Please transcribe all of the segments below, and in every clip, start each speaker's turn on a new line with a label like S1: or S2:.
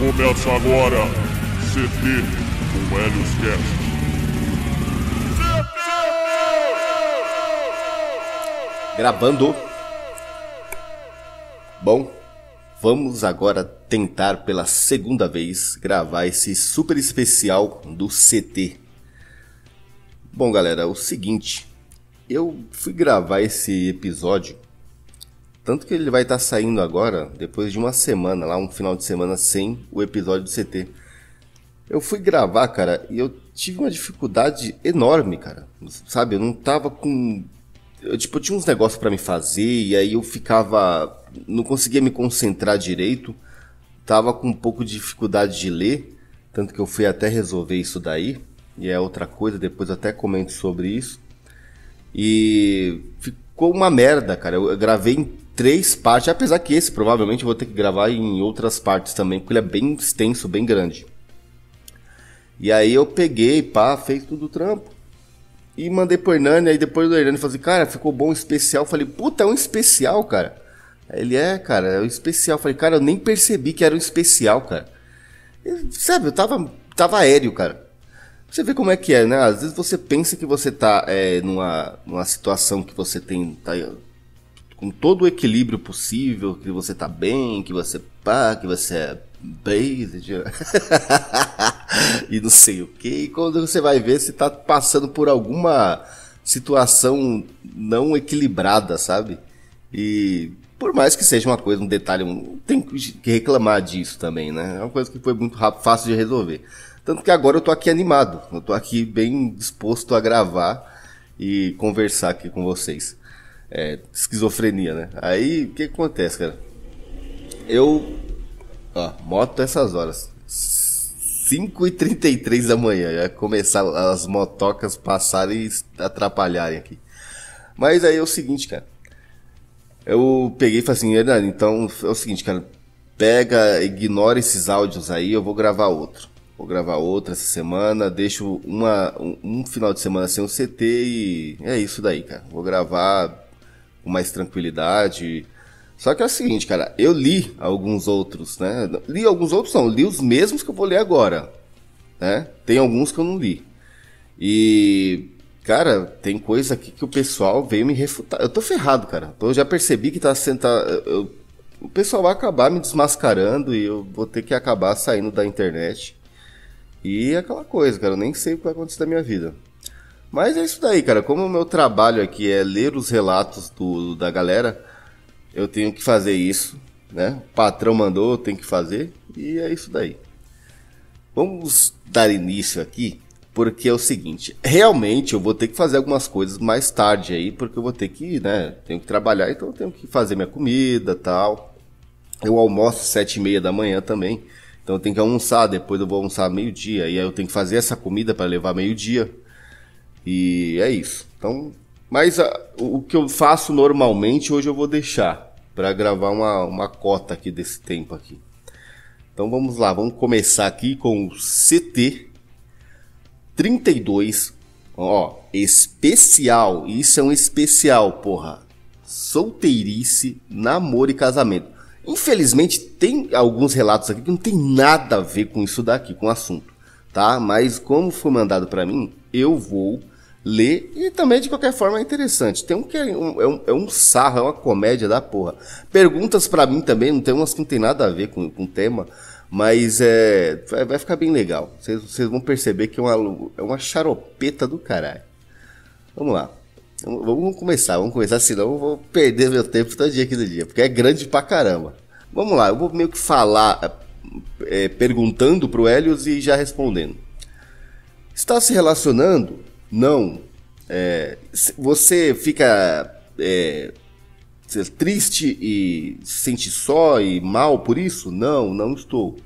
S1: Começa agora, CT, com Helios Cast. Gravando. Bom, vamos agora tentar pela segunda vez gravar esse super especial do CT. Bom, galera, é o seguinte, eu fui gravar esse episódio, tanto que ele vai estar tá saindo agora, depois de uma semana, lá um final de semana sem o episódio do CT. Eu fui gravar, cara, e eu tive uma dificuldade enorme, cara. Sabe, eu não tava com eu, tipo, eu tinha uns negócios para me fazer e aí eu ficava. Não conseguia me concentrar direito, tava com um pouco de dificuldade de ler, tanto que eu fui até resolver isso daí, e é outra coisa, depois até comento sobre isso. E ficou uma merda, cara. Eu gravei em três partes, apesar que esse provavelmente eu vou ter que gravar em outras partes também, porque ele é bem extenso, bem grande. E aí eu peguei, pá, fez tudo o trampo. E mandei pro Hernani, aí depois do Hernani falei assim, cara, ficou bom especial. falei, puta, é um especial, cara. ele é, cara, é um especial. falei, cara, eu nem percebi que era um especial, cara. E, sabe, eu tava, tava aéreo, cara. Você vê como é que é, né? Às vezes você pensa que você tá é, numa, numa situação que você tem. Tá, com todo o equilíbrio possível, que você tá bem, que você pá, que você é bathe e não sei o que. E quando você vai ver, se tá passando por alguma situação não equilibrada, sabe? E por mais que seja uma coisa, um detalhe, um, tem que reclamar disso também, né? É uma coisa que foi muito rápido, fácil de resolver. Tanto que agora eu tô aqui animado, eu tô aqui bem disposto a gravar e conversar aqui com vocês. É, esquizofrenia, né? Aí o que acontece, cara? Eu Ó, moto essas horas. 5h33 da manhã. Já começar as motocas passarem e atrapalharem aqui. Mas aí é o seguinte, cara. Eu peguei e falei assim, então é o seguinte, cara. Pega, ignora esses áudios aí, eu vou gravar outro. Vou gravar outro essa semana, deixo uma, um, um final de semana sem o um CT e é isso daí, cara. Vou gravar com mais tranquilidade. Só que é o seguinte, cara, eu li alguns outros, né? Li alguns outros, não, li os mesmos que eu vou ler agora. Né? Tem alguns que eu não li. E, cara, tem coisa aqui que o pessoal veio me refutar. Eu tô ferrado, cara. Eu já percebi que tá sentado. Eu, o pessoal vai acabar me desmascarando e eu vou ter que acabar saindo da internet. E aquela coisa, cara, eu nem sei o que vai acontecer na minha vida. Mas é isso daí, cara. Como o meu trabalho aqui é ler os relatos do, da galera, eu tenho que fazer isso, né? O patrão mandou, eu tenho que fazer, e é isso daí. Vamos dar início aqui, porque é o seguinte, realmente eu vou ter que fazer algumas coisas mais tarde aí, porque eu vou ter que, né, tenho que trabalhar, então eu tenho que fazer minha comida, tal. Eu almoço às sete e meia da manhã também, então eu tenho que almoçar, depois eu vou almoçar meio-dia, e aí eu tenho que fazer essa comida para levar meio-dia, e é isso. Então, mas a, ah, o que eu faço normalmente, hoje eu vou deixar para gravar uma, uma cota aqui desse tempo aqui. Então vamos lá, vamos começar aqui com o CT 32, ó, especial, isso é um especial, porra. Solteirice, namoro e casamento. Infelizmente tem alguns relatos aqui que não tem nada a ver com isso daqui, com o assunto, tá? Mas como foi mandado para mim, eu vou ler e também, de qualquer forma, é interessante. Tem um que é um, é um, é um sarro, é uma comédia da porra. Perguntas para mim também, não tem umas que não tem nada a ver com o tema, mas é, vai, vai ficar bem legal. Vocês vão perceber que é uma, é uma charopeta do caralho. Vamos lá. Vamos começar, vamos começar, senão eu vou perder meu tempo todo dia aqui do dia, porque é grande pra caramba. Vamos lá, eu vou meio que falar, é, perguntando pro Helios e já respondendo. Está se relacionando não. É, você fica é, é triste e se sente só e mal por isso? Não, não estou.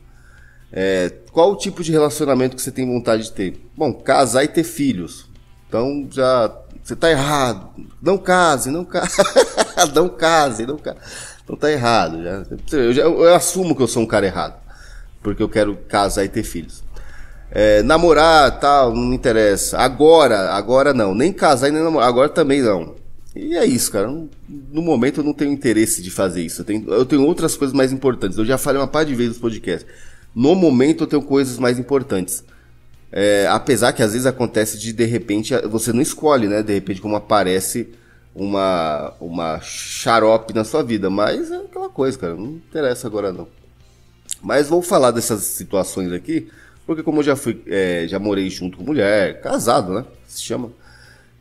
S1: É, qual o tipo de relacionamento que você tem vontade de ter? Bom, casar e ter filhos. Então já você está errado. Não case, não case, não case, não case. Então tá errado. Já. Eu, já, eu assumo que eu sou um cara errado, porque eu quero casar e ter filhos. É, namorar, tal, não não interessa. Agora, agora não. Nem casar e nem namorar. Agora também não. E é isso, cara. No momento eu não tenho interesse de fazer isso. Eu tenho, eu tenho outras coisas mais importantes. Eu já falei uma par de vezes nos podcasts. No momento eu tenho coisas mais importantes. É, apesar que às vezes acontece de de repente você não escolhe, né? De repente como aparece uma uma xarope na sua vida, mas é aquela coisa, cara, não interessa agora não. Mas vou falar dessas situações aqui porque como eu já fui, é, já morei junto com mulher, casado, né? Se chama.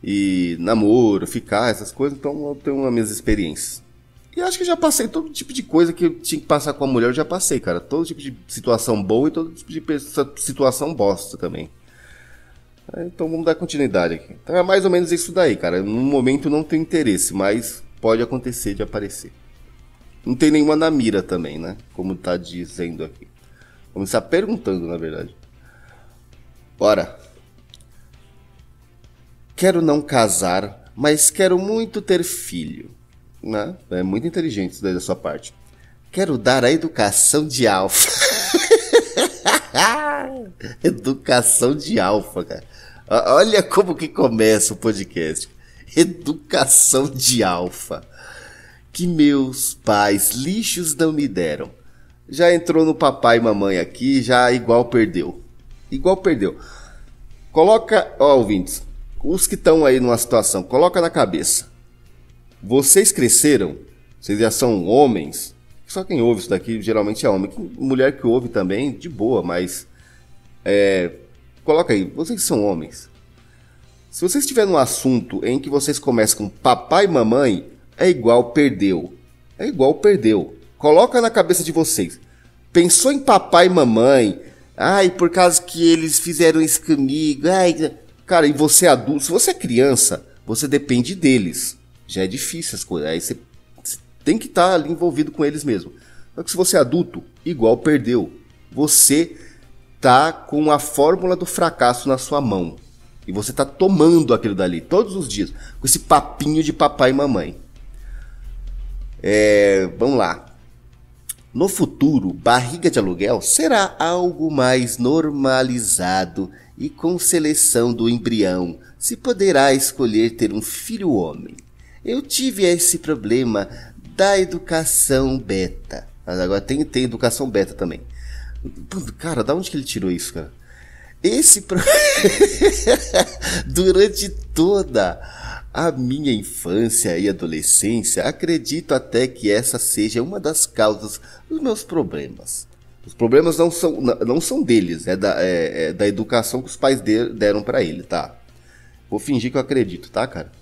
S1: E namoro, ficar, essas coisas, então eu tenho as minhas experiências. E acho que já passei todo tipo de coisa que eu tinha que passar com a mulher, eu já passei, cara. Todo tipo de situação boa e todo tipo de situação bosta também. Então vamos dar continuidade aqui. Então é mais ou menos isso daí, cara. No momento não tenho interesse, mas pode acontecer de aparecer. Não tem nenhuma na mira também, né? Como tá dizendo aqui. Começar perguntando, na verdade. Ora, quero não casar, mas quero muito ter filho. Né? É muito inteligente isso daí da sua parte. Quero dar a educação de alfa. educação de alfa, cara. Olha como que começa o podcast. Educação de alfa. Que meus pais lixos não me deram já entrou no papai e mamãe aqui, já igual perdeu. Igual perdeu. Coloca, ó, ouvintes, os que estão aí numa situação, coloca na cabeça. Vocês cresceram, vocês já são homens. Só quem ouve isso daqui geralmente é homem. Mulher que ouve também, de boa, mas. É, coloca aí, vocês são homens. Se vocês estiver num assunto em que vocês começam com papai e mamãe, é igual perdeu. É igual perdeu. Coloca na cabeça de vocês. Pensou em papai e mamãe? Ai, por causa que eles fizeram isso comigo. Ai, cara, e você é adulto, se você é criança, você depende deles. Já é difícil as coisas. Aí você tem que estar tá ali envolvido com eles mesmo. Só que se você é adulto, igual perdeu. Você tá com a fórmula do fracasso na sua mão. E você tá tomando aquilo dali todos os dias, com esse papinho de papai e mamãe. É, vamos lá. No futuro, barriga de aluguel será algo mais normalizado e com seleção do embrião se poderá escolher ter um filho homem. Eu tive esse problema da educação beta. mas Agora tem, tem educação beta também. Cara, da onde que ele tirou isso, cara? Esse pro... durante toda a minha infância e adolescência acredito até que essa seja uma das causas dos meus problemas. Os problemas não são, não são deles, é da, é, é da educação que os pais deram para ele, tá? Vou fingir que eu acredito, tá, cara?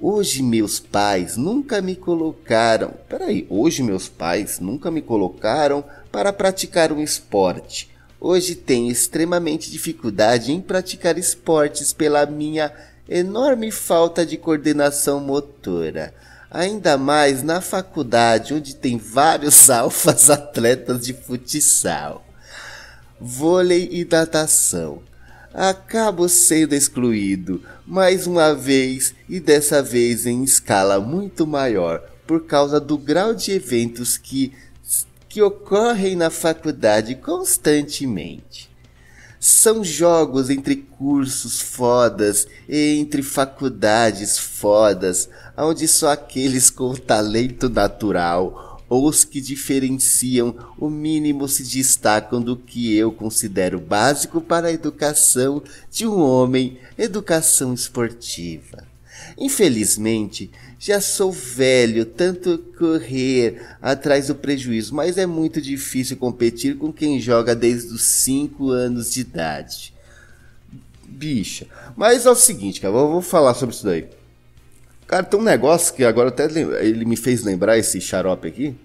S1: Hoje meus pais nunca me colocaram. Peraí, hoje meus pais nunca me colocaram para praticar um esporte. Hoje tenho extremamente dificuldade em praticar esportes pela minha enorme falta de coordenação motora. Ainda mais na faculdade, onde tem vários alfas atletas de futsal, vôlei e datação. Acabo sendo excluído mais uma vez e dessa vez em escala muito maior por causa do grau de eventos que, que ocorrem na faculdade constantemente. São jogos entre cursos fodas, entre faculdades fodas, onde só aqueles com talento natural ou os que diferenciam o mínimo se destacam do que eu considero básico para a educação de um homem, educação esportiva. Infelizmente, já sou velho, tanto correr atrás do prejuízo, mas é muito difícil competir com quem joga desde os 5 anos de idade. Bicha. Mas é o seguinte, cara, eu vou falar sobre isso daí. Cara, tem um negócio que agora até ele me fez lembrar esse xarope aqui.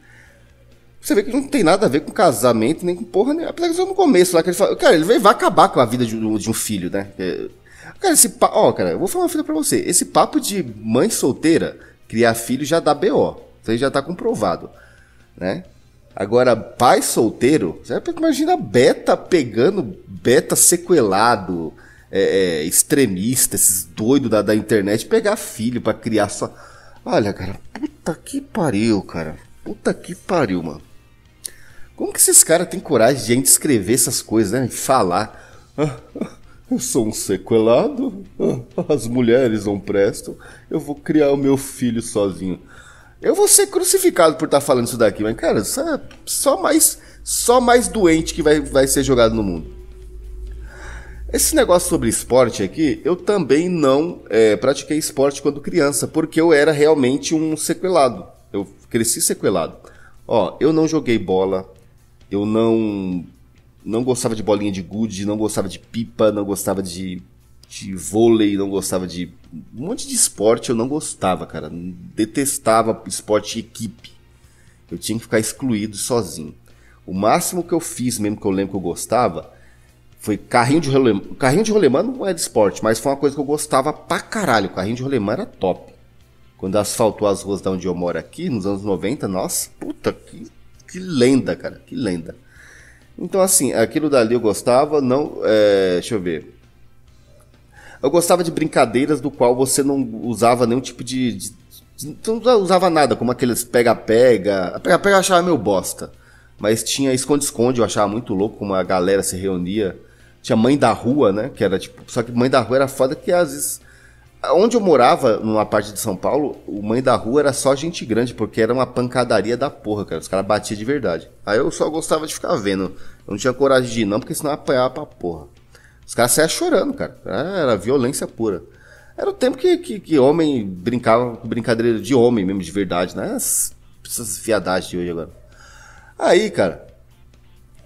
S1: Você vê que não tem nada a ver com casamento, nem com porra, nenhuma. apesar que só é no começo lá que ele fala, cara, ele vai acabar com a vida de, um filho, né? É, Cara, esse papo. Ó, cara, eu vou falar uma coisa pra você. Esse papo de mãe solteira, criar filho já dá BO. Isso aí já tá comprovado. Né? Agora, pai solteiro, você imagina beta pegando beta sequelado, é, é, extremista, esses doidos da, da internet, pegar filho para criar só. Olha, cara, puta que pariu, cara. Puta que pariu, mano. Como que esses caras têm coragem de gente escrever essas coisas, né? E falar. Eu sou um sequelado, as mulheres não prestam, eu vou criar o meu filho sozinho. Eu vou ser crucificado por estar tá falando isso daqui, mas cara, é só mais só mais doente que vai, vai ser jogado no mundo. Esse negócio sobre esporte aqui, eu também não é, pratiquei esporte quando criança, porque eu era realmente um sequelado. Eu cresci sequelado. Ó, eu não joguei bola, eu não não gostava de bolinha de gude, não gostava de pipa, não gostava de, de vôlei, não gostava de. Um monte de esporte eu não gostava, cara. Detestava esporte equipe. Eu tinha que ficar excluído sozinho. O máximo que eu fiz mesmo que eu lembro que eu gostava foi carrinho de rolemã. Carrinho de rolemã não é de esporte, mas foi uma coisa que eu gostava pra caralho. Carrinho de rolemã era top. Quando asfaltou as ruas da onde eu moro aqui, nos anos 90, nossa, puta, que, que lenda, cara, que lenda. Então, assim, aquilo dali eu gostava, não. É, deixa eu ver. Eu gostava de brincadeiras do qual você não usava nenhum tipo de. de, de não usava nada, como aqueles pega-pega. Pega-pega eu achava meio bosta. Mas tinha esconde-esconde, eu achava muito louco como a galera se reunia. Tinha mãe da rua, né? Que era tipo. Só que mãe da rua era foda que às vezes Onde eu morava, numa parte de São Paulo, o mãe da rua era só gente grande, porque era uma pancadaria da porra, cara. Os caras batiam de verdade. Aí eu só gostava de ficar vendo. Eu não tinha coragem de ir, não, porque senão eu apanhava pra porra. Os caras saiam chorando, cara. Era violência pura. Era o tempo que, que, que homem brincava com brincadeira de homem mesmo, de verdade, né? essas viadagens de hoje agora. Aí, cara,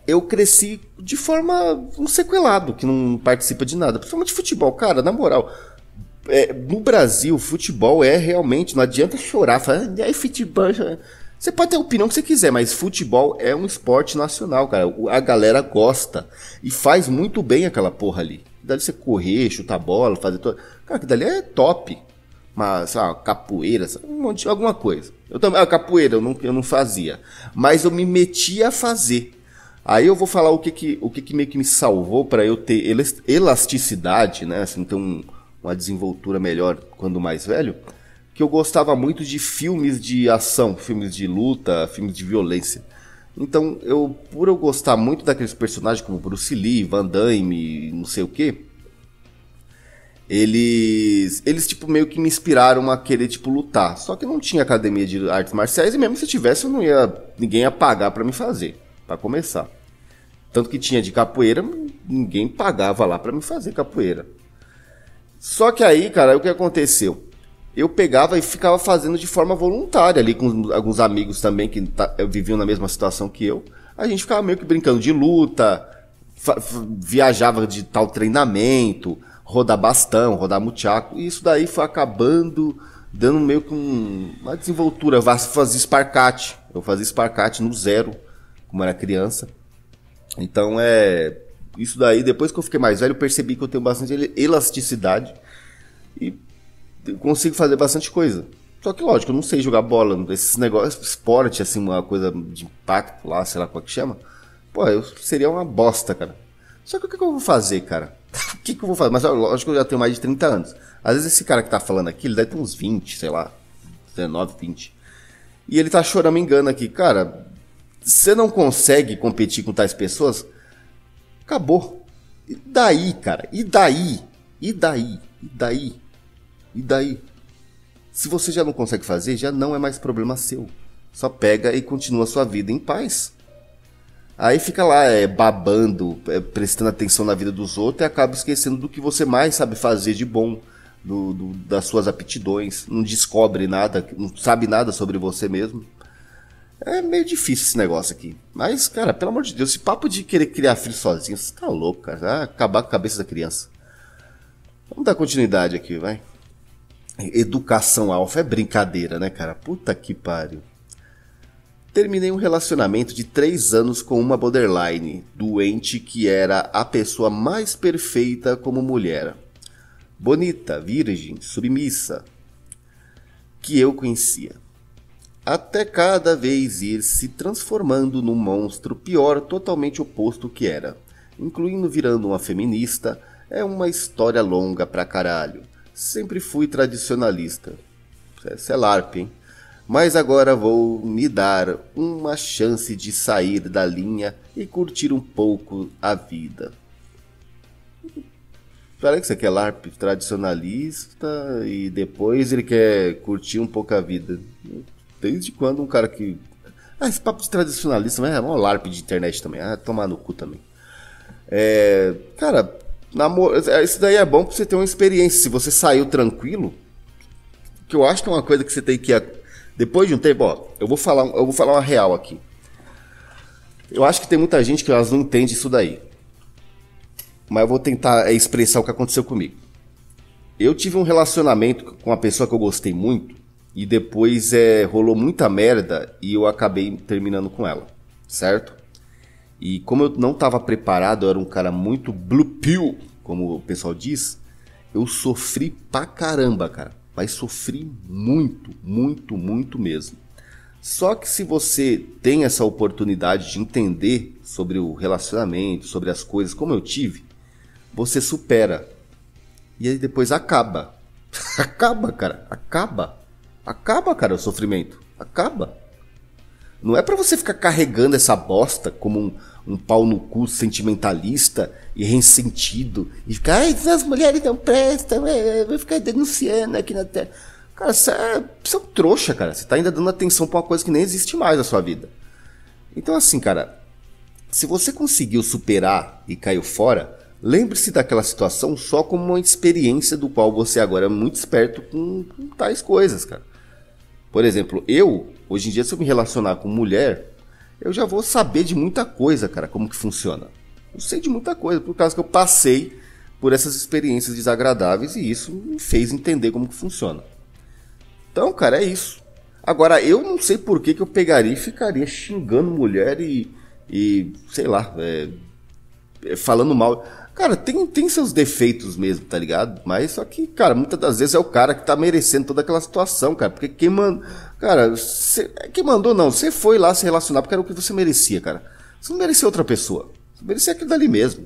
S1: eu cresci de forma um sequelado, que não participa de nada. Principalmente futebol, cara, na moral. É, no Brasil, futebol é realmente. Não adianta chorar, falar, ah, é futebol. Você pode ter a opinião que você quiser, mas futebol é um esporte nacional, cara. A galera gosta e faz muito bem aquela porra ali. Dali você correr, chutar bola, fazer tudo. Cara, que dali é top. Mas, sei lá, capoeira, um monte de alguma coisa. Eu também, a ah, capoeira eu não, eu não fazia, mas eu me metia a fazer. Aí eu vou falar o que que, o que, que meio que me salvou para eu ter elasticidade, né? Assim, ter um, uma desenvoltura melhor quando mais velho, que eu gostava muito de filmes de ação, filmes de luta, filmes de violência. Então, eu, por eu gostar muito daqueles personagens como Bruce Lee, Van Damme, não sei o que, eles, eles tipo meio que me inspiraram a querer tipo lutar. Só que não tinha academia de artes marciais e mesmo se tivesse, eu não ia, ninguém ia pagar para me fazer, para começar. Tanto que tinha de capoeira, ninguém pagava lá para me fazer capoeira. Só que aí, cara, o que aconteceu? Eu pegava e ficava fazendo de forma voluntária ali com alguns amigos também que tá, eh, viviam na mesma situação que eu. A gente ficava meio que brincando de luta, viajava de tal treinamento, rodar bastão, rodar muchaco. E isso daí foi acabando dando meio que um, uma desenvoltura. Fazia esparcate. Eu fazia esparcate no zero, como era criança. Então é isso daí, depois que eu fiquei mais velho, eu percebi que eu tenho bastante elasticidade e consigo fazer bastante coisa. Só que, lógico, eu não sei jogar bola, esses negócios, esporte, assim, uma coisa de impacto lá, sei lá qual é que chama. Pô, eu seria uma bosta, cara. Só que o que, que eu vou fazer, cara? o que, que eu vou fazer? Mas, lógico, eu já tenho mais de 30 anos. Às vezes esse cara que tá falando aqui, ele deve ter uns 20, sei lá, 19, 20. E ele tá chorando, me engana aqui. Cara, você não consegue competir com tais pessoas? Acabou. E daí, cara? E daí? E daí? E daí? E daí? Se você já não consegue fazer, já não é mais problema seu. Só pega e continua a sua vida em paz. Aí fica lá é, babando, é, prestando atenção na vida dos outros e acaba esquecendo do que você mais sabe fazer de bom, do, do, das suas aptidões. Não descobre nada, não sabe nada sobre você mesmo. É meio difícil esse negócio aqui. Mas, cara, pelo amor de Deus, esse papo de querer criar filho sozinho, você tá louco, cara. Vai acabar com a cabeça da criança. Vamos dar continuidade aqui, vai. Educação alfa é brincadeira, né, cara? Puta que pariu. Terminei um relacionamento de 3 anos com uma borderline, doente que era a pessoa mais perfeita como mulher. Bonita, virgem, submissa, que eu conhecia até cada vez ir se transformando num monstro pior, totalmente oposto que era, incluindo virando uma feminista, é uma história longa pra caralho. Sempre fui tradicionalista. Isso é LARP, hein? Mas agora vou me dar uma chance de sair da linha e curtir um pouco a vida. Parece que você quer LARP tradicionalista e depois ele quer curtir um pouco a vida. Desde quando um cara que. Ah, esse papo de tradicionalista, mas né? é uma LARP de internet também. Ah, tomar no cu também. É, cara, namor... É, isso daí é bom pra você ter uma experiência. Se você saiu tranquilo, que eu acho que é uma coisa que você tem que. Depois de um tempo, ó, eu vou falar, eu vou falar uma real aqui. Eu acho que tem muita gente que elas não entende isso daí. Mas eu vou tentar é, expressar o que aconteceu comigo. Eu tive um relacionamento com uma pessoa que eu gostei muito e depois é, rolou muita merda e eu acabei terminando com ela, certo? E como eu não estava preparado, eu era um cara muito blue pill, como o pessoal diz, eu sofri pra caramba, cara. Mas sofri muito, muito, muito mesmo. Só que se você tem essa oportunidade de entender sobre o relacionamento, sobre as coisas, como eu tive, você supera. E aí depois acaba. acaba, cara, acaba. Acaba, cara, o sofrimento. Acaba. Não é para você ficar carregando essa bosta como um, um pau no cu sentimentalista e ressentido e ficar, ai, as mulheres não prestam, é, é, vai ficar denunciando aqui na Terra. Cara, você é, você é um trouxa, cara. Você tá ainda dando atenção pra uma coisa que nem existe mais na sua vida. Então, assim, cara, se você conseguiu superar e caiu fora, lembre-se daquela situação só como uma experiência do qual você agora é muito esperto com, com tais coisas, cara. Por exemplo, eu, hoje em dia, se eu me relacionar com mulher, eu já vou saber de muita coisa, cara, como que funciona. Eu sei de muita coisa, por causa que eu passei por essas experiências desagradáveis e isso me fez entender como que funciona. Então, cara, é isso. Agora, eu não sei por que, que eu pegaria e ficaria xingando mulher e, e sei lá, é, é falando mal. Cara, tem, tem seus defeitos mesmo, tá ligado? Mas só que, cara, muitas das vezes é o cara que tá merecendo toda aquela situação, cara. Porque quem mandou. Cara, cê, quem mandou não. Você foi lá se relacionar porque era o que você merecia, cara. Você não merecia outra pessoa. Você merecia aquilo dali mesmo.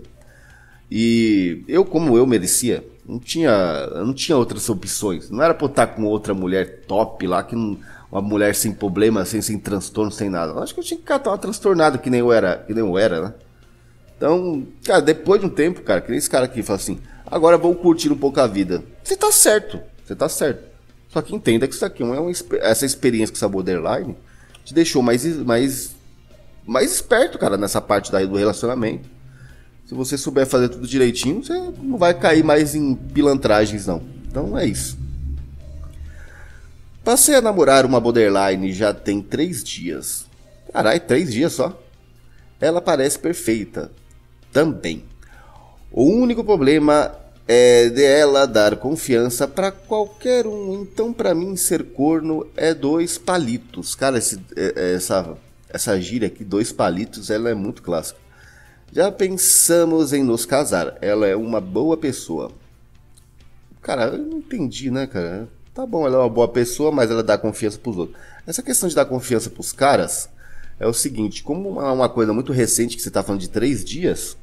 S1: E eu, como eu merecia, não tinha, não tinha outras opções. Não era pra eu estar com outra mulher top lá, que não, uma mulher sem problema, sem, sem transtorno, sem nada. Eu acho que eu tinha que catar uma transtornada que nem eu era, que nem eu era, né? Então, cara, depois de um tempo, cara, que nem esse cara aqui fala assim, agora vou curtir um pouco a vida. Você tá certo, você tá certo. Só que entenda que isso aqui é uma, é essa experiência com essa borderline te deixou mais, mais, mais esperto, cara, nessa parte daí do relacionamento. Se você souber fazer tudo direitinho, você não vai cair mais em pilantragens, não. Então é isso. Passei a namorar uma borderline já tem três dias. Carai, três dias só. Ela parece perfeita, também. O único problema é de ela dar confiança para qualquer um. Então, para mim, ser corno é dois palitos. Cara, esse, é, é, essa, essa gíria aqui, dois palitos, ela é muito clássica. Já pensamos em nos casar. Ela é uma boa pessoa. Cara, eu não entendi, né, cara? Tá bom, ela é uma boa pessoa, mas ela dá confiança pros outros. Essa questão de dar confiança pros caras é o seguinte: como é uma coisa muito recente que você tá falando de três dias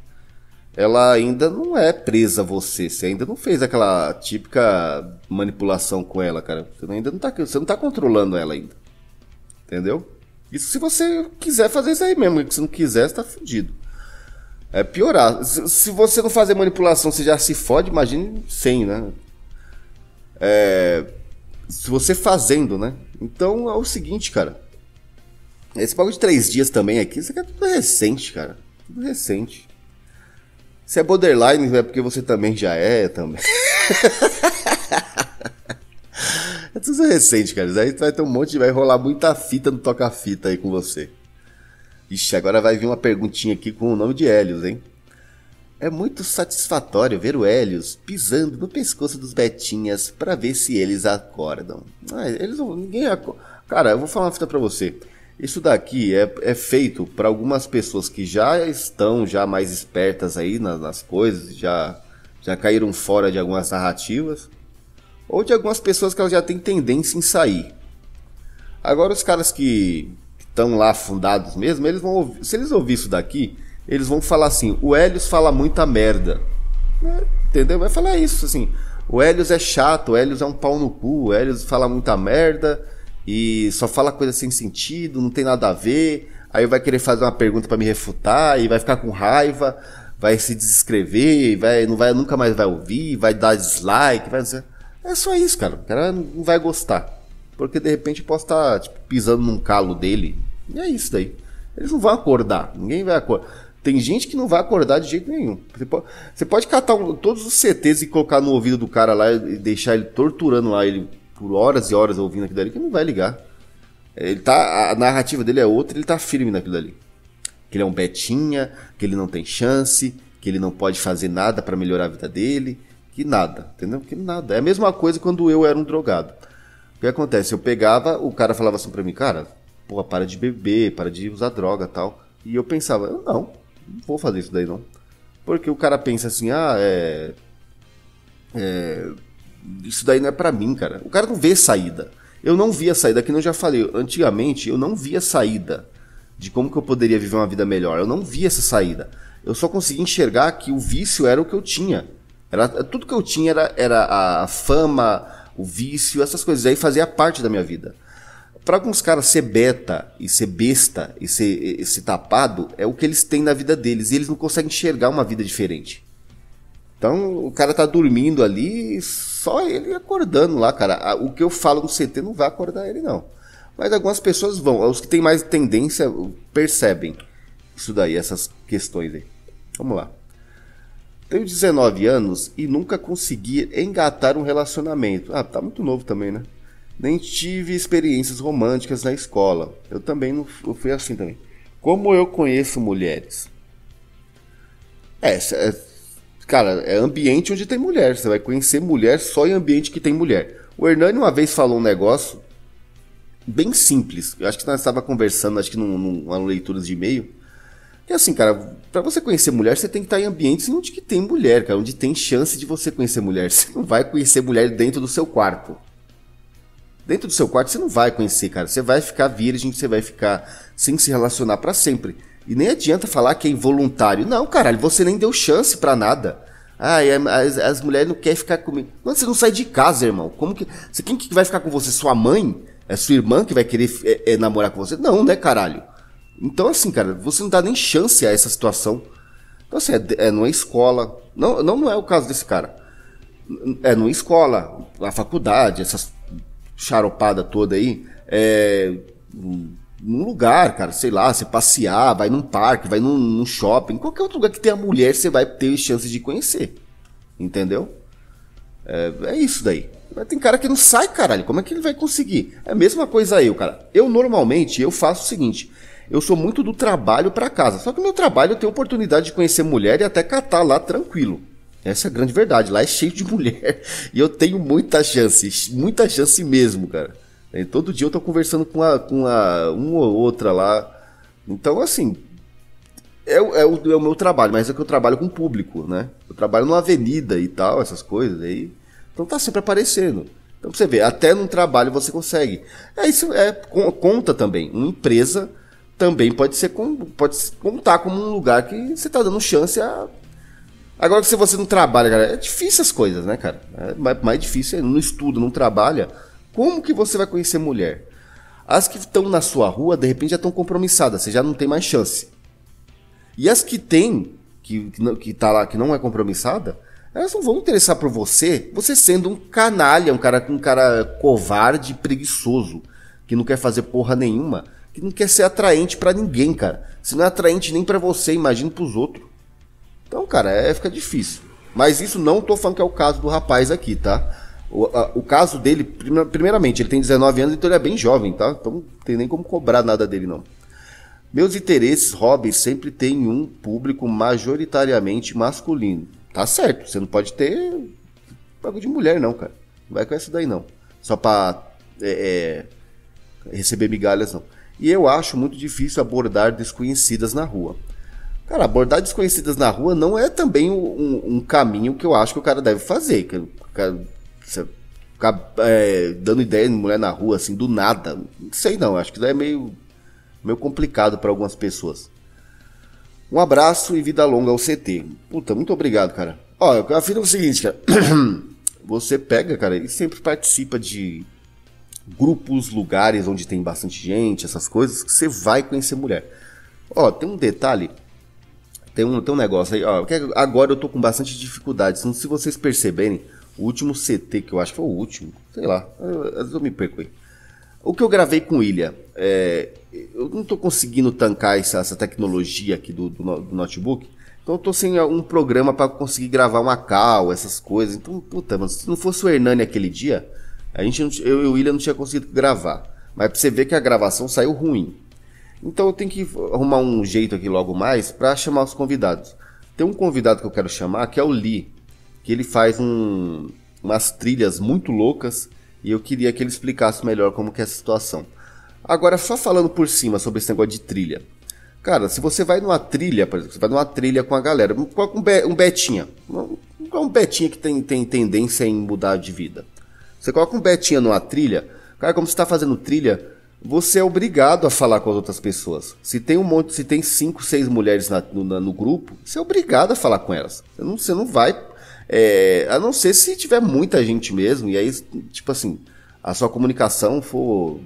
S1: ela ainda não é presa a você. Você ainda não fez aquela típica manipulação com ela, cara. Você ainda não tá, você não tá controlando ela ainda. Entendeu? Isso se você quiser fazer isso aí mesmo. Se não quiser, você tá fudido. É piorar. Se você não fazer manipulação, você já se fode, imagine sem, né? É, se você fazendo, né? Então é o seguinte, cara. Esse bagulho de três dias também aqui, isso aqui é tudo recente, cara. Tudo recente. Você é borderline, é porque você também já é, também. é tudo recente, cara. aí vai ter um monte, vai rolar muita fita no toca-fita aí com você. Ixi, agora vai vir uma perguntinha aqui com o nome de Helios, hein? É muito satisfatório ver o Helios pisando no pescoço dos betinhas para ver se eles acordam. Ah, eles não, ninguém acorda. Cara, eu vou falar uma fita pra você. Isso daqui é, é feito para algumas pessoas que já estão já mais espertas aí nas, nas coisas, já, já caíram fora de algumas narrativas, ou de algumas pessoas que elas já têm tendência em sair. Agora os caras que estão lá fundados mesmo, eles vão ouvir, se eles ouvirem isso daqui, eles vão falar assim: o Helios fala muita merda. É, entendeu? Vai falar isso assim. O Helios é chato, o Helios é um pau no cu, o Helios fala muita merda, e só fala coisa sem sentido, não tem nada a ver. Aí vai querer fazer uma pergunta para me refutar e vai ficar com raiva, vai se desescrever, vai, não vai, nunca mais vai ouvir, vai dar dislike, vai dizer. É só isso, cara. O cara não vai gostar. Porque de repente eu posso estar tá, tipo, pisando num calo dele. E é isso daí. Eles não vão acordar. Ninguém vai acordar. Tem gente que não vai acordar de jeito nenhum. Você pode, você pode catar um, todos os CTs e colocar no ouvido do cara lá e deixar ele torturando lá ele por horas e horas ouvindo aquilo ali que não vai ligar. É, ele tá, a narrativa dele é outra, ele tá firme naquilo ali Que ele é um betinha, que ele não tem chance, que ele não pode fazer nada para melhorar a vida dele, que nada, entendeu? Que nada. É a mesma coisa quando eu era um drogado. O que acontece? Eu pegava, o cara falava assim pra mim, cara, pô, para de beber, para de usar droga tal. E eu pensava, eu não, não vou fazer isso daí não. Porque o cara pensa assim, ah, é. É, isso daí não é para mim, cara. O cara não vê saída. Eu não via saída, que eu já falei, antigamente eu não via saída de como que eu poderia viver uma vida melhor. Eu não via essa saída. Eu só conseguia enxergar que o vício era o que eu tinha. Era, tudo que eu tinha era, era a fama, o vício, essas coisas aí fazia parte da minha vida. Para alguns caras ser beta e ser besta e ser, e ser tapado é o que eles têm na vida deles e eles não conseguem enxergar uma vida diferente. Então o cara tá dormindo ali, só ele acordando lá, cara. O que eu falo no CT não vai acordar ele, não. Mas algumas pessoas vão. Os que têm mais tendência percebem isso daí, essas questões aí. Vamos lá. Tenho 19 anos e nunca consegui engatar um relacionamento. Ah, tá muito novo também, né? Nem tive experiências românticas na escola. Eu também não eu fui assim também. Como eu conheço mulheres? É, Cara, é ambiente onde tem mulher. Você vai conhecer mulher só em ambiente que tem mulher. O Hernani uma vez falou um negócio bem simples. Eu acho que nós estava conversando, acho que num, numa leitura de e-mail. E é assim, cara, para você conhecer mulher, você tem que estar em ambientes onde que tem mulher, cara, onde tem chance de você conhecer mulher. Você não vai conhecer mulher dentro do seu quarto. Dentro do seu quarto você não vai conhecer, cara. Você vai ficar virgem, você vai ficar sem se relacionar para sempre. E nem adianta falar que é involuntário. Não, caralho, você nem deu chance para nada. Ah, as, as, mulheres não querem ficar comigo. Mano, você não sai de casa, irmão. Como que. Você, quem que vai ficar com você? Sua mãe? É sua irmã que vai querer é, é, namorar com você? Não, né, caralho? Então, assim, cara, você não dá nem chance a essa situação. Então, assim, é, é, não é escola. Não, não, não é o caso desse cara. É numa escola, a faculdade, essa charopada toda aí. É, num lugar, cara, sei lá, você passear, vai num parque, vai num, num shopping, qualquer outro lugar que tenha mulher, você vai ter chances de conhecer. Entendeu? É, é isso daí. Mas tem cara que não sai, caralho. Como é que ele vai conseguir? É a mesma coisa eu, cara. Eu normalmente eu faço o seguinte: eu sou muito do trabalho para casa. Só que no meu trabalho eu tenho oportunidade de conhecer mulher e até catar lá tranquilo. Essa é a grande verdade. Lá é cheio de mulher. E eu tenho muita chance, muita chance mesmo, cara. É, todo dia eu tô conversando com, a, com a, uma ou outra lá. Então, assim, é, é, o, é o meu trabalho, mas é que eu trabalho com o público, né? Eu trabalho numa avenida e tal, essas coisas aí. Então tá sempre aparecendo. Então você vê, até num trabalho você consegue. É isso, é conta também. Uma empresa também pode ser pode contar como um lugar que você tá dando chance a Agora que se você não trabalha, cara, é difícil as coisas, né, cara? É mais, mais difícil, é não estuda, não trabalha, como que você vai conhecer mulher? As que estão na sua rua, de repente já estão compromissadas, você já não tem mais chance. E as que tem, que, que, que tá lá, que não é compromissada, elas não vão interessar por você, você sendo um canalha, um cara, um cara covarde, preguiçoso, que não quer fazer porra nenhuma, que não quer ser atraente para ninguém, cara. Se não é atraente nem para você, imagina pros outros. Então, cara, é, fica difícil. Mas isso não tô falando que é o caso do rapaz aqui, tá? O, a, o caso dele, primeiramente, ele tem 19 anos, então ele é bem jovem, tá? Então não tem nem como cobrar nada dele, não. Meus interesses, hobbies, sempre tem um público majoritariamente masculino. Tá certo, você não pode ter pago de mulher, não, cara. Não vai com essa daí, não. Só pra é, é, receber migalhas, não. E eu acho muito difícil abordar desconhecidas na rua. Cara, abordar desconhecidas na rua não é também um, um caminho que eu acho que o cara deve fazer. Que o cara você ficar é, dando ideia de mulher na rua, assim, do nada. Não sei não, acho que é meio, meio complicado para algumas pessoas. Um abraço e vida longa ao CT. Puta, muito obrigado, cara. Ó, eu afirmo o seguinte, cara. Você pega, cara, e sempre participa de grupos, lugares onde tem bastante gente, essas coisas, que você vai conhecer mulher. Ó, tem um detalhe tem um, tem um negócio aí, ó, agora eu tô com bastante dificuldade. Se vocês perceberem, o último CT que eu acho que foi o último, sei lá, às vezes eu me perco aí. O que eu gravei com Ilha, é, eu não estou conseguindo tancar essa, essa tecnologia aqui do, do, do notebook, então eu estou sem um programa para conseguir gravar uma cal, essas coisas. Então, puta, mano, se não fosse o Hernani aquele dia, a gente não, eu e o Ilha não tinha conseguido gravar. Mas para você ver que a gravação saiu ruim. Então eu tenho que arrumar um jeito aqui logo mais para chamar os convidados. Tem um convidado que eu quero chamar que é o Lee que ele faz um, umas trilhas muito loucas e eu queria que ele explicasse melhor como que é a situação. Agora, só falando por cima sobre esse negócio de trilha. Cara, se você vai numa trilha, por exemplo, você vai numa trilha com a galera, um, be, um betinha, um, um betinha que tem, tem tendência em mudar de vida. Você coloca um betinha numa trilha, cara, como você está fazendo trilha, você é obrigado a falar com as outras pessoas. Se tem um monte, se tem cinco, seis mulheres na, no, no, grupo, você é obrigado a falar com elas. Você não, você não vai é, a não ser se tiver muita gente mesmo, e aí, tipo assim, a sua comunicação for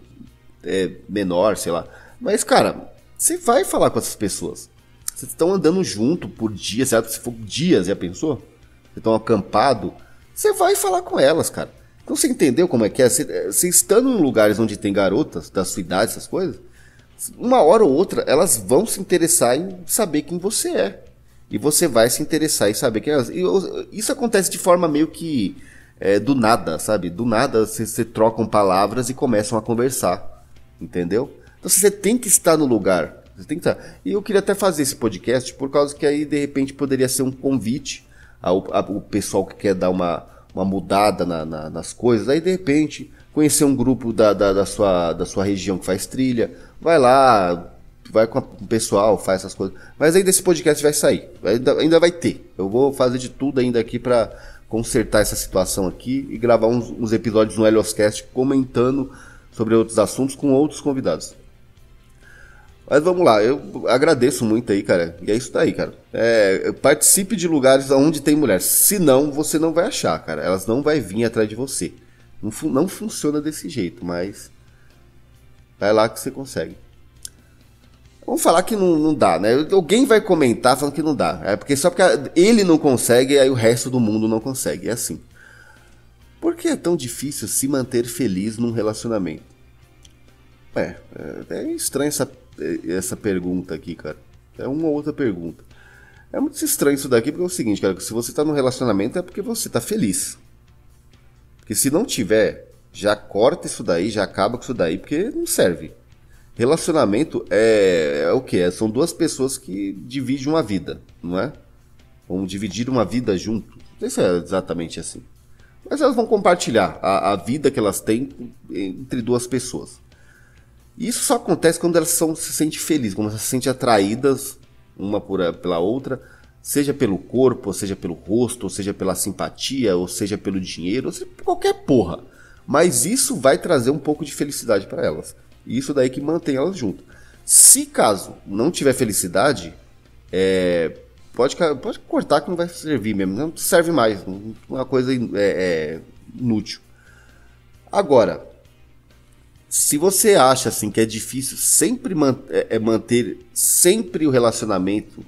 S1: é, menor, sei lá. Mas, cara, você vai falar com essas pessoas. Vocês estão andando junto por dias, certo? Se for dias, já pensou? Vocês estão acampado. Você vai falar com elas, cara. Então você entendeu como é que é? Você, você estando em lugares onde tem garotas da sua idade, essas coisas, uma hora ou outra elas vão se interessar em saber quem você é e você vai se interessar e saber que elas. É assim. Isso acontece de forma meio que é, do nada, sabe? Do nada você trocam palavras e começam a conversar, entendeu? Então você tem que estar no lugar. Você tem que estar. E eu queria até fazer esse podcast por causa que aí de repente poderia ser um convite ao, ao pessoal que quer dar uma, uma mudada na, na, nas coisas. Aí de repente conhecer um grupo da, da, da, sua, da sua região que faz trilha, vai lá, vai com o pessoal, faz essas coisas. Mas ainda esse podcast vai sair. Ainda, ainda vai ter. Eu vou fazer de tudo ainda aqui para consertar essa situação aqui e gravar uns, uns episódios no Helioscast comentando sobre outros assuntos com outros convidados. Mas vamos lá, eu agradeço muito aí, cara. E é isso daí, cara. É, participe de lugares onde tem mulher. Se não, você não vai achar, cara. Elas não vai vir atrás de você. Não, não funciona desse jeito, mas vai lá que você consegue. Vamos falar que não, não dá, né? Alguém vai comentar falando que não dá. É porque só porque ele não consegue, aí o resto do mundo não consegue. É assim. Por que é tão difícil se manter feliz num relacionamento? É, é, é estranha essa, é, essa pergunta aqui, cara. É uma outra pergunta. É muito estranho isso daqui, porque é o seguinte, cara, se você tá num relacionamento é porque você tá feliz. Porque se não tiver, já corta isso daí, já acaba com isso daí, porque não serve. Relacionamento é, é o que? É, são duas pessoas que dividem uma vida, não é? Vão dividir uma vida junto. Não sei se é exatamente assim. Mas elas vão compartilhar a, a vida que elas têm entre duas pessoas. E isso só acontece quando elas são, se sentem felizes, quando elas se sentem atraídas uma por, pela outra, seja pelo corpo, ou seja pelo rosto, ou seja pela simpatia, ou seja pelo dinheiro, ou seja por qualquer porra. Mas isso vai trazer um pouco de felicidade para elas. E isso daí que mantém elas juntas. Se caso não tiver felicidade, é, pode, pode cortar que não vai servir mesmo. Não serve mais. É uma coisa é, é, inútil. Agora, se você acha assim que é difícil sempre man é, é, manter sempre o relacionamento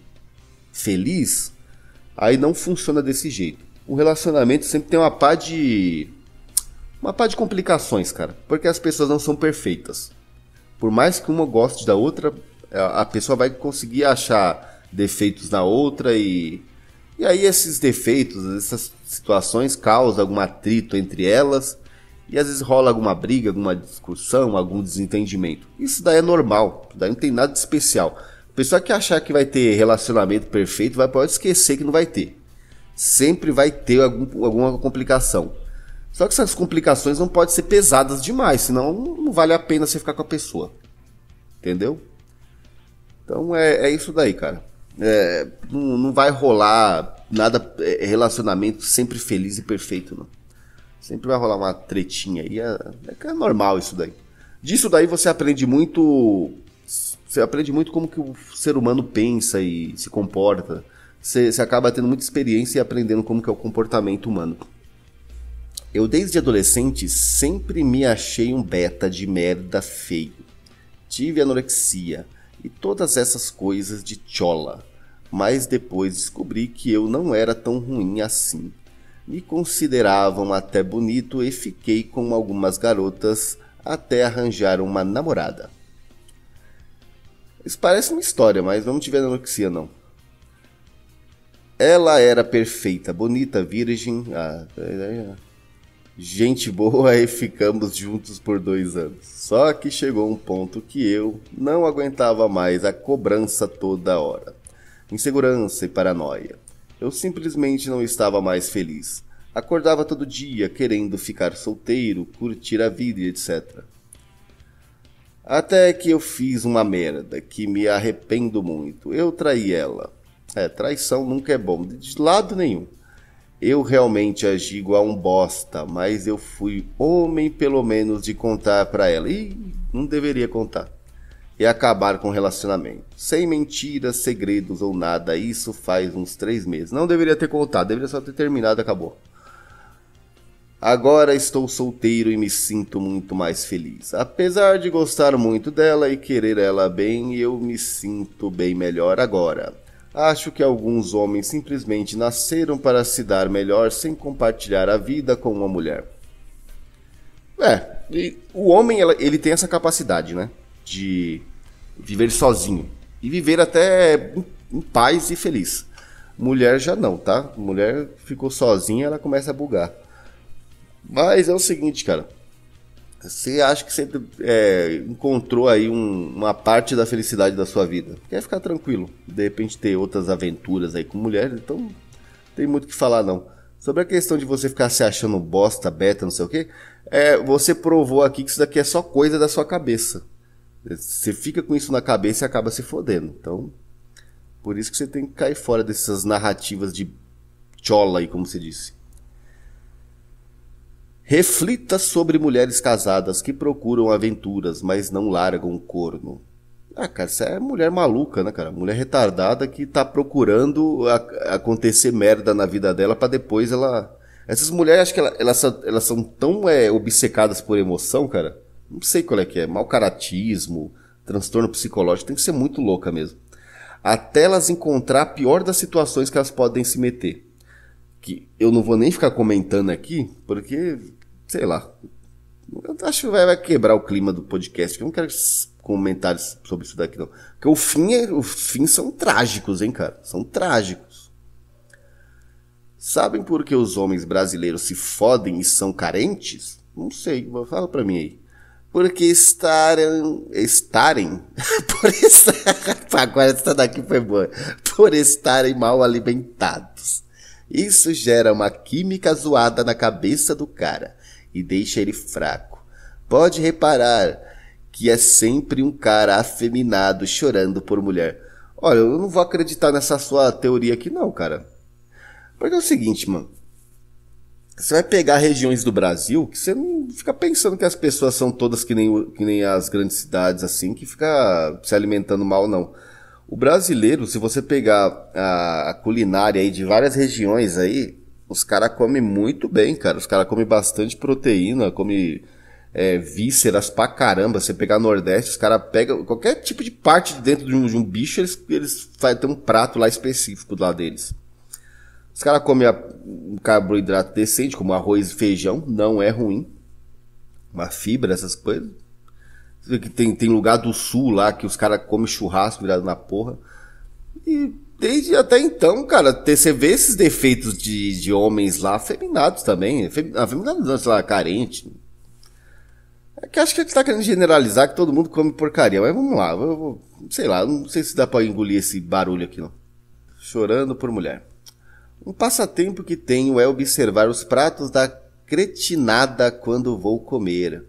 S1: feliz, aí não funciona desse jeito. O relacionamento sempre tem uma pá de uma pá de complicações, cara, porque as pessoas não são perfeitas por mais que uma goste da outra, a pessoa vai conseguir achar defeitos na outra e e aí esses defeitos, essas situações causam algum atrito entre elas e às vezes rola alguma briga, alguma discussão, algum desentendimento. Isso daí é normal, daí não tem nada de especial. A pessoa que achar que vai ter relacionamento perfeito vai pode esquecer que não vai ter. Sempre vai ter algum, alguma complicação. Só que essas complicações não podem ser pesadas demais, senão não vale a pena você ficar com a pessoa. Entendeu? Então é, é isso daí, cara. É, não, não vai rolar nada, é, relacionamento sempre feliz e perfeito, não. Sempre vai rolar uma tretinha aí. É, é, é normal isso daí. Disso daí você aprende muito. Você aprende muito como que o ser humano pensa e se comporta. Você, você acaba tendo muita experiência e aprendendo como que é o comportamento humano. Eu, desde adolescente, sempre me achei um beta de merda feio. Tive anorexia e todas essas coisas de chola, mas depois descobri que eu não era tão ruim assim. Me consideravam até bonito e fiquei com algumas garotas até arranjar uma namorada. Isso parece uma história, mas não tive anorexia não. Ela era perfeita, bonita, virgem. Ah, é, é, é gente boa e ficamos juntos por dois anos. Só que chegou um ponto que eu não aguentava mais a cobrança toda hora. Insegurança e paranoia. Eu simplesmente não estava mais feliz. Acordava todo dia querendo ficar solteiro, curtir a vida e etc. Até que eu fiz uma merda que me arrependo muito. Eu traí ela. É, traição nunca é bom, de lado nenhum. Eu realmente agi igual um bosta, mas eu fui homem pelo menos de contar para ela. E não deveria contar. E acabar com o relacionamento. Sem mentiras, segredos ou nada. Isso faz uns três meses. Não deveria ter contado, deveria só ter terminado, acabou. Agora estou solteiro e me sinto muito mais feliz. Apesar de gostar muito dela e querer ela bem, eu me sinto bem melhor agora. Acho que alguns homens simplesmente nasceram para se dar melhor sem compartilhar a vida com uma mulher. É, o homem ele tem essa capacidade, né? De viver sozinho e viver até em paz e feliz. Mulher já não, tá? Mulher ficou sozinha, ela começa a bugar. Mas é o seguinte, cara. Você acha que você é, encontrou aí um, uma parte da felicidade da sua vida? Quer ficar tranquilo. De repente ter outras aventuras aí com mulheres, então não tem muito o que falar não. Sobre a questão de você ficar se achando bosta, beta, não sei o quê, é, você provou aqui que isso daqui é só coisa da sua cabeça. Você fica com isso na cabeça e acaba se fodendo. Então, por isso que você tem que cair fora dessas narrativas de chola aí, como você disse. Reflita sobre mulheres casadas que procuram aventuras, mas não largam o corno. Ah, cara, isso é mulher maluca, né, cara? Mulher retardada que tá procurando a, acontecer merda na vida dela para depois ela. Essas mulheres, acho que elas, elas, elas são tão é, obcecadas por emoção, cara. Não sei qual é que é. Mal caratismo, transtorno psicológico. Tem que ser muito louca mesmo. Até elas encontrar a pior das situações que elas podem se meter que eu não vou nem ficar comentando aqui, porque, sei lá, eu acho que vai, vai quebrar o clima do podcast, que eu não quero comentários sobre isso daqui não. Porque o fim, é, os são trágicos, hein, cara? São trágicos. Sabem por que os homens brasileiros se fodem e são carentes? Não sei, fala pra mim aí. Porque estarem. Estarem. por estar. Agora essa daqui foi boa. Por estarem mal alimentados. Isso gera uma química zoada na cabeça do cara e deixa ele fraco. Pode reparar que é sempre um cara afeminado chorando por mulher. Olha, eu não vou acreditar nessa sua teoria aqui não, cara. Porque é o seguinte, mano. Você vai pegar regiões do Brasil que você não fica pensando que as pessoas são todas que nem, que nem as grandes cidades, assim, que fica se alimentando mal, não. O brasileiro, se você pegar a culinária aí de várias regiões aí, os caras comem muito bem, cara. Os caras comem bastante proteína, comem é, vísceras pra caramba. Você pegar Nordeste, os caras pegam qualquer tipo de parte de dentro de um, de um bicho, eles, eles tem um prato lá específico lá deles. Os caras comem um carboidrato decente, como arroz e feijão, não é ruim. Uma fibra, essas coisas. Tem, tem lugar do sul lá que os caras comem churrasco virado na porra. E desde até então, cara, você vê esses defeitos de, de homens lá, feminados também. a feminados não, sei lá, carente. É que acho que ele tá querendo generalizar que todo mundo come porcaria, mas vamos lá, eu, eu, sei lá, não sei se dá pra engolir esse barulho aqui não. Chorando por mulher. Um passatempo que tenho é observar os pratos da cretinada quando vou comer.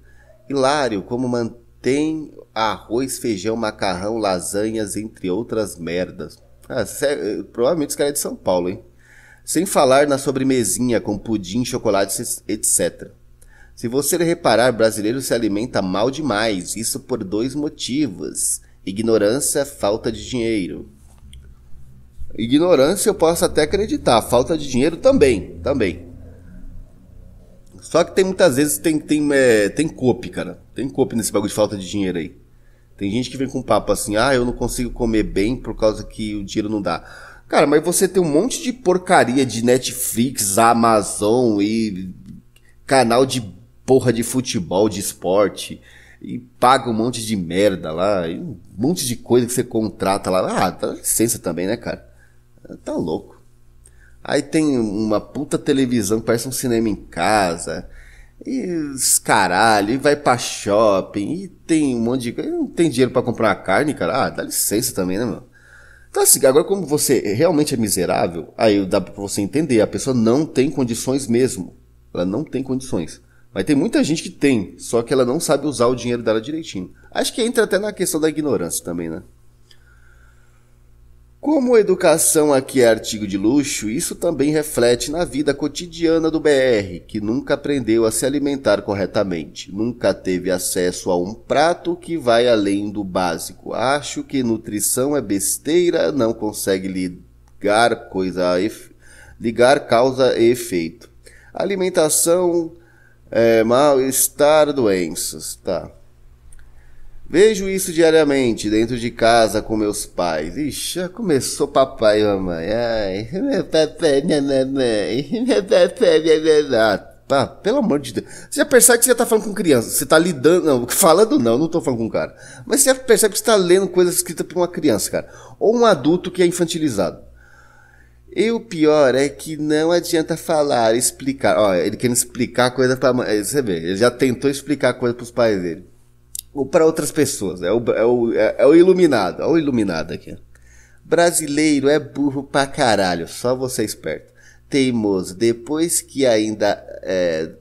S1: Hilário como manter tem arroz, feijão, macarrão, lasanhas, entre outras merdas. Ah, provavelmente os caras é de São Paulo, hein? Sem falar na sobremesinha com pudim, chocolate etc. Se você reparar, brasileiro se alimenta mal demais, isso por dois motivos: ignorância, falta de dinheiro. Ignorância eu posso até acreditar, falta de dinheiro também, também. Só que tem muitas vezes tem, tem, é, tem cope, cara. Tem cope nesse bagulho de falta de dinheiro aí. Tem gente que vem com papo assim, ah, eu não consigo comer bem por causa que o dinheiro não dá. Cara, mas você tem um monte de porcaria de Netflix, Amazon e canal de porra de futebol, de esporte. E paga um monte de merda lá, e um monte de coisa que você contrata lá. Ah, dá licença também, né, cara? Tá louco. Aí tem uma puta televisão que parece um cinema em casa. E caralho, e vai pra shopping, e tem um monte de coisa. Não tem dinheiro para comprar uma carne, cara. Ah, dá licença também, né, meu? Então, assim, agora como você realmente é miserável, aí dá pra você entender. A pessoa não tem condições mesmo. Ela não tem condições. Mas tem muita gente que tem, só que ela não sabe usar o dinheiro dela direitinho. Acho que entra até na questão da ignorância também, né? Como educação aqui é artigo de luxo, isso também reflete na vida cotidiana do BR, que nunca aprendeu a se alimentar corretamente, nunca teve acesso a um prato que vai além do básico. Acho que nutrição é besteira, não consegue ligar coisa efe... ligar causa e efeito. Alimentação é mal-estar, doenças, tá? Vejo isso diariamente, dentro de casa com meus pais. Ixi, já começou papai e mamãe. Ai, meu papai, minha mamãe. Meu papai, minha mamãe. Ah, pá, pelo amor de Deus. Você já percebe que você já tá falando com criança. Você tá lidando. Não, falando não, não tô falando com cara. Mas você já percebe que você tá lendo coisa escrita por uma criança, cara. Ou um adulto que é infantilizado. E o pior é que não adianta falar, explicar. Ó, ele querendo explicar coisa pra mãe. Você vê, ele já tentou explicar coisa pros pais dele ou para outras pessoas. É o, é, o, é, é o iluminado. Olha o iluminado aqui. Brasileiro é burro pra caralho. Só você é esperto. Teimoso. Depois que ainda é,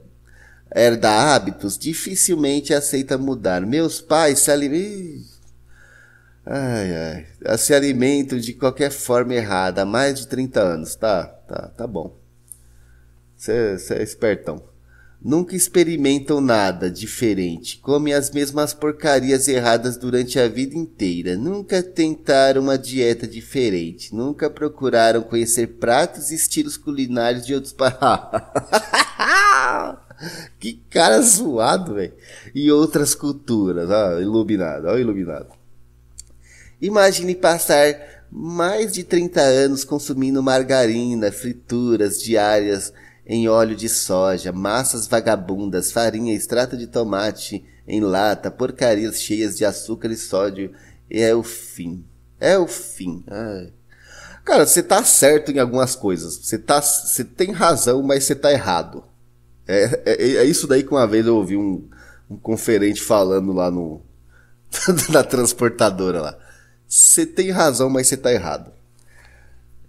S1: herda hábitos, dificilmente aceita mudar. Meus pais se alimentam. Ai, ai. Se alimentam de qualquer forma errada há mais de 30 anos. Tá, tá, tá bom. Você é espertão nunca experimentam nada diferente, comem as mesmas porcarias erradas durante a vida inteira, nunca tentaram uma dieta diferente, nunca procuraram conhecer pratos e estilos culinários de outros países. que cara zoado, velho. E outras culturas, ó, ah, iluminado, ó, iluminado. Imagine passar mais de 30 anos consumindo margarina, frituras diárias em óleo de soja, massas vagabundas, farinha, extrato de tomate em lata, porcarias cheias de açúcar e sódio. E é o fim. É o fim. Ai. Cara, você tá certo em algumas coisas. Você tá, você tem razão, mas você tá errado. É, é, é, é isso daí que uma vez eu ouvi um, um conferente falando lá no na transportadora lá. Você tem razão, mas você tá errado.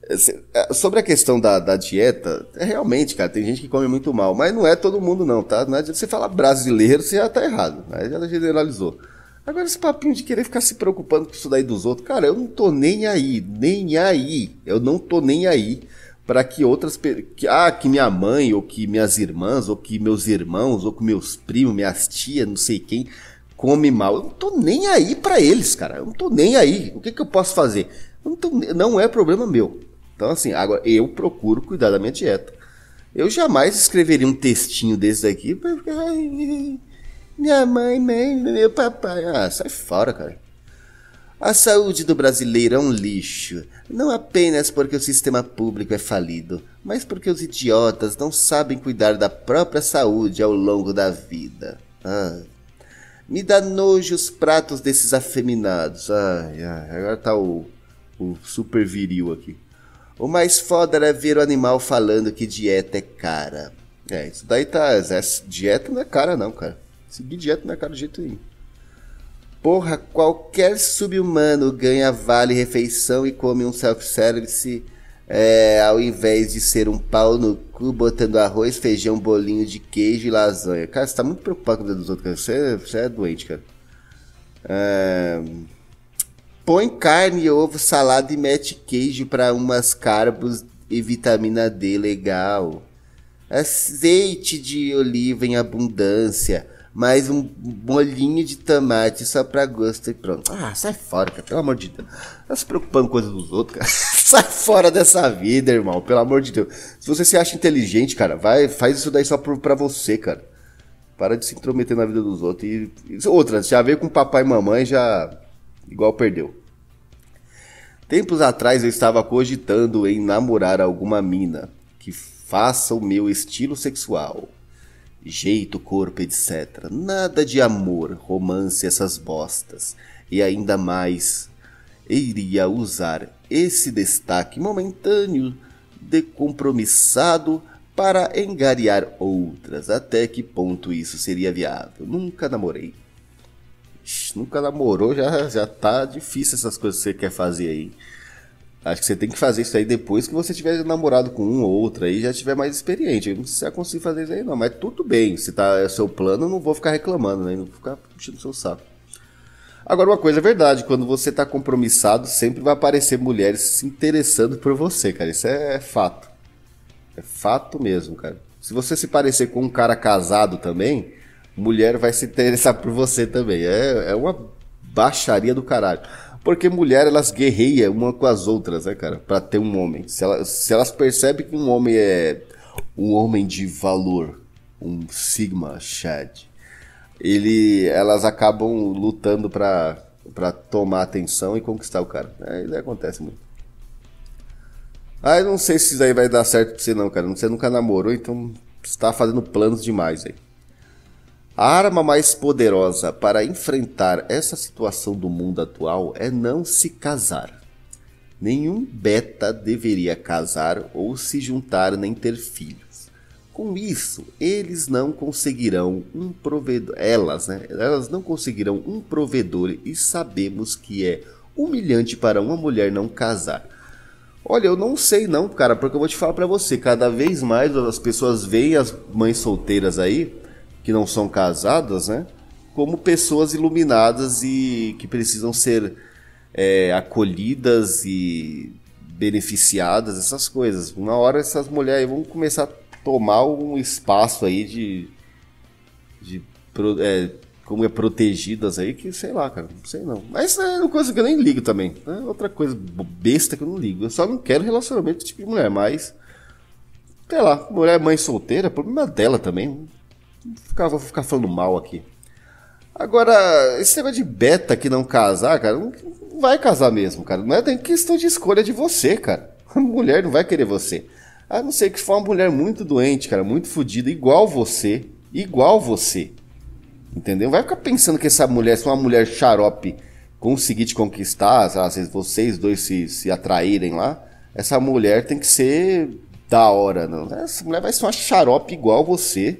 S1: Assim, é, sobre a questão da, da dieta, é realmente, cara, tem gente que come muito mal, mas não é todo mundo não, tá? Não adianta você falar brasileiro, você já tá errado, né? já generalizou. Agora esse papinho de querer ficar se preocupando com isso daí dos outros, cara, eu não tô nem aí, nem aí, eu não tô nem aí para que outras que ah que minha mãe ou que minhas irmãs ou que meus irmãos ou que meus primos minhas tias não sei quem come mal eu não tô nem aí para eles cara eu não tô nem aí o que que eu posso fazer não é problema meu então, assim, agora eu procuro cuidar da minha dieta. Eu jamais escreveria um textinho desse daqui. Porque, minha mãe, mãe, meu papai. Ah, sai fora, cara. A saúde do brasileiro é um lixo, não apenas porque o sistema público é falido, mas porque os idiotas não sabem cuidar da própria saúde ao longo da vida. Ah. Me dá nojo os pratos desses afeminados. Ai, ai, agora tá o, o super viril aqui. O mais foda era ver o animal falando que dieta é cara. É, isso daí tá. Essa é, dieta não é cara, não, cara. Seguir dieta não é cara de jeito nenhum. Porra, qualquer subhumano ganha vale refeição e come um self-service é, ao invés de ser um pau no cu botando arroz, feijão, bolinho de queijo e lasanha. Cara, você tá muito preocupado com a vida dos outros, cara. Você, é, você é doente, cara. É põe carne, ovo, salada e mete queijo para umas carbos e vitamina D legal. Azeite de oliva em abundância. Mais um molhinho de tomate só pra gosto e pronto. Ah, sai fora, cara. Pelo amor de Deus. Tá se preocupando com coisas dos outros, cara. sai fora dessa vida, irmão. Pelo amor de Deus. Se você se acha inteligente, cara, vai, faz isso daí só pra você, cara. Para de se intrometer na vida dos outros. E, e outra, já veio com papai e mamãe, já igual perdeu. Tempos atrás eu estava cogitando em namorar alguma mina que faça o meu estilo sexual. Jeito, corpo, etc. Nada de amor, romance, essas bostas. E ainda mais, iria usar esse destaque momentâneo de compromissado para engariar outras. Até que ponto isso seria viável? Nunca namorei nunca namorou, já, já tá difícil essas coisas que você quer fazer aí. Acho que você tem que fazer isso aí depois que você tiver namorado com um ou outro aí, já tiver mais experiente. Eu não sei se você conseguir fazer isso aí não, mas tudo bem. Se tá, é seu plano, não vou ficar reclamando, né? Não vou ficar puxando seu saco. Agora, uma coisa é verdade, quando você tá compromissado, sempre vai aparecer mulheres se interessando por você, cara. Isso é, é fato. É fato mesmo, cara. Se você se parecer com um cara casado também, mulher vai se interessar por você também. É, é uma baixaria do caralho. Porque mulher, elas guerreiam uma com as outras, né, cara? Pra ter um homem. Se, ela, se elas percebem que um homem é um homem de valor, um Sigma Chad, ele, elas acabam lutando pra, pra tomar atenção e conquistar o cara. É, isso acontece muito. Ah, eu não sei se isso aí vai dar certo pra você não, cara. Você nunca namorou, então você tá fazendo planos demais aí. A arma mais poderosa para enfrentar essa situação do mundo atual é não se casar. Nenhum beta deveria casar ou se juntar nem ter filhos. Com isso, eles não conseguirão um provedor, elas, né? Elas não conseguirão um provedor e sabemos que é humilhante para uma mulher não casar. Olha, eu não sei não, cara, porque eu vou te falar para você, cada vez mais as pessoas veem as mães solteiras aí que não são casadas, né? Como pessoas iluminadas e que precisam ser é, acolhidas e beneficiadas, essas coisas. Uma hora essas mulheres vão começar a tomar um espaço aí de. de é, como é protegidas aí, que sei lá, cara, não sei não. Mas é uma coisa que eu nem ligo também. É outra coisa besta que eu não ligo. Eu só não quero relacionamento tipo de mulher, mas. Sei lá, mulher mãe solteira, é problema dela também ficar, vou ficar falando mal aqui. Agora, esse negócio de beta que não casar, cara, não vai casar mesmo, cara. Não é nem questão de escolha de você, cara. A mulher não vai querer você. A não ser que for uma mulher muito doente, cara, muito fodida, igual você. Igual você. Entendeu? Vai ficar pensando que essa mulher, se uma mulher xarope conseguir te conquistar, às vezes vocês dois se, se atraírem lá, essa mulher tem que ser da hora, não. Essa mulher vai ser uma xarope igual você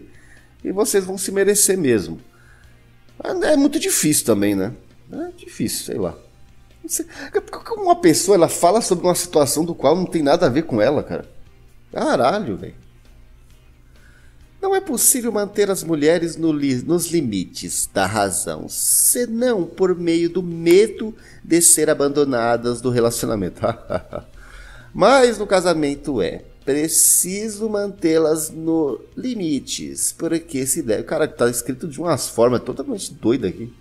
S1: e vocês vão se merecer mesmo. Ah, é muito difícil também, né? É difícil, sei lá. É uma pessoa ela fala sobre uma situação do qual não tem nada a ver com ela, cara? Caralho, velho. Não é possível manter as mulheres no li nos limites da razão, senão por meio do medo de ser abandonadas do relacionamento. Mas no casamento é preciso mantê-las no limites, porque se deve... Cara, tá escrito de umas formas totalmente doida aqui.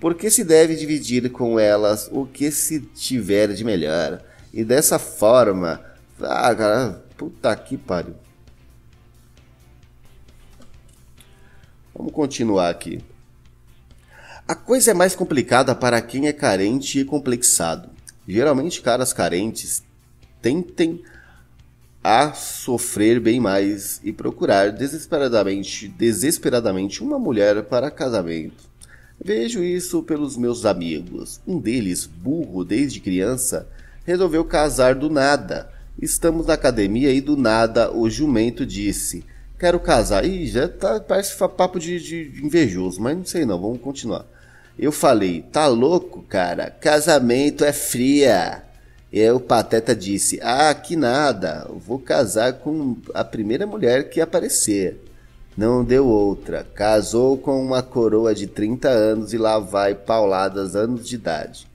S1: Porque se deve dividir com elas o que se tiver de melhor. E dessa forma... Ah, cara, puta que pariu. Vamos continuar aqui. A coisa é mais complicada para quem é carente e complexado. Geralmente, caras carentes tentem a sofrer bem mais e procurar desesperadamente, desesperadamente uma mulher para casamento. Vejo isso pelos meus amigos. Um deles, burro desde criança, resolveu casar do nada. Estamos na academia e do nada o jumento disse: Quero casar. Ih, já tá, parece papo de, de invejoso, mas não sei não, vamos continuar. Eu falei: Tá louco, cara? Casamento é fria. E o Pateta disse: Ah, que nada, vou casar com a primeira mulher que aparecer. Não deu outra. Casou com uma coroa de 30 anos e lá vai pauladas anos de idade.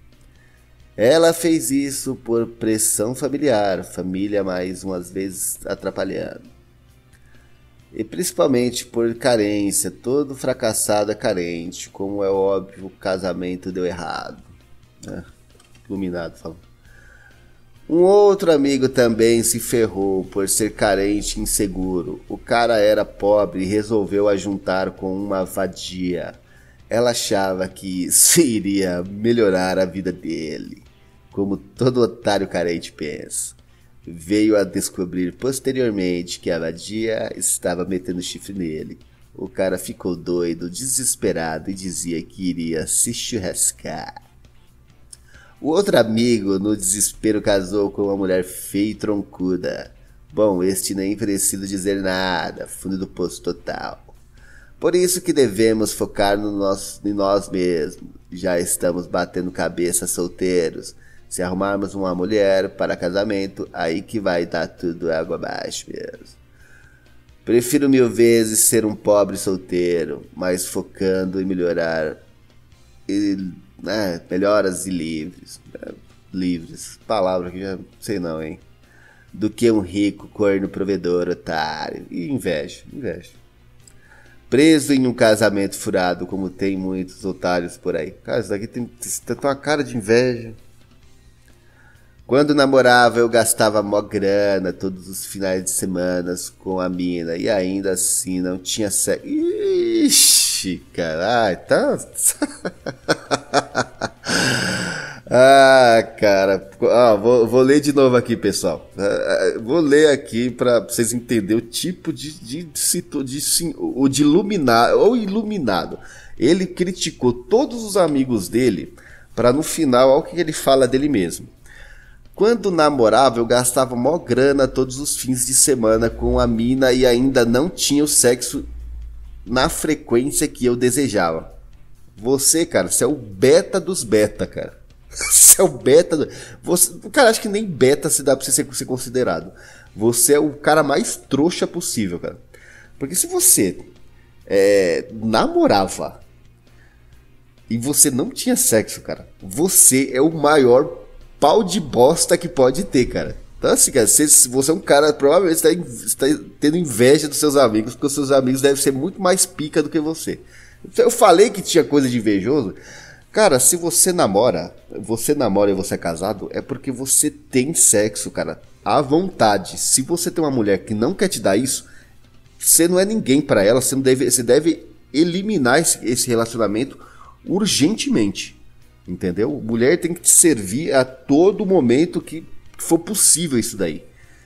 S1: Ela fez isso por pressão familiar, família mais umas vezes atrapalhando. E principalmente por carência, todo fracassado é carente, como é óbvio, o casamento deu errado. É. Iluminado falando. Um outro amigo também se ferrou por ser carente e inseguro. O cara era pobre e resolveu ajuntar com uma vadia. Ela achava que isso iria melhorar a vida dele, como todo otário carente pensa. Veio a descobrir posteriormente que a vadia estava metendo chifre nele. O cara ficou doido, desesperado e dizia que iria se churrascar. O outro amigo, no desespero, casou com uma mulher feia e troncuda. Bom, este nem preciso dizer nada, fundo do poço total. Por isso que devemos focar no nosso, em nós mesmos. Já estamos batendo cabeça solteiros. Se arrumarmos uma mulher para casamento, aí que vai dar tudo água abaixo mesmo. Prefiro mil vezes ser um pobre solteiro, mas focando em melhorar e né, melhoras e livres. É, livres. Palavra que já sei não, hein? Do que um rico corno provedor otário. E inveja, inveja. Preso em um casamento furado, como tem muitos otários por aí. Cara, isso daqui tem, tem tá uma cara de inveja. Quando namorava, eu gastava mó grana todos os finais de semana com a mina. E ainda assim não tinha sexo. Ixi, caralho, tá. Ah, cara. Ah, vou, vou, ler de novo aqui, pessoal. Ah, ah vou ler aqui para vocês entenderem o tipo de, de, de, de, sim, o de iluminar, ou iluminado. Ele criticou todos os amigos dele para no final, olha o que ele fala dele mesmo. Quando namorava, eu gastava mó grana todos os fins de semana com a mina e ainda não tinha o sexo na frequência que eu desejava. Você, cara, você é o beta dos beta, cara. Você é o beta. Do... Você... Cara, acho que nem beta se dá pra você ser, considerado. Você é o cara mais trouxa possível, cara. Porque se você é, namorava e você não tinha sexo, cara, você é o maior pau de bosta que pode ter, cara. Então, assim, cara, você, você é um cara, provavelmente está tá tendo inveja dos seus amigos, porque os seus amigos devem ser muito mais pica do que você. Então, eu falei que tinha coisa de invejoso. Cara, se você namora, você namora e você é casado, é porque você tem sexo, cara, à vontade. Se você tem uma mulher que não quer te dar isso, você não é ninguém para ela, você, não deve, você deve eliminar esse, esse relacionamento urgentemente. Entendeu? Mulher tem que te servir a todo momento que for possível isso daí.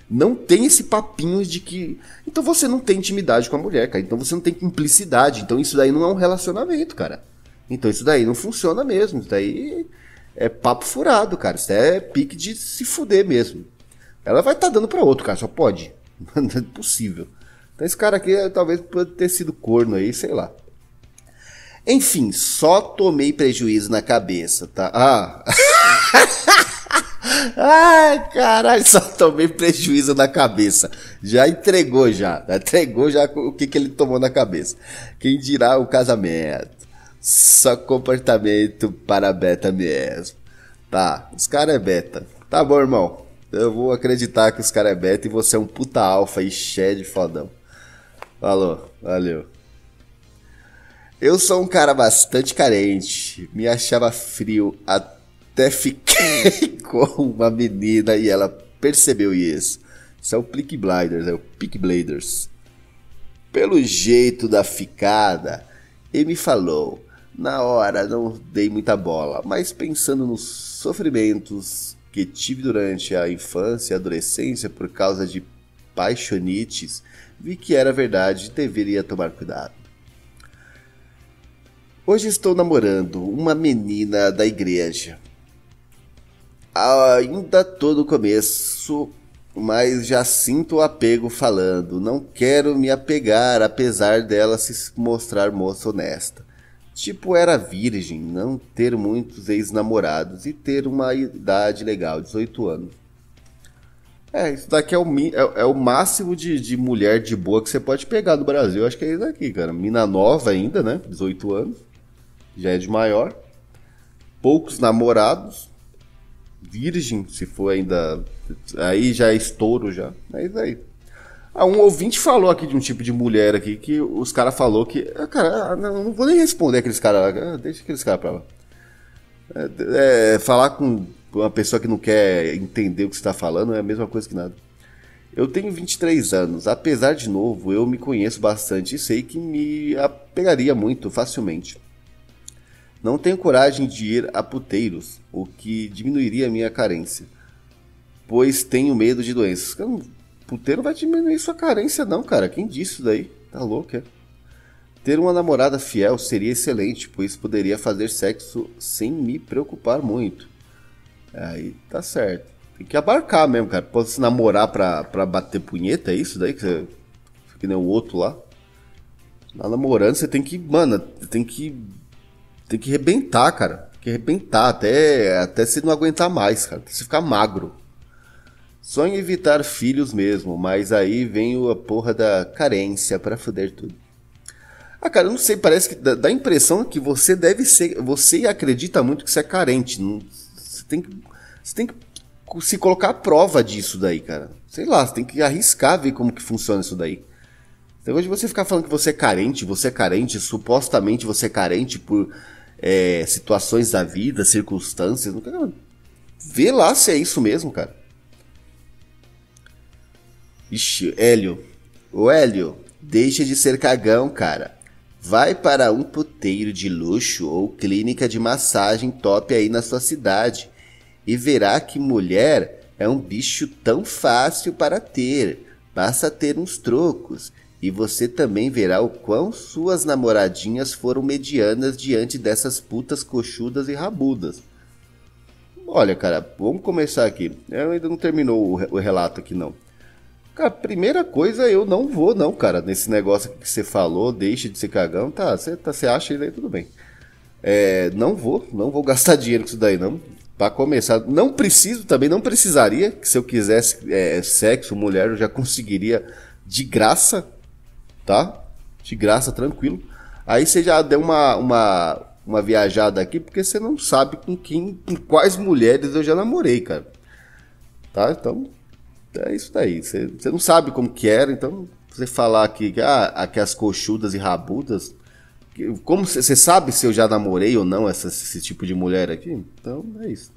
S1: Não tem esse papinho de que. Então você não tem intimidade com a mulher, cara. Então você não tem cumplicidade. Então isso daí não é um relacionamento, cara. Então isso daí não funciona mesmo. Isso daí é papo furado, cara. Isso daí é pique de se fuder mesmo. Ela vai estar tá dando para outro, cara. Só pode. Não é possível. Então esse cara aqui é, talvez pode ter sido corno aí, sei lá. Enfim, só tomei prejuízo na cabeça, tá? Ah! Ai, caralho, só tomei prejuízo na cabeça. Já entregou já. Entregou já o que, que ele tomou na cabeça. Quem dirá o casamento? Só comportamento para beta mesmo. Tá, os caras é beta. Tá bom, irmão. Eu vou acreditar que os caras é beta e você é um puta alfa e de fodão. Falou, valeu. Eu sou um cara bastante carente. Me achava frio até até fiquei com uma menina e ela percebeu isso. Isso é o Plick Bliders, é o Pick Bladers. Pelo jeito da ficada, ele me falou. Na hora não dei muita bola, mas pensando nos sofrimentos que tive durante a infância e adolescência por causa de paixonites, vi que era verdade e deveria tomar cuidado. Hoje estou namorando uma menina da igreja ainda tô no começo, mas já sinto o apego falando. Não quero me apegar, apesar dela se mostrar moça honesta. Tipo, era virgem, não ter muitos ex-namorados e ter uma idade legal, 18 anos. É, isso daqui é o, é, é o máximo de, de, mulher de boa que você pode pegar no Brasil. Acho que é isso daqui, cara. Mina nova ainda, né? 18 anos. Já é de maior. Poucos namorados virgem, se for ainda. Aí já é estouro já. Mas aí. Ah, um ouvinte falou aqui de um tipo de mulher aqui que os caras falou que. Ah, cara, ah, não, não, vou nem responder aqueles caras lá. Ah, deixa aqueles caras pra lá. É, é, falar com uma pessoa que não quer entender o que você tá falando é a mesma coisa que nada. Eu tenho 23 anos, apesar de novo, eu me conheço bastante e sei que me apegaria muito facilmente. Não tenho coragem de ir a puteiros, o que diminuiria a minha carência, pois tenho medo de doenças. puteiro vai diminuir sua carência, não, cara. Quem disse isso daí? Tá louco, é? Ter uma namorada fiel seria excelente, pois poderia fazer sexo sem me preocupar muito. Aí tá certo. Tem que abarcar mesmo, cara. Pode se namorar pra, pra bater punheta, é isso daí? Que, você, que nem o outro lá. Na namorando, você tem que, mano, tem que tem que rebentar, cara. Tem que rebentar até, até se não aguentar mais, cara. Tem se ficar magro. Só em evitar filhos mesmo, mas aí vem a porra da carência para foder tudo. Ah, cara, eu não sei, parece que dá, dá a impressão que você deve ser. Você acredita muito que você é carente. Não, você, tem que, você tem que se colocar à prova disso daí, cara. Sei lá, você tem que arriscar ver como que funciona isso daí. Então, hoje você ficar falando que você é carente, você é carente, supostamente você é carente por é, situações da vida, circunstâncias. não Cara, vê lá se é isso mesmo, cara. Ixi, Hélio. O Hélio, deixa de ser cagão, cara. Vai para um puteiro de luxo ou clínica de massagem top aí na sua cidade e verá que mulher é um bicho tão fácil para ter. Basta ter uns trocos e você também verá o quão suas namoradinhas foram medianas diante dessas putas coxudas e rabudas. Olha, cara, vamos começar aqui. Eu é, ainda não terminou o, relato aqui, não. Cara, primeira coisa, eu não vou, não, cara, nesse negócio que você falou, deixa de ser cagão, tá, você tá, acha isso aí, tudo bem. É, não vou, não vou gastar dinheiro com isso daí, não. Pra começar, não preciso também, não precisaria, que se eu quisesse é, sexo, mulher, eu já conseguiria de graça, tá? De graça, tranquilo. Aí você já deu uma, uma, uma viajada aqui, porque você não sabe com quem, com quais mulheres eu já namorei, cara. Tá? Então, é isso daí. Você, você não sabe como que era, então você falar ah, aqui, ah, aquelas as coxudas e rabudas, como você sabe se eu já namorei ou não essa, esse tipo de mulher aqui? Então é isso.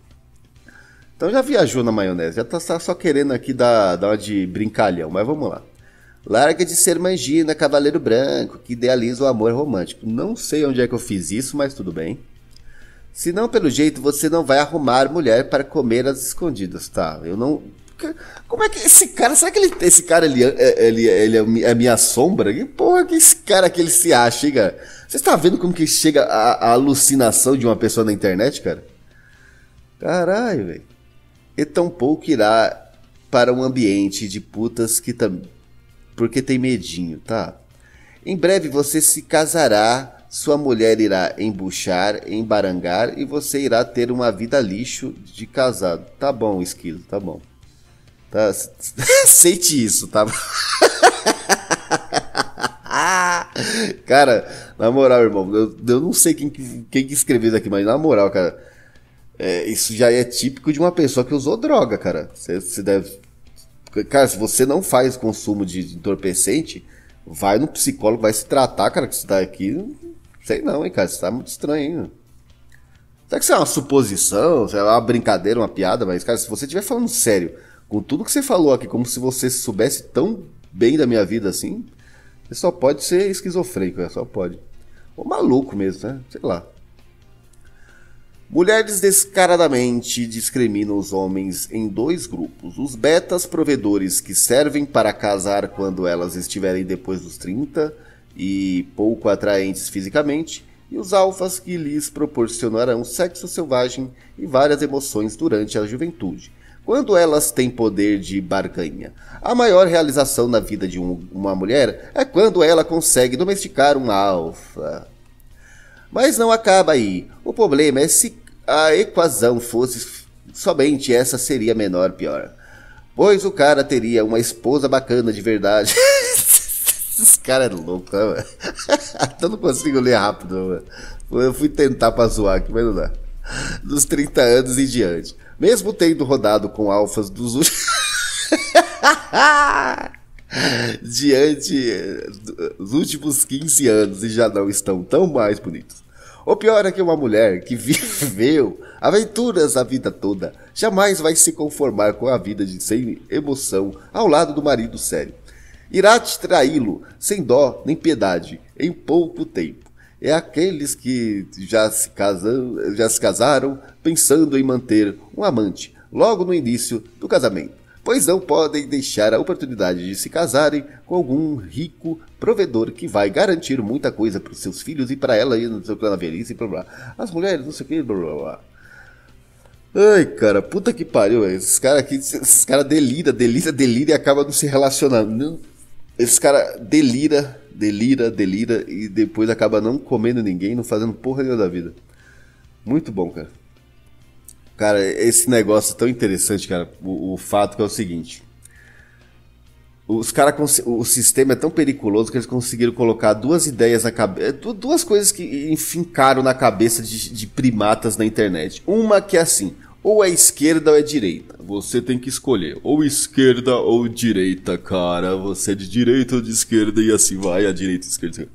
S1: Então já viajou na maionese, já tá só querendo aqui dar, dar uma de brincalhão, mas vamos lá. Larga de ser mangina, cavaleiro branco, que idealiza o amor romântico. Não sei onde é que eu fiz isso, mas tudo bem. Se não, pelo jeito, você não vai arrumar mulher para comer às escondidas, tá? Eu não. Como é que esse cara. Será que ele, esse cara ele, ele, é, ele é, é, é minha sombra? Que porra que esse cara que ele se acha, hein, cara? Você está vendo como que chega a, a, alucinação de uma pessoa na internet, cara? Caralho, velho. E tampouco irá para um ambiente de putas que também porque tem medinho, tá? Em breve você se casará, sua mulher irá embuchar, embarangar e você irá ter uma vida lixo de casado. Tá bom, esquilo, tá bom. Tá, sente isso, tá? cara, na moral, irmão, eu, eu não sei quem, quem escreveu isso aqui, mas na moral, cara, é, isso já é típico de uma pessoa que usou droga, cara. Você deve Cara, se você não faz consumo de entorpecente, vai no psicólogo, vai se tratar, cara, que tá aqui, Sei não, hein, cara, você tá muito estranho. Hein? Será que isso é uma suposição, sei lá, uma brincadeira, uma piada, mas, cara, se você estiver falando sério, com tudo que você falou aqui, como se você soubesse tão bem da minha vida assim, você só pode ser esquizofrênico, né, só pode. Ou maluco mesmo, né? Sei lá. Mulheres descaradamente discriminam os homens em dois grupos: os betas provedores que servem para casar quando elas estiverem depois dos 30 e pouco atraentes fisicamente, e os alfas que lhes proporcionarão sexo selvagem e várias emoções durante a juventude, quando elas têm poder de barganha. A maior realização na vida de um, uma mulher é quando ela consegue domesticar um alfa. Mas não acaba aí. O problema é se a equação fosse somente essa seria menor pior. Pois o cara teria uma esposa bacana de verdade. Esse cara é louco, né, mano? Eu não consigo ler rápido, mano. Eu fui tentar pra zoar aqui, mas não dá. Dos 30 anos em diante. Mesmo tendo rodado com alfas dos últimos. diante dos últimos 15 anos e já não estão tão mais bonitos. O pior é que uma mulher que viveu aventuras a vida toda jamais vai se conformar com a vida de sem emoção ao lado do marido sério. Irá distraí-lo sem dó nem piedade em pouco tempo. É aqueles que já se, casam, já se casaram pensando em manter um amante logo no início do casamento pois não podem deixar a oportunidade de se casarem com algum rico provedor que vai garantir muita coisa para os seus filhos e para ela no seu plano velhice e blá blá. As mulheres, não sei o que, blá blá blá. Ai, cara, puta que pariu, esses caras aqui, esses caras delira, delira, delira e acaba não se relacionando. Esses caras delira, delira, delira e depois acaba não comendo ninguém, não fazendo porra nenhuma da vida. Muito bom, cara. Cara, esse negócio é tão interessante, cara. O, o fato que é o seguinte. Os cara, o sistema é tão periculoso que eles conseguiram colocar duas ideias na cabeça. É, duas coisas que enfincaram na cabeça de, de primatas na internet. Uma que é assim: ou é esquerda ou é direita. Você tem que escolher. Ou esquerda ou direita, cara. Você é de direita ou de esquerda e assim vai, a direita, a esquerda. esquerda.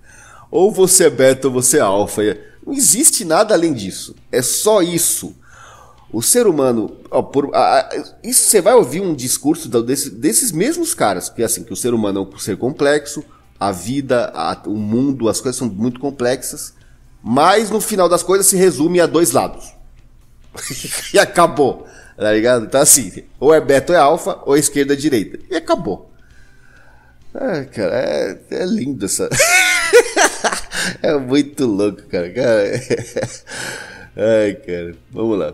S1: Ou você é beta ou você é alfa. É, não existe nada além disso. É só isso. O ser humano, ó, por, a, a, isso você vai ouvir um discurso desse, desses mesmos caras, que assim que o ser humano é um ser complexo, a vida, a, o mundo, as coisas são muito complexas, mas no final das coisas se resume a dois lados e acabou, tá ligado? Então assim, ou é beta ou é alfa, ou é esquerda é direita e acabou. Ah, cara, é, é lindo essa. é muito louco, cara. cara... Ai, cara, vamos lá.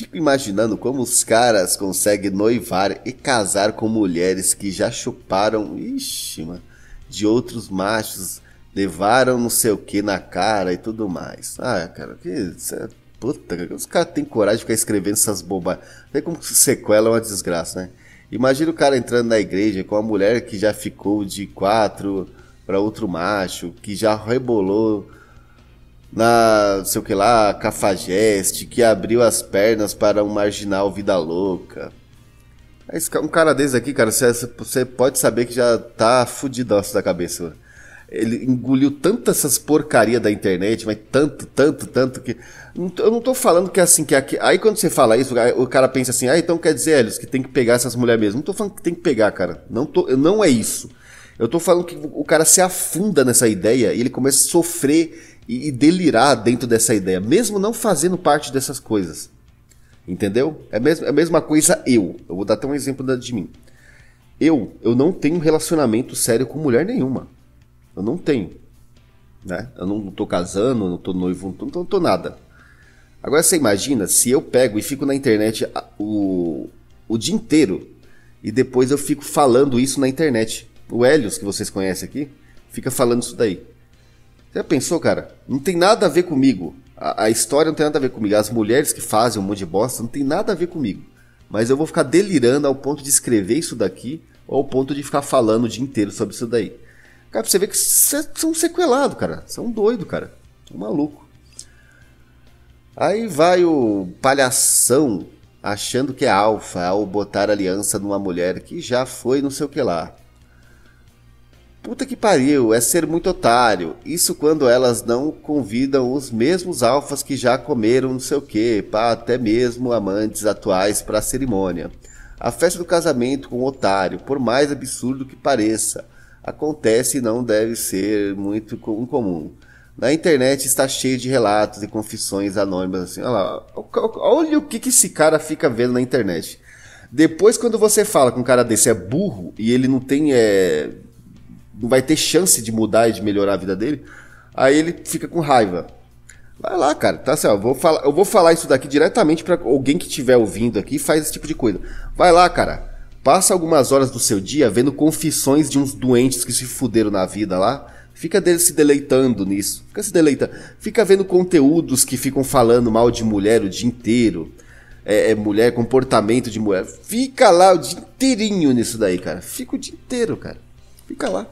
S1: Fico imaginando como os caras conseguem noivar e casar com mulheres que já chuparam, ixi, mano, de outros machos, levaram não sei o que na cara e tudo mais. Ah, cara, que. É puta, os caras têm coragem de ficar escrevendo essas bobagens. Não como se sequela é uma desgraça, né? Imagina o cara entrando na igreja com uma mulher que já ficou de quatro para outro macho, que já rebolou na, sei o que lá, Cafajeste, que abriu as pernas para um marginal vida louca. É um cara desse aqui, cara, você, você pode saber que já tá fudidaço da cabeça. Ele engoliu tantas essas porcaria da internet, mas tanto, tanto, tanto que. Eu não tô falando que é assim, que é aqui. Aí quando você fala isso, o cara pensa assim, ah, então quer dizer, Helios, que tem que pegar essas mulheres mesmo. Não tô falando que tem que pegar, cara. Não, tô, não é isso. Eu tô falando que o cara se afunda nessa ideia e ele começa a sofrer e, e delirar dentro dessa ideia, mesmo não fazendo parte dessas coisas. Entendeu? É, mesmo, é a mesma coisa eu. Eu vou dar até um exemplo de mim. Eu, eu não tenho relacionamento sério com mulher nenhuma. Eu não tenho. Né? Eu não tô casando, não tô noivo, não tô, não tô nada. Agora você imagina se eu pego e fico na internet o, o dia inteiro e depois eu fico falando isso na internet. O Helios, que vocês conhecem aqui, fica falando isso daí. Já pensou, cara? Não tem nada a ver comigo. A, a, história não tem nada a ver comigo. As mulheres que fazem um monte de bosta não tem nada a ver comigo. Mas eu vou ficar delirando ao ponto de escrever isso daqui ou ao ponto de ficar falando o dia inteiro sobre isso daí. Cara, pra você ver que cê, são é sequelados, cara. São é doido, cara. São é maluco. Aí vai o palhação achando que é alfa ao botar aliança numa mulher que já foi não sei o que lá. Puta que pariu, é ser muito otário. Isso quando elas não convidam os mesmos alfas que já comeram não sei o que, até mesmo amantes atuais para a cerimônia. A festa do casamento com o otário, por mais absurdo que pareça, acontece e não deve ser muito incomum. Na internet está cheio de relatos e confissões anônimas assim. Olha, lá, olha o que, que esse cara fica vendo na internet. Depois, quando você fala com um cara desse é burro e ele não tem. É não vai ter chance de mudar e de melhorar a vida dele. Aí ele fica com raiva. Vai lá, cara, tá assim, ó, vou falar, eu vou falar isso daqui diretamente para alguém que estiver ouvindo aqui e faz esse tipo de coisa. Vai lá, cara, passa algumas horas do seu dia vendo confissões de uns doentes que se fuderam na vida lá. Fica dele se deleitando nisso. Fica se deleitando. Fica vendo conteúdos que ficam falando mal de mulher o dia inteiro. É, é, mulher, comportamento de mulher. Fica lá o dia inteirinho nisso daí, cara. Fica o dia inteiro, cara. Fica lá.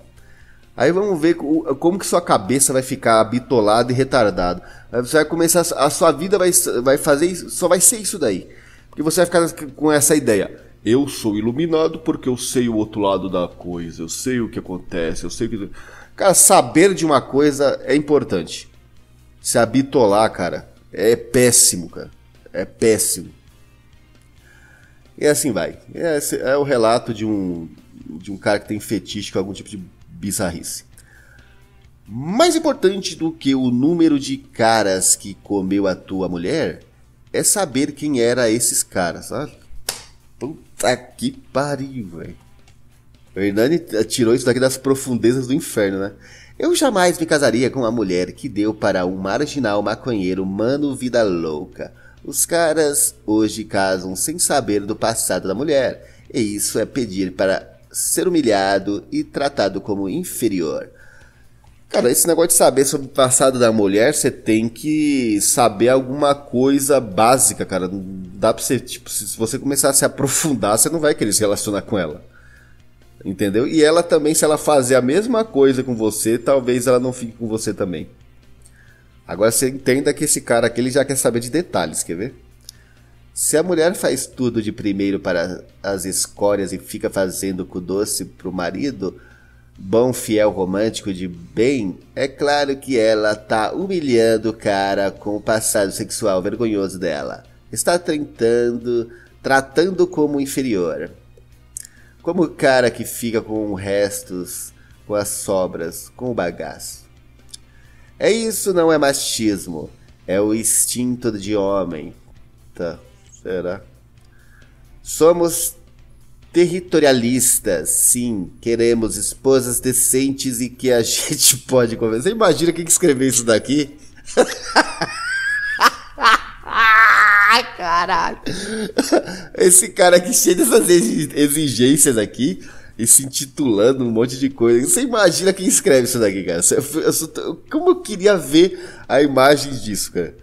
S1: Aí vamos ver como que sua cabeça vai ficar bitolada e retardada. você vai começar, a sua vida vai, vai fazer só vai ser isso daí. Porque você vai ficar com essa ideia. Eu sou iluminado porque eu sei o outro lado da coisa, eu sei o que acontece, eu sei o que. Cara, saber de uma coisa é importante. Se habitolar, cara, é péssimo, cara. É péssimo. E assim vai. É, esse é o relato de um, de um cara que tem fetiche com algum tipo de bizarrice. Mais importante do que o número de caras que comeu a tua mulher é saber quem era esses caras, sabe? Puta que pariu, velho. O Hernani tirou isso daqui das profundezas do inferno, né? Eu jamais me casaria com uma mulher que deu para um marginal maconheiro mano vida louca. Os caras hoje casam sem saber do passado da mulher, e isso é pedir para ser humilhado e tratado como inferior. Cara, esse negócio de saber sobre o passado da mulher, você tem que saber alguma coisa básica, cara. Não dá pra você, tipo, se você começar a se aprofundar, você não vai querer se relacionar com ela. Entendeu? E ela também, se ela fazer a mesma coisa com você, talvez ela não fique com você também. Agora você entenda que esse cara aqui ele já quer saber de detalhes, quer ver? Se a mulher faz tudo de primeiro para as escórias e fica fazendo com doce pro marido, bom fiel romântico de bem, é claro que ela tá humilhando o cara com o passado sexual vergonhoso dela. Está tentando, tratando como inferior. Como o cara que fica com restos, com as sobras, com o bagaço. É isso, não é machismo. É o instinto de homem. Tá. Será? Somos territorialistas, sim. Queremos esposas decentes e que a gente pode conversar. Imagina quem que escreveu isso daqui. Ai, Caralho. Esse cara que cheio dessas exigências aqui e se intitulando um monte de coisa. Você imagina quem escreve isso daqui, cara? É eu, como eu queria ver a imagem disso, cara.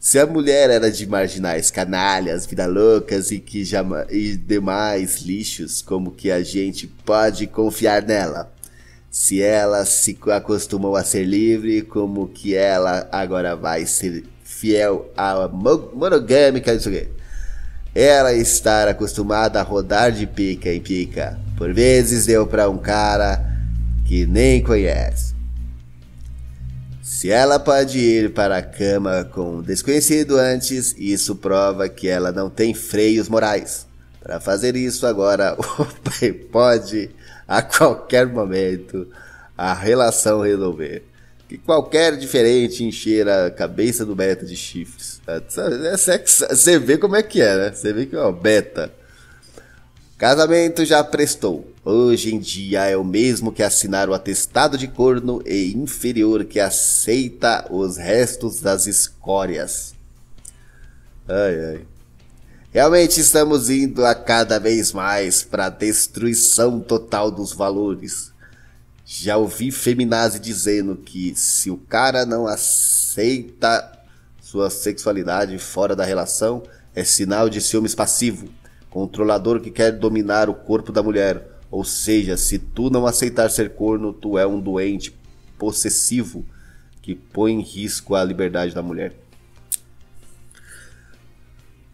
S1: Se a mulher era de marginais, canalhas, vida loucas e que jamais, e demais lixos, como que a gente pode confiar nela? Se ela se acostumou a ser livre, como que ela agora vai ser fiel à monogâmica? Ela estar acostumada a rodar de pica em pica. Por vezes deu para um cara que nem conhece. Se ela pode ir para a cama com um desconhecido antes, isso prova que ela não tem freios morais. Para fazer isso agora, o pai pode, a qualquer momento, a relação resolver. Que qualquer diferente encher a cabeça do beta de chifres. Tá, é sexo, você vê como é que é, né? Você vê que, o é beta Casamento já prestou. Hoje em dia é o mesmo que assinar o atestado de corno e inferior que aceita os restos das escórias. Ai, ai. Realmente estamos indo a cada vez mais para a destruição total dos valores. Já ouvi feminazi dizendo que se o cara não aceita sua sexualidade fora da relação, é sinal de ciúmes passivo controlador que quer dominar o corpo da mulher. Ou seja, se tu não aceitar ser corno, tu é um doente possessivo que põe em risco a liberdade da mulher.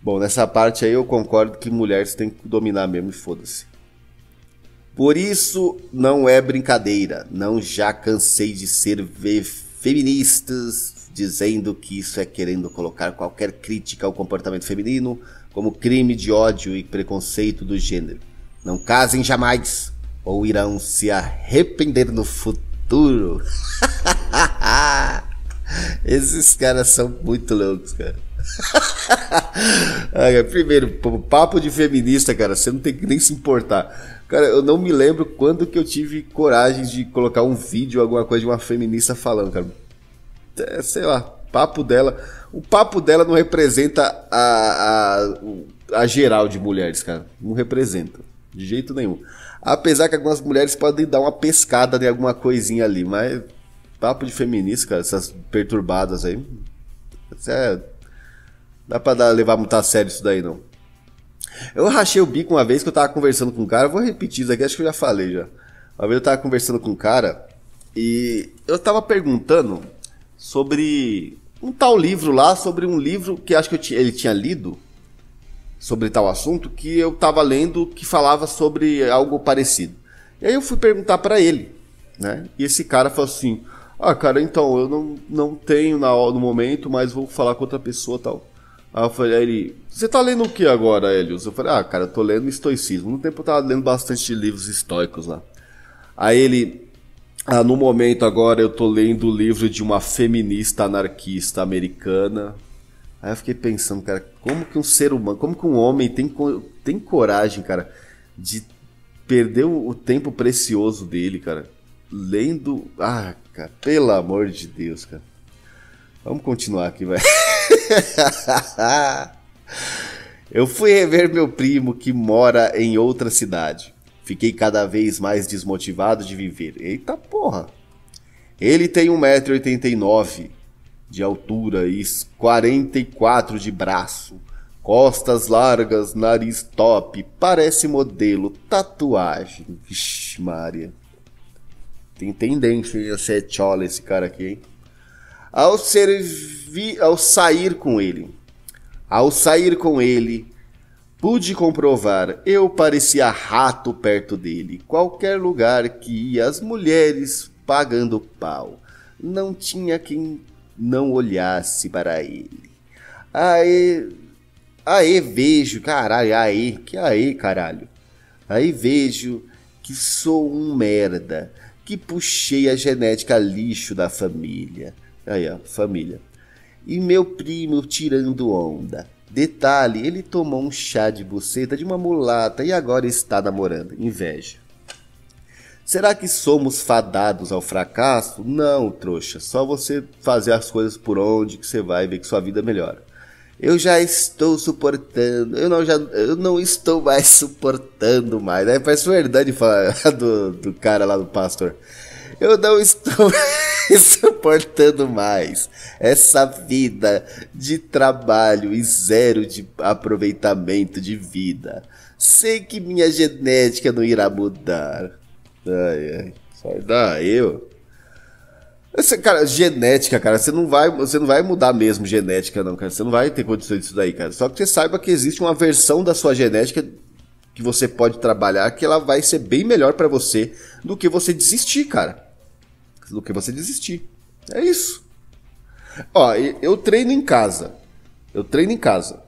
S1: Bom, nessa parte aí eu concordo que mulheres têm que dominar mesmo e foda-se. Por isso não é brincadeira, não já cansei de ser feministas dizendo que isso é querendo colocar qualquer crítica ao comportamento feminino como crime de ódio e preconceito do gênero. Não casem jamais, ou irão se arrepender no futuro. Esses caras são muito loucos, cara. Primeiro, papo de feminista, cara, você não tem que nem se importar. Cara, eu não me lembro quando que eu tive coragem de colocar um vídeo, alguma coisa de uma feminista falando, cara. É, sei lá, papo dela. O papo dela não representa a, a, a geral de mulheres, cara. Não representa. De jeito nenhum. Apesar que algumas mulheres podem dar uma pescada em alguma coisinha ali, mas papo de feminista, cara, essas perturbadas aí. É, dá pra dar, levar muito a sério isso daí, não. Eu rachei o bico uma vez que eu tava conversando com um cara, vou repetir isso aqui, acho que eu já falei já. Uma vez eu tava conversando com um cara e eu tava perguntando sobre um tal livro lá sobre um livro que acho que tinha, ele tinha lido sobre tal assunto que eu estava lendo que falava sobre algo parecido. E aí eu fui perguntar para ele, né? E esse cara falou assim: "Ah, cara, então eu não, não tenho na no momento, mas vou falar com outra pessoa, tal". Aí eu falei, aí ele, você tá lendo o que agora, Helios? Eu falei, ah, cara, eu tô lendo estoicismo. No tempo eu tava lendo bastante livros estoicos lá. Aí ele, ah, no momento agora eu tô lendo o livro de uma feminista anarquista americana. Aí eu fiquei pensando, cara, como que um ser humano, como que um homem tem, tem coragem, cara, de perder o tempo precioso dele, cara, lendo. Ah, cara, pelo amor de Deus, cara. Vamos continuar aqui, vai. eu fui rever meu primo que mora em outra cidade. Fiquei cada vez mais desmotivado de viver. Eita porra! Ele tem 1,89m de altura e 44 de braço. Costas largas, nariz top, parece modelo, tatuagem. Vixe, Maria. Tem tendência a ser chola esse cara aqui, hein? Ao, ao sair com ele. Ao sair com ele, Pude comprovar, eu parecia rato perto dele. Qualquer lugar que ia, as mulheres pagando pau. Não tinha quem não olhasse para ele. Aê, aê, vejo, caralho, aê, que aê, caralho. Aí vejo que sou um merda, que puxei a genética lixo da família. Aí, ó, família. E meu primo tirando onda. Detalhe, ele tomou um chá de buceta de uma mulata e agora está namorando. Inveja. Será que somos fadados ao fracasso? Não, trouxa. Só você fazer as coisas por onde que você vai ver que sua vida melhora. Eu já estou suportando. Eu não, já, eu não estou mais suportando mais. É, parece verdade falar do, do cara lá do pastor. Eu não estou suportando mais essa vida de trabalho e zero de aproveitamento de vida. Sei que minha genética não irá mudar. Ai, ai. Sai daí, eu. cara, genética, cara, você não vai, você não vai mudar mesmo genética, não, cara. Você não vai ter condições disso daí, cara. Só que você saiba que existe uma versão da sua genética que você pode trabalhar que ela vai ser bem melhor para você do que você desistir, cara do que você desistir. É isso. Ó, eu treino em casa. Eu treino em casa.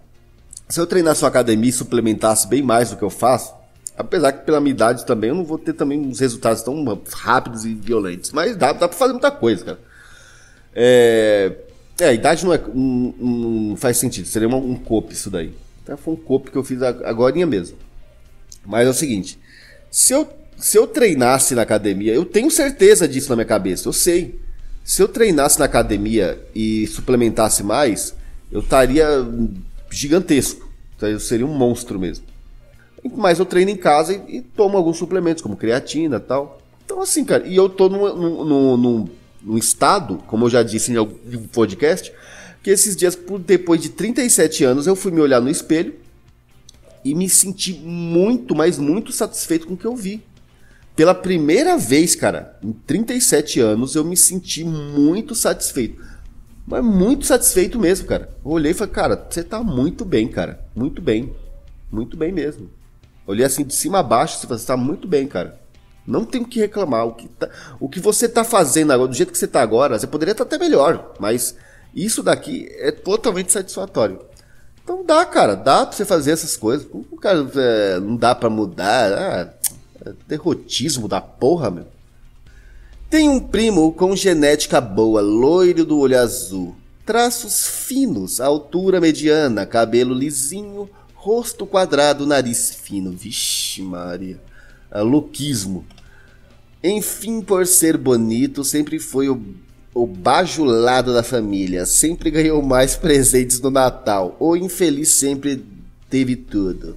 S1: Se eu treinar sua academia e suplementasse bem mais do que eu faço, apesar que pela minha idade também eu não vou ter também uns resultados tão rápidos e violentos, mas dá, dá pra fazer muita coisa, cara. É, é a idade não, é, não, faz sentido, seria um, um copo isso daí. Então, foi um copo que eu fiz agora mesmo. Mas é o seguinte, se eu se eu treinasse na academia, eu tenho certeza disso na minha cabeça, eu sei. Se eu treinasse na academia e suplementasse mais, eu estaria gigantesco. Então, eu seria um monstro mesmo. Mas eu treino em casa e, e tomo alguns suplementos, como creatina e tal. Então, assim, cara, e eu tô num, num, num, num estado, como eu já disse em algum podcast, que esses dias, depois de 37 anos, eu fui me olhar no espelho e me senti muito, mas muito satisfeito com o que eu vi pela primeira vez, cara, em 37 anos, eu me senti muito satisfeito. Mas muito satisfeito mesmo, cara. olhei e falei, cara, você tá muito bem, cara. Muito bem. Muito bem mesmo. Olhei assim de cima a baixo e falei, você tá muito bem, cara. Não tem o que reclamar. O que, tá, o que você tá fazendo agora, do jeito que você tá agora, você poderia estar tá até melhor. Mas isso daqui é totalmente satisfatório. Então dá, cara. Dá pra você fazer essas coisas. O Cara, é, não dá pra mudar. Ah, Derrotismo da porra, meu. Tem um primo com genética boa, loiro do olho azul, traços finos, altura mediana, cabelo lisinho, rosto quadrado, nariz fino. Vixe, Maria. É louquismo. Enfim, por ser bonito, sempre foi o, o bajulado da família, sempre ganhou mais presentes no Natal. O infeliz sempre teve tudo.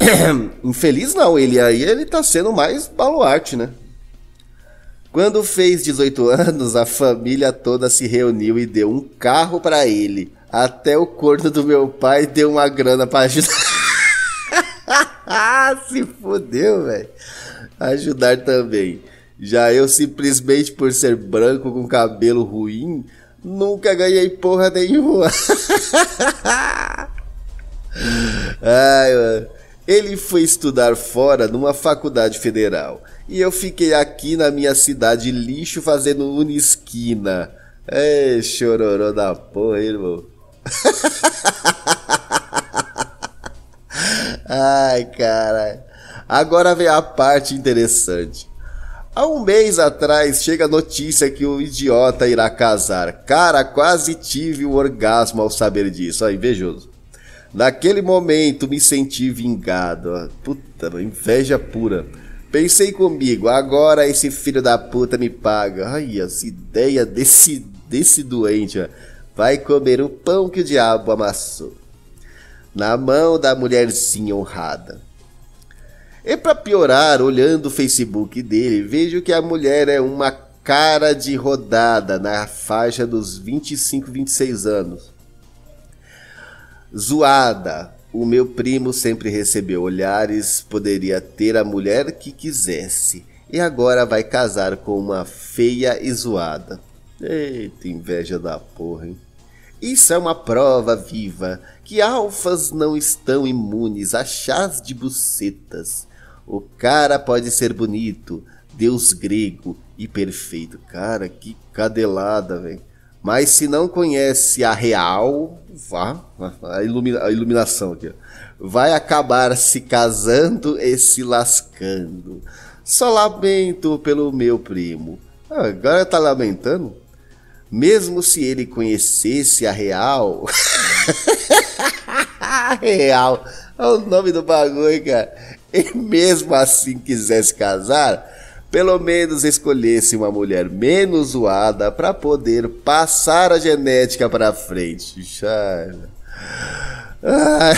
S1: Infeliz não, ele aí ele tá sendo mais baluarte, né? Quando fez 18 anos, a família toda se reuniu e deu um carro para ele. Até o corno do meu pai deu uma grana para ajudar. se fodeu, velho. Ajudar também. Já eu, simplesmente por ser branco com cabelo ruim, nunca ganhei porra nenhuma. Ai, mano. Ele foi estudar fora numa faculdade federal. E eu fiquei aqui na minha cidade lixo fazendo unisquina. Ei, é, chororô da porra, irmão. Ai, cara. Agora vem a parte interessante. Há um mês atrás chega a notícia que o idiota irá casar. Cara, quase tive um orgasmo ao saber disso. Ó, invejoso. Naquele momento me senti vingado. Ah, puta, inveja pura. Pensei comigo, agora esse filho da puta me paga. Ai, as ideias desse, desse doente, ó. Ah. Vai comer o pão que o diabo amassou. Na mão da mulherzinha honrada. E para piorar, olhando o Facebook dele, vejo que a mulher é uma cara de rodada na faixa dos 25, 26 anos. Zoada. O meu primo sempre recebeu olhares, poderia ter a mulher que quisesse. E agora vai casar com uma feia e zoada. Eita, inveja da porra, hein? Isso é uma prova viva que alfas não estão imunes a chás de bucetas. O cara pode ser bonito, deus grego e perfeito. Cara, que cadelada, velho. Mas se não conhece a real, vá, a, ilumina, a iluminação aqui, vai acabar se casando e se lascando. Só lamento pelo meu primo. Ah, agora tá lamentando? Mesmo se ele conhecesse a real. real. É o nome do bagulho, cara. E mesmo assim quisesse casar, pelo menos escolhesse uma mulher menos zoada para poder passar a genética para frente. Ah.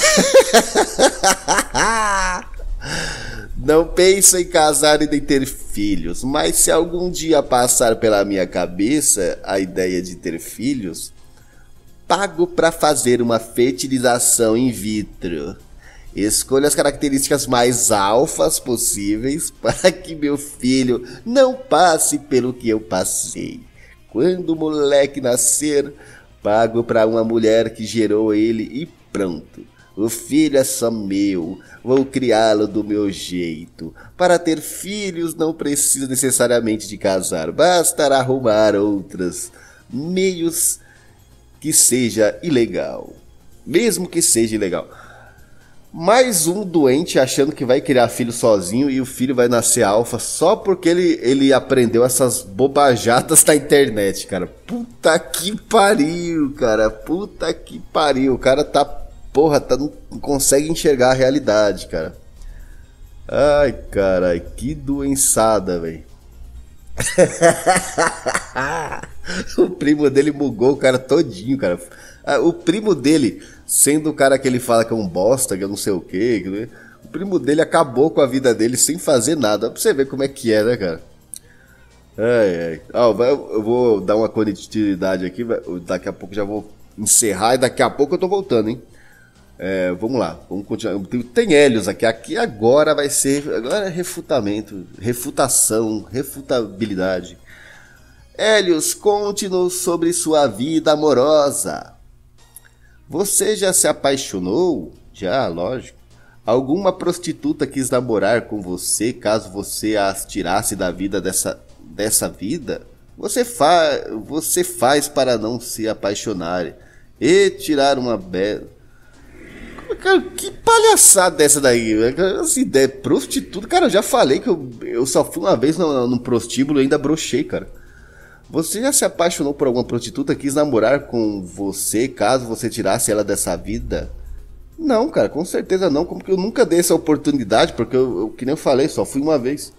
S1: Não penso em casar e nem ter filhos, mas se algum dia passar pela minha cabeça a ideia de ter filhos, pago para fazer uma fertilização in vitro. Escolha as características mais alfas possíveis para que meu filho não passe pelo que eu passei. Quando o moleque nascer, pago para uma mulher que gerou ele e pronto. O filho é só meu, vou criá-lo do meu jeito. Para ter filhos não preciso necessariamente de casar, bastará arrumar outras meios que seja ilegal. Mesmo que seja ilegal. Mais um doente achando que vai criar filho sozinho e o filho vai nascer alfa só porque ele, ele aprendeu essas bobajadas da internet, cara. Puta que pariu, cara. Puta que pariu. O cara tá, porra, tá, não consegue enxergar a realidade, cara. Ai, cara, que doençada, velho. o primo dele bugou o cara todinho, cara. Ah, o primo dele sendo o cara que ele fala que é um bosta, que eu é não sei o quê, que, é. o primo dele acabou com a vida dele sem fazer nada. Pra você ver como é que é, né, cara? Ai, ai. Ó, ah, eu vou dar uma conectividade aqui, daqui a pouco já vou encerrar e daqui a pouco eu tô voltando, hein? É, vamos lá, vamos continuar. Tem Helios aqui, aqui agora vai ser. Agora é refutamento, refutação, refutabilidade. Helios, conte-nos sobre sua vida amorosa. Você já se apaixonou? Já, lógico. Alguma prostituta quis namorar com você caso você as tirasse da vida dessa, dessa vida? Você, fa você faz para não se apaixonar e tirar uma bela. Cara, que palhaçada é essa daí? Essa ideia, prostituta. Cara, eu já falei que eu, eu só fui uma vez num prostíbulo e ainda brochei, cara. Você já se apaixonou por alguma prostituta? Quis namorar com você caso você tirasse ela dessa vida? Não, cara, com certeza não. Como que eu nunca dei essa oportunidade? Porque eu, eu que nem eu falei, só fui uma vez.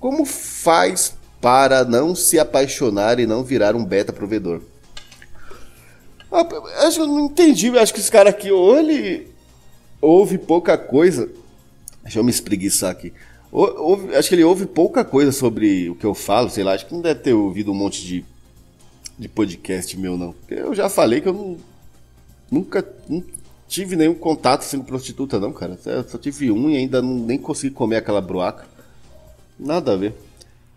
S1: Como faz para não se apaixonar e não virar um beta provedor? Ah, acho que eu não entendi. Acho que esse cara aqui, ou ele ouve pouca coisa. Deixa eu me espreguiçar aqui. Ouve, acho que ele ouve pouca coisa sobre o que eu falo, sei lá. Acho que não deve ter ouvido um monte de, de podcast meu, não. Eu já falei que eu não, nunca não tive nenhum contato sendo prostituta, não, cara. Eu só tive um e ainda não, nem consegui comer aquela broaca. Nada a ver.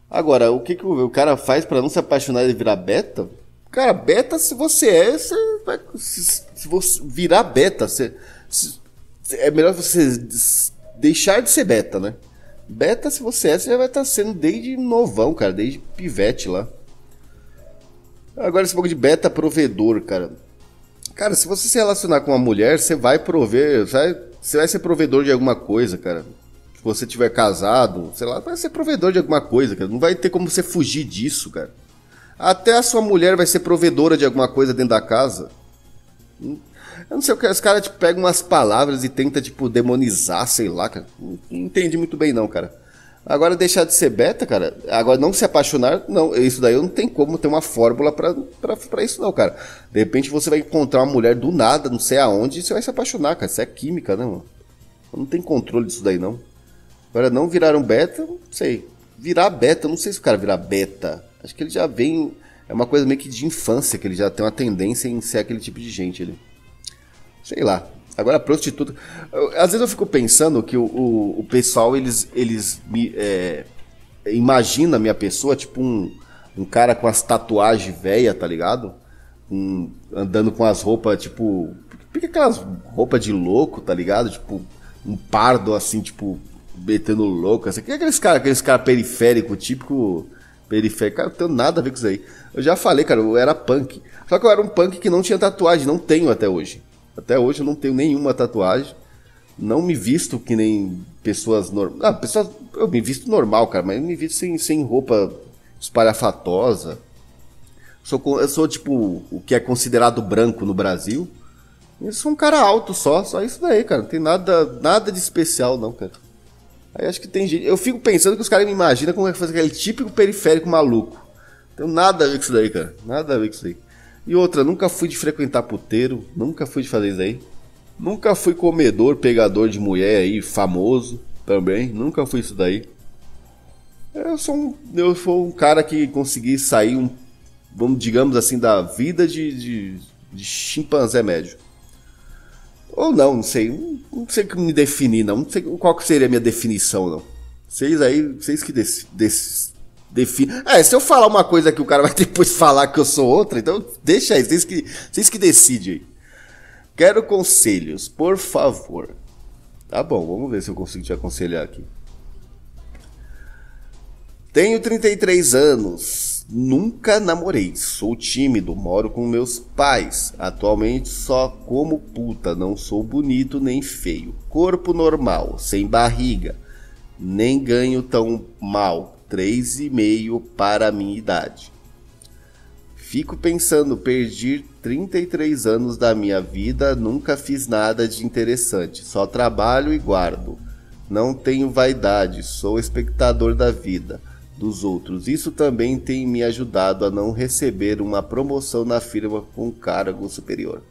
S1: Agora, o que, que o cara faz para não se apaixonar e virar beta? Cara, beta, se você é, você vai, se, se, você virar beta, você, se, é melhor você deixar de ser beta, né? Beta, se você é, você já vai estar tá sendo desde novão, cara, desde pivete lá. Agora esse pouco de beta provedor, cara. Cara, se você se relacionar com uma mulher, você vai prover, vai, você vai ser provedor de alguma coisa, cara. Se você tiver casado, sei lá, vai ser provedor de alguma coisa, cara. Não vai ter como você fugir disso, cara. Até a sua mulher vai ser provedora de alguma coisa dentro da casa. Eu não sei o que. Os caras, tipo, pegam umas palavras e tenta, tipo, demonizar, sei lá, cara. Não entendi muito bem, não, cara. Agora deixar de ser beta, cara. Agora não se apaixonar, não. Isso daí eu não tem como ter uma fórmula para isso, não, cara. De repente você vai encontrar uma mulher do nada, não sei aonde, e você vai se apaixonar, cara. Isso é química, né, mano? Não tem controle disso daí, não. Agora não virar um beta, não sei. Virar beta, não sei se o cara virar beta. Acho que ele já vem. É uma coisa meio que de infância, que ele já tem uma tendência em ser aquele tipo de gente ali. Ele... Sei lá. Agora prostituta. Às vezes eu fico pensando que o, o, o pessoal, eles, eles me. É, imagina a minha pessoa, tipo um, um cara com as tatuagens velha, tá ligado? Um, andando com as roupas, tipo. Por que aquelas roupas de louco, tá ligado? Tipo, um pardo assim, tipo, metendo louco. Assim. Que é aqueles caras, aqueles cara periférico, típico periférico. Cara, não tenho nada a ver com isso aí. Eu já falei, cara, eu era punk. Só que eu era um punk que não tinha tatuagem, não tenho até hoje. Até hoje eu não tenho nenhuma tatuagem. Não me visto que nem pessoas normais. Ah, pessoas. Eu me visto normal, cara, mas eu me visto sem, sem roupa espalhafatosa. Sou, eu sou tipo o que é considerado branco no Brasil. Eu sou um cara alto só, só isso daí, cara. Não tem nada, nada de especial, não, cara. Aí acho que tem gente. Eu fico pensando que os caras me imaginam como é que faz aquele típico periférico maluco. Não tem nada a ver com isso daí, cara. Nada a ver com isso daí. E outra, nunca fui de frequentar puteiro, nunca fui de fazer isso aí. Nunca fui comedor, pegador de mulher aí, famoso também, nunca fui isso daí. Eu sou um, eu sou um cara que consegui sair, um, vamos, digamos assim, da vida de, de, de chimpanzé médio. Ou não, não sei. Não sei como me definir, não. Não sei qual que seria a minha definição, não. Vocês aí, vocês que des, des, é, se eu falar uma coisa que o cara vai depois falar que eu sou outra, então deixa aí, vocês que, vocês que decidem. Quero conselhos, por favor. Tá bom, vamos ver se eu consigo te aconselhar aqui. Tenho 33 anos, nunca namorei, sou tímido, moro com meus pais. Atualmente só como puta, não sou bonito nem feio. Corpo normal, sem barriga, nem ganho tão mal 3,5 para a minha idade. Fico pensando, perdi 33 anos da minha vida, nunca fiz nada de interessante, só trabalho e guardo. Não tenho vaidade, sou espectador da vida dos outros. Isso também tem me ajudado a não receber uma promoção na firma com cargo superior.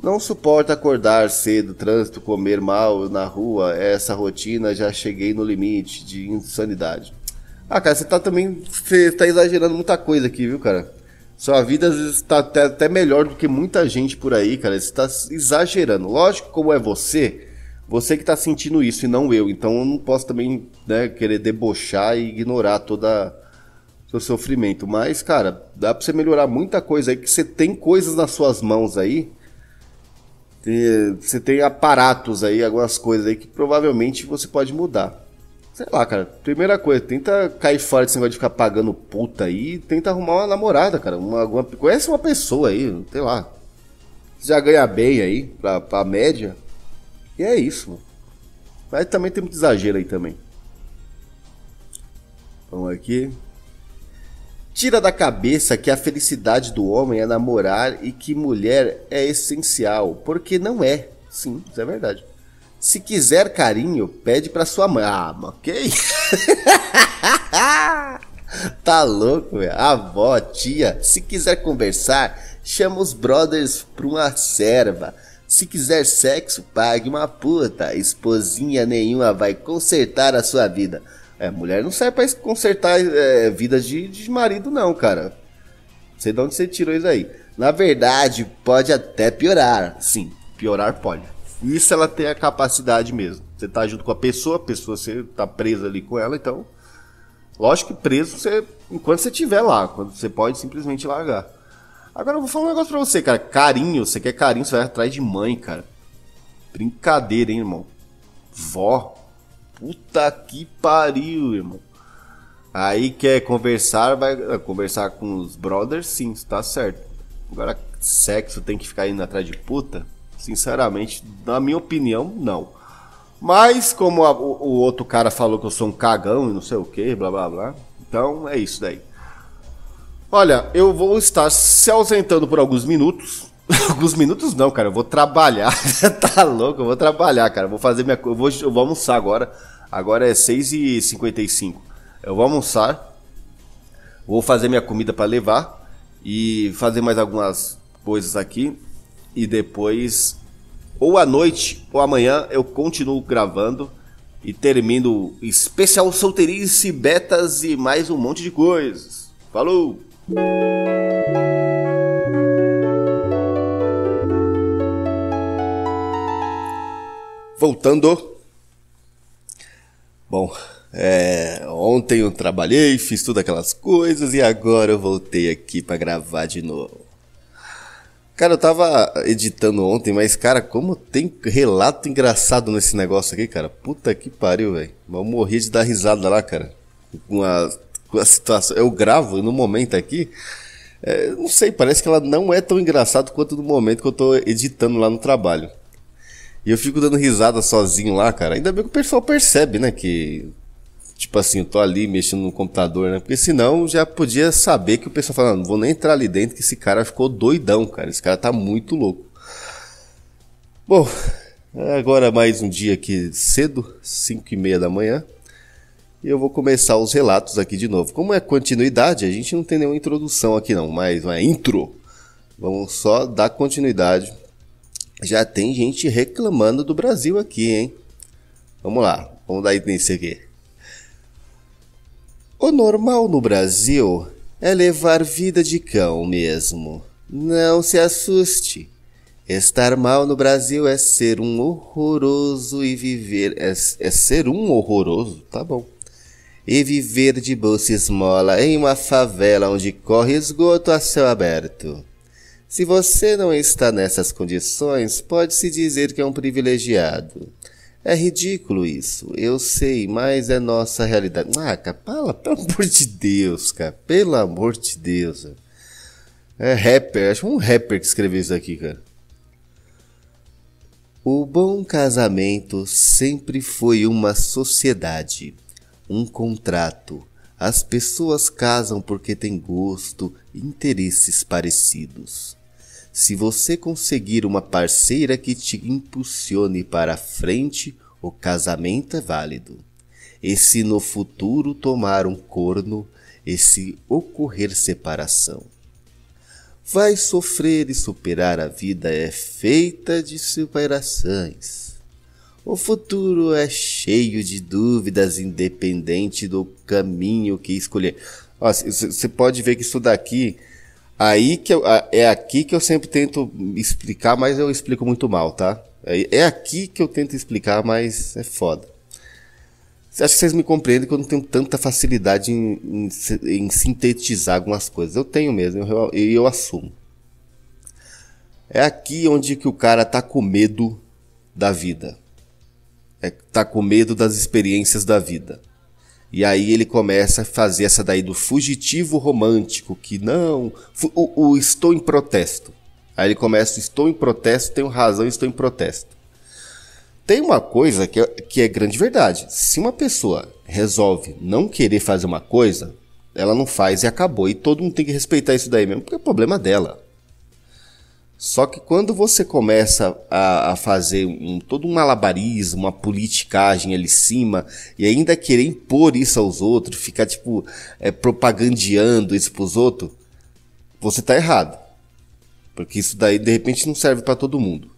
S1: Não suporto acordar cedo, trânsito, comer mal na rua, essa rotina já cheguei no limite de insanidade. Ah, cara, você tá também. Você tá exagerando muita coisa aqui, viu, cara? Sua vida às vezes tá até, até melhor do que muita gente por aí, cara. Você tá exagerando. Lógico, como é você, você que tá sentindo isso e não eu. Então eu não posso também, né, querer debochar e ignorar toda seu sofrimento. Mas, cara, dá pra você melhorar muita coisa aí, que você tem coisas nas suas mãos aí. Você tem aparatos aí, algumas coisas aí que provavelmente você pode mudar. Sei lá, cara. Primeira coisa, tenta cair fora desse negócio de ficar pagando puta aí. Tenta arrumar uma namorada, cara. Uma, conhece uma pessoa aí, sei lá. Já ganha bem aí, pra, pra média. E é isso, mano. Mas também tem muito exagero aí também. Vamos aqui. Tira da cabeça que a felicidade do homem é namorar e que mulher é essencial. Porque não é. Sim, isso é verdade. Se quiser carinho, pede pra sua mãe. Ah, ok? tá louco, velho. Avó, tia. Se quiser conversar, chama os brothers pra uma serva. Se quiser sexo, pague uma puta. Esposinha nenhuma vai consertar a sua vida. É, mulher não serve pra consertar é, vida de, de marido, não, cara. Não sei de onde você tirou isso aí. Na verdade, pode até piorar. Sim, piorar pode. Isso ela tem a capacidade mesmo. Você tá junto com a pessoa, a pessoa você tá preso ali com ela, então. Lógico que preso você. Enquanto você estiver lá, quando você pode simplesmente largar. Agora eu vou falar um negócio pra você, cara. Carinho, você quer carinho, você vai atrás de mãe, cara. Brincadeira, hein, irmão. Vó. Puta que pariu, irmão. Aí quer conversar, vai ah, conversar com os brothers, sim, tá certo. Agora, sexo tem que ficar indo atrás de puta? Sinceramente, na minha opinião, não. Mas como a, o, o, outro cara falou que eu sou um cagão e não sei o que, blá blá blá. Então é isso daí. Olha, eu vou estar se ausentando por alguns minutos. alguns minutos não, cara. Eu vou trabalhar. tá louco? Eu vou trabalhar, cara. Eu vou fazer minha. Eu vou, eu vou almoçar agora. Agora é 6h55. Eu vou almoçar. Vou fazer minha comida para levar. E fazer mais algumas coisas aqui e depois, ou à noite ou amanhã, eu continuo gravando e termino especial solteirice, betas e mais um monte de coisas. Falou! Voltando. Bom, é, ontem eu trabalhei, fiz todas aquelas coisas e agora eu voltei aqui para gravar de novo. Cara, eu tava editando ontem, mas, cara, como tem relato engraçado nesse negócio aqui, cara. Puta que pariu, velho. Eu morri de dar risada lá, cara. Com a, com a situação. Eu gravo no momento aqui. É, não sei, parece que ela não é tão engraçada quanto no momento que eu tô editando lá no trabalho. E eu fico dando risada sozinho lá, cara. Ainda bem que o pessoal percebe, né? Que Tipo assim, eu tô ali mexendo no computador, né? Porque senão já podia saber que o pessoal falava, não vou nem entrar ali dentro que esse cara ficou doidão, cara. Esse cara tá muito louco. Bom, agora mais um dia aqui cedo, 5 e meia da manhã. E eu vou começar os relatos aqui de novo. Como é continuidade, a gente não tem nenhuma introdução aqui não, mas uma intro. Vamos só dar continuidade. Já tem gente reclamando do Brasil aqui, hein? Vamos lá, vamos dar início aqui. O normal no Brasil é levar vida de cão mesmo. Não se assuste. Estar mal no Brasil é ser um horroroso e viver. É, é, ser um horroroso? Tá bom. E viver de bolsa esmola em uma favela onde corre esgoto a céu aberto. Se você não está nessas condições, pode se dizer que é um privilegiado. É ridículo isso, eu sei, mas é nossa realidade. Ah, cara, pelo amor de Deus, cara, pelo amor de Deus. Cara. É rapper, acho um rapper que escreveu isso aqui, cara. O bom casamento sempre foi uma sociedade, um contrato. As pessoas casam porque têm gosto e interesses parecidos. Se você conseguir uma parceira que te impulsione para frente, o casamento é válido. E se no futuro tomar um corno, e se ocorrer separação? Vai sofrer e superar a vida é feita de superações. O futuro é cheio de dúvidas, independente do caminho que escolher. Você pode ver que isso daqui Aí que eu, é aqui que eu sempre tento explicar, mas eu explico muito mal, tá? É, é aqui que eu tento explicar, mas é foda. Acho que vocês me compreendem que eu não tenho tanta facilidade em, em, em sintetizar algumas coisas. Eu tenho mesmo, e eu, eu, assumo. É aqui onde que o cara tá com medo da vida. É, tá com medo das experiências da vida. E aí ele começa a fazer essa daí do fugitivo romântico, que não, o, o estou em protesto. Aí ele começa, estou em protesto, tenho razão, estou em protesto. Tem uma coisa que é, que é grande verdade. Se uma pessoa resolve não querer fazer uma coisa, ela não faz e acabou. E todo mundo tem que respeitar isso daí mesmo, porque é problema dela. Só que quando você começa a, a fazer um, todo um malabarismo, uma politicagem ali em cima, e ainda querer impor isso aos outros, ficar tipo é, propagandeando isso pros outros, você tá errado. Porque isso daí de repente não serve para todo mundo.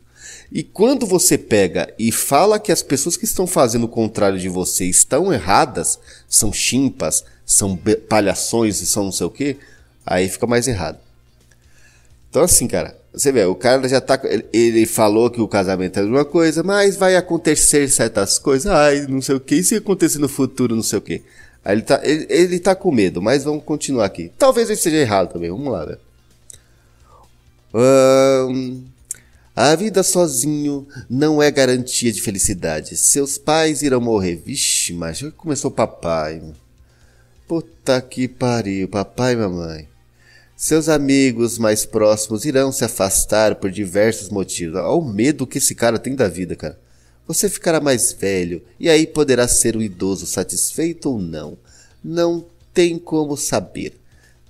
S1: E quando você pega e fala que as pessoas que estão fazendo o contrário de você estão erradas, são chimpas, são palhações e são não sei o que, aí fica mais errado. Então assim, cara, você vê, o cara já tá. Ele falou que o casamento era uma coisa, mas vai acontecer certas coisas, ai, não sei o que, e se acontecer no futuro, não sei o que. Aí ele tá, ele, ele tá com medo, mas vamos continuar aqui. Talvez ele esteja errado também, vamos lá, velho. Né? a vida sozinho não é garantia de felicidade. Seus pais irão morrer. Vixe, mas já começou o papai. Puta que pariu, papai e mamãe. Seus amigos mais próximos irão se afastar por diversos motivos. Olha o medo que esse cara tem da vida, cara. Você ficará mais velho e aí poderá ser um idoso satisfeito ou não. Não tem como saber.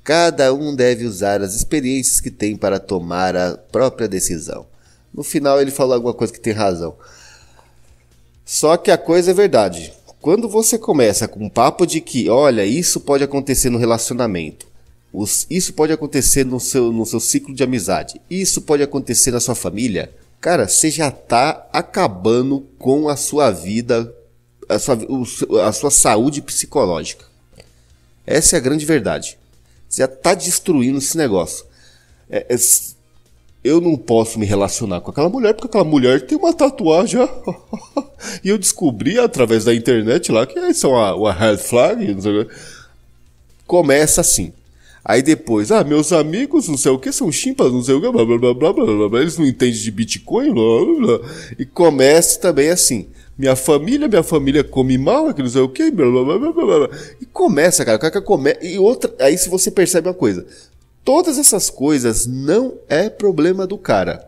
S1: Cada um deve usar as experiências que tem para tomar a própria decisão. No final, ele falou alguma coisa que tem razão. Só que a coisa é verdade. Quando você começa com um papo de que, olha, isso pode acontecer no relacionamento isso pode acontecer no seu, no seu ciclo de amizade. Isso pode acontecer na sua família. Cara, você já tá acabando com a sua vida, a sua, o, a sua saúde psicológica. Essa é a grande verdade. Você já tá destruindo esse negócio. É, é, eu não posso me relacionar com aquela mulher porque aquela mulher tem uma tatuagem. e eu descobri através da internet lá que isso é uma, uma red flag. Começa assim. Aí depois, ah, meus amigos, não sei o que, são chimpas, não sei o que, blá, blá, blá, blá, blá, blá, eles não entendem de Bitcoin, blá, blá, blá. E começa também assim, minha família, minha família come mal, que não sei o que, blá, blá, blá, blá, blá, E começa, cara, cara come... e outra, aí se você percebe uma coisa, todas essas coisas não é problema do cara.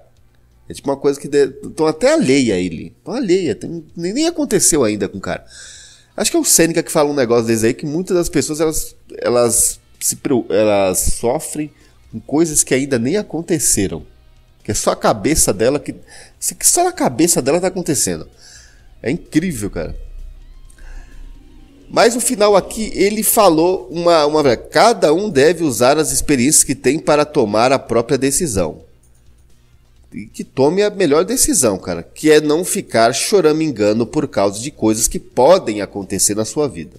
S1: É tipo uma coisa que estão de... até alheia a ele, estão alheia, tem... nem aconteceu ainda com o cara. Acho que é o Sêneca que fala um negócio desse aí que muitas das pessoas elas, elas se, elas sofrem com coisas que ainda nem aconteceram. Que é só a cabeça dela que. que só na cabeça dela tá acontecendo. É incrível, cara. Mas o final aqui, ele falou uma, uma. Cada um deve usar as experiências que tem para tomar a própria decisão. E que tome a melhor decisão, cara. Que é não ficar choramingando por causa de coisas que podem acontecer na sua vida.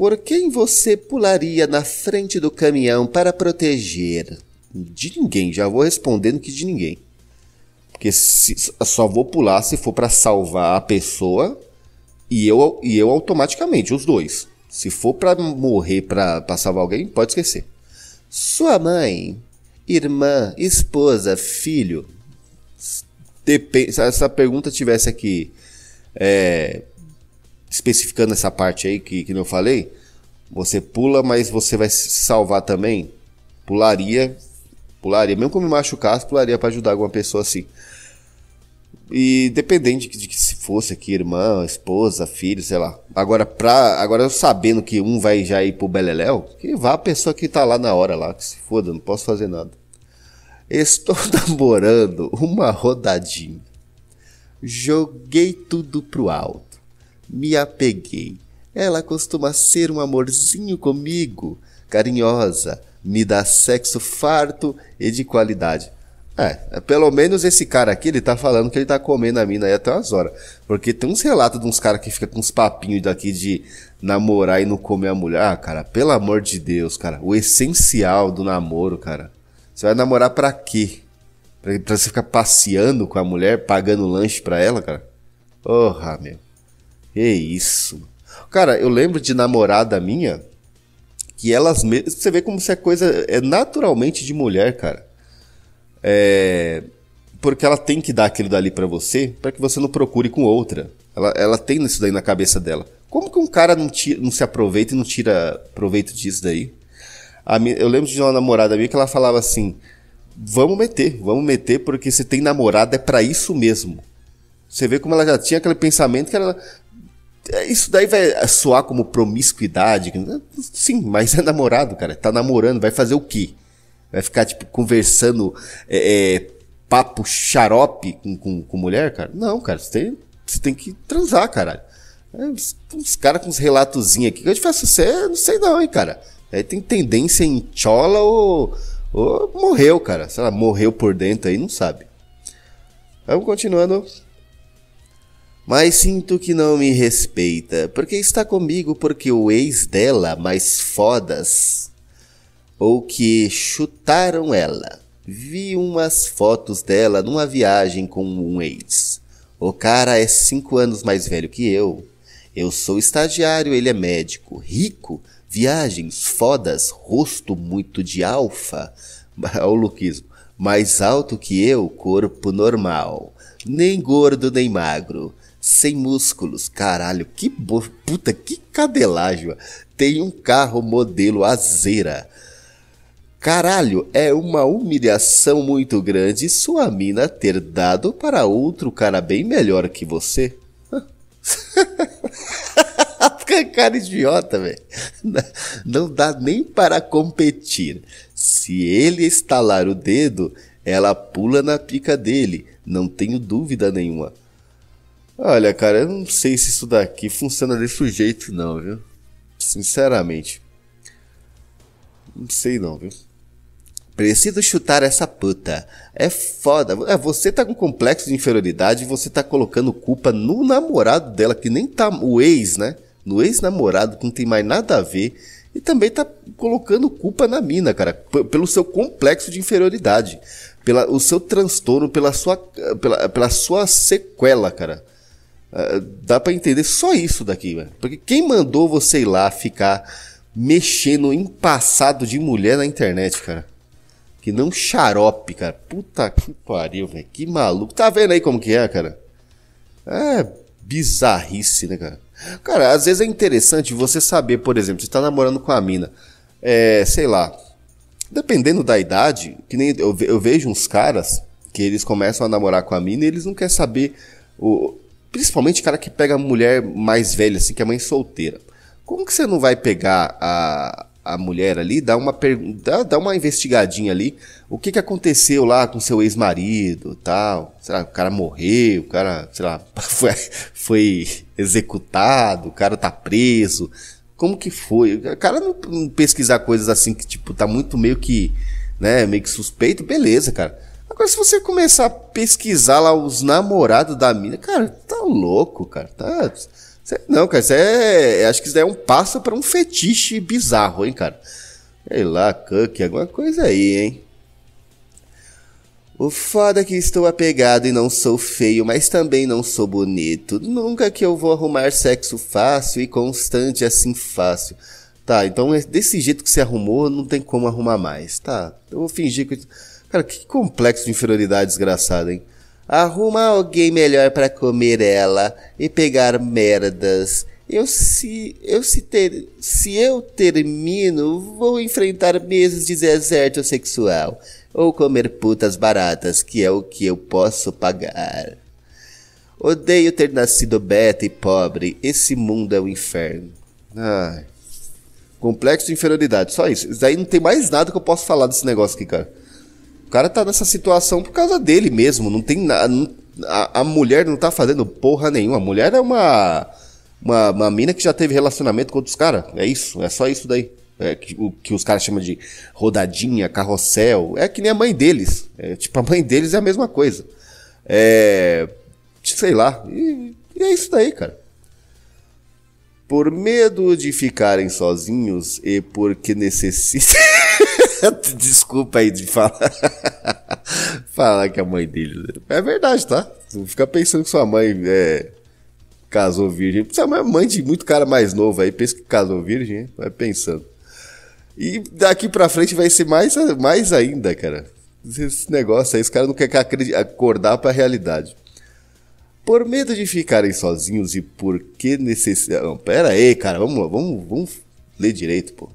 S1: Por quem você pularia na frente do caminhão para proteger? De ninguém, já vou respondendo que de ninguém. Porque se, só vou pular se for para salvar a pessoa e eu, e eu automaticamente, os dois. Se for para morrer para salvar alguém, pode esquecer. Sua mãe, irmã, esposa, filho. Depende, se essa pergunta tivesse aqui. É, especificando essa parte aí que, que eu falei, você pula, mas você vai se salvar também. Pularia, pularia, mesmo que eu me machucasse, pularia para ajudar alguma pessoa assim. E dependente de, que se fosse aqui, irmã, esposa, filho, sei lá. Agora, pra, agora eu sabendo que um vai já ir pro Beleléu, que vá a pessoa que tá lá na hora lá, que se foda, não posso fazer nada. Estou namorando uma rodadinha. Joguei tudo pro alto me apeguei. Ela costuma ser um amorzinho comigo, carinhosa, me dá sexo farto e de qualidade. É, é, pelo menos esse cara aqui, ele tá falando que ele tá comendo a mina aí até umas horas. Porque tem uns relatos de uns caras que ficam com uns papinhos daqui de namorar e não comer a mulher. Ah, cara, pelo amor de Deus, cara. O essencial do namoro, cara. Você vai namorar pra quê? Pra, pra você ficar passeando com a mulher, pagando lanche pra ela, cara? Porra, meu. É isso. Cara, eu lembro de namorada minha que elas mesmas. Você vê como se a é coisa é naturalmente de mulher, cara. É. Porque ela tem que dar aquilo dali para você para que você não procure com outra. Ela, ela tem isso daí na cabeça dela. Como que um cara não, tira, não se aproveita e não tira proveito disso daí? Minha, eu lembro de uma namorada minha que ela falava assim: vamos meter, vamos meter, porque se tem namorada é para isso mesmo. Você vê como ela já tinha aquele pensamento que ela, é, isso daí vai soar como promiscuidade. Né? Sim, mas é namorado, cara. Tá namorando, vai fazer o quê? Vai ficar, tipo, conversando é, é, papo xarope com, com, com, mulher, cara? Não, cara. Você tem, você tem que transar, caralho. É, uns, caras com uns relatozinhos aqui que eu te faço, você não sei não, hein, cara. Aí tem tendência em chola ou, ou morreu, cara. Sei lá, morreu por dentro aí, não sabe. Vamos continuando mas sinto que não me respeita, porque está comigo porque o ex dela, mais fodas, ou que chutaram ela. Vi umas fotos dela numa viagem com um ex. O cara é cinco anos mais velho que eu. Eu sou estagiário, ele é médico, rico, viagens fodas, rosto muito de alfa, o luquismo, mais alto que eu, corpo normal, nem gordo nem magro sem músculos. Caralho, que bo... puta, que cadelagem. Tem um carro modelo azeira. Caralho, é uma humilhação muito grande sua mina ter dado para outro cara bem melhor que você. cara idiota, velho. Não dá nem para competir. Se ele estalar o dedo, ela pula na pica dele, não tenho dúvida nenhuma. Olha, cara, eu não sei se isso daqui funciona desse jeito, não, viu? Sinceramente. Não sei, não, viu? Preciso chutar essa puta. É foda. É, você tá com complexo de inferioridade e você tá colocando culpa no namorado dela, que nem tá. O ex, né? No ex-namorado, que não tem mais nada a ver. E também tá colocando culpa na mina, cara. Pelo seu complexo de inferioridade. Pela, o seu transtorno, pela sua, pela, pela sua sequela, cara. Ah, dá para entender só isso daqui, velho. Porque quem mandou você ir lá ficar mexendo em passado de mulher na internet, cara? Que não xarope, cara. Puta que pariu, velho. Que maluco. Tá vendo aí como que é, cara? É bizarrice, né, cara? Cara, às vezes é interessante você saber, por exemplo, você tá namorando com a mina. É, sei lá. Dependendo da idade, que nem eu, eu vejo uns caras que eles começam a namorar com a mina e eles não querem saber o, Principalmente cara que pega mulher mais velha, assim, que é mãe solteira. Como que você não vai pegar a, a mulher ali, dá uma, pergunta dá uma investigadinha ali, o que, que aconteceu lá com seu ex-marido tal, será que o cara morreu, o cara, sei lá, foi, foi executado, o cara tá preso, como que foi, o cara não, não pesquisar coisas assim que, tipo, tá muito meio que, né, meio que suspeito, beleza, cara, Agora, se você começar a pesquisar lá os namorados da mina, cara, tá louco, cara. Tá. Não, cara, isso é. Acho que isso daí é um passo para um fetiche bizarro, hein, cara. Sei lá, Cuck, alguma coisa aí, hein? O foda é que estou apegado e não sou feio, mas também não sou bonito. Nunca que eu vou arrumar sexo fácil e constante assim fácil. Tá, então é desse jeito que você arrumou, não tem como arrumar mais. Tá, eu vou fingir que. Cara, que complexo de inferioridade desgraçado, hein? Arruma alguém melhor para comer ela e pegar merdas. Eu se eu se ter, se eu termino, vou enfrentar meses de deserto sexual ou comer putas baratas, que é o que eu posso pagar. Odeio ter nascido beta e pobre. Esse mundo é um inferno. Ai. Complexo de inferioridade, só isso. Daí não tem mais nada que eu possa falar desse negócio aqui, cara. O cara tá nessa situação por causa dele mesmo. Não tem na, a, a, mulher não tá fazendo porra nenhuma. A mulher é uma, uma, uma mina que já teve relacionamento com outros caras. É isso, é só isso daí. É, que, o que os caras chamam de rodadinha, carrossel. É que nem a mãe deles. É, tipo, a mãe deles é a mesma coisa. É. Sei lá. E, e é isso daí, cara. Por medo de ficarem sozinhos e porque necessitam. Desculpa aí de falar. Falar que a mãe dele. É verdade, tá? Não fica pensando que sua mãe é, casou virgem. Sua mãe é mãe de muito cara mais novo aí, pensa que casou virgem, hein? vai pensando. E daqui pra frente vai ser mais, mais ainda, cara. Esse negócio aí, os caras não querem acordar pra realidade. Por medo de ficarem sozinhos e porque necessitam. pera aí, cara, vamos vamos, vamos ler direito, pô.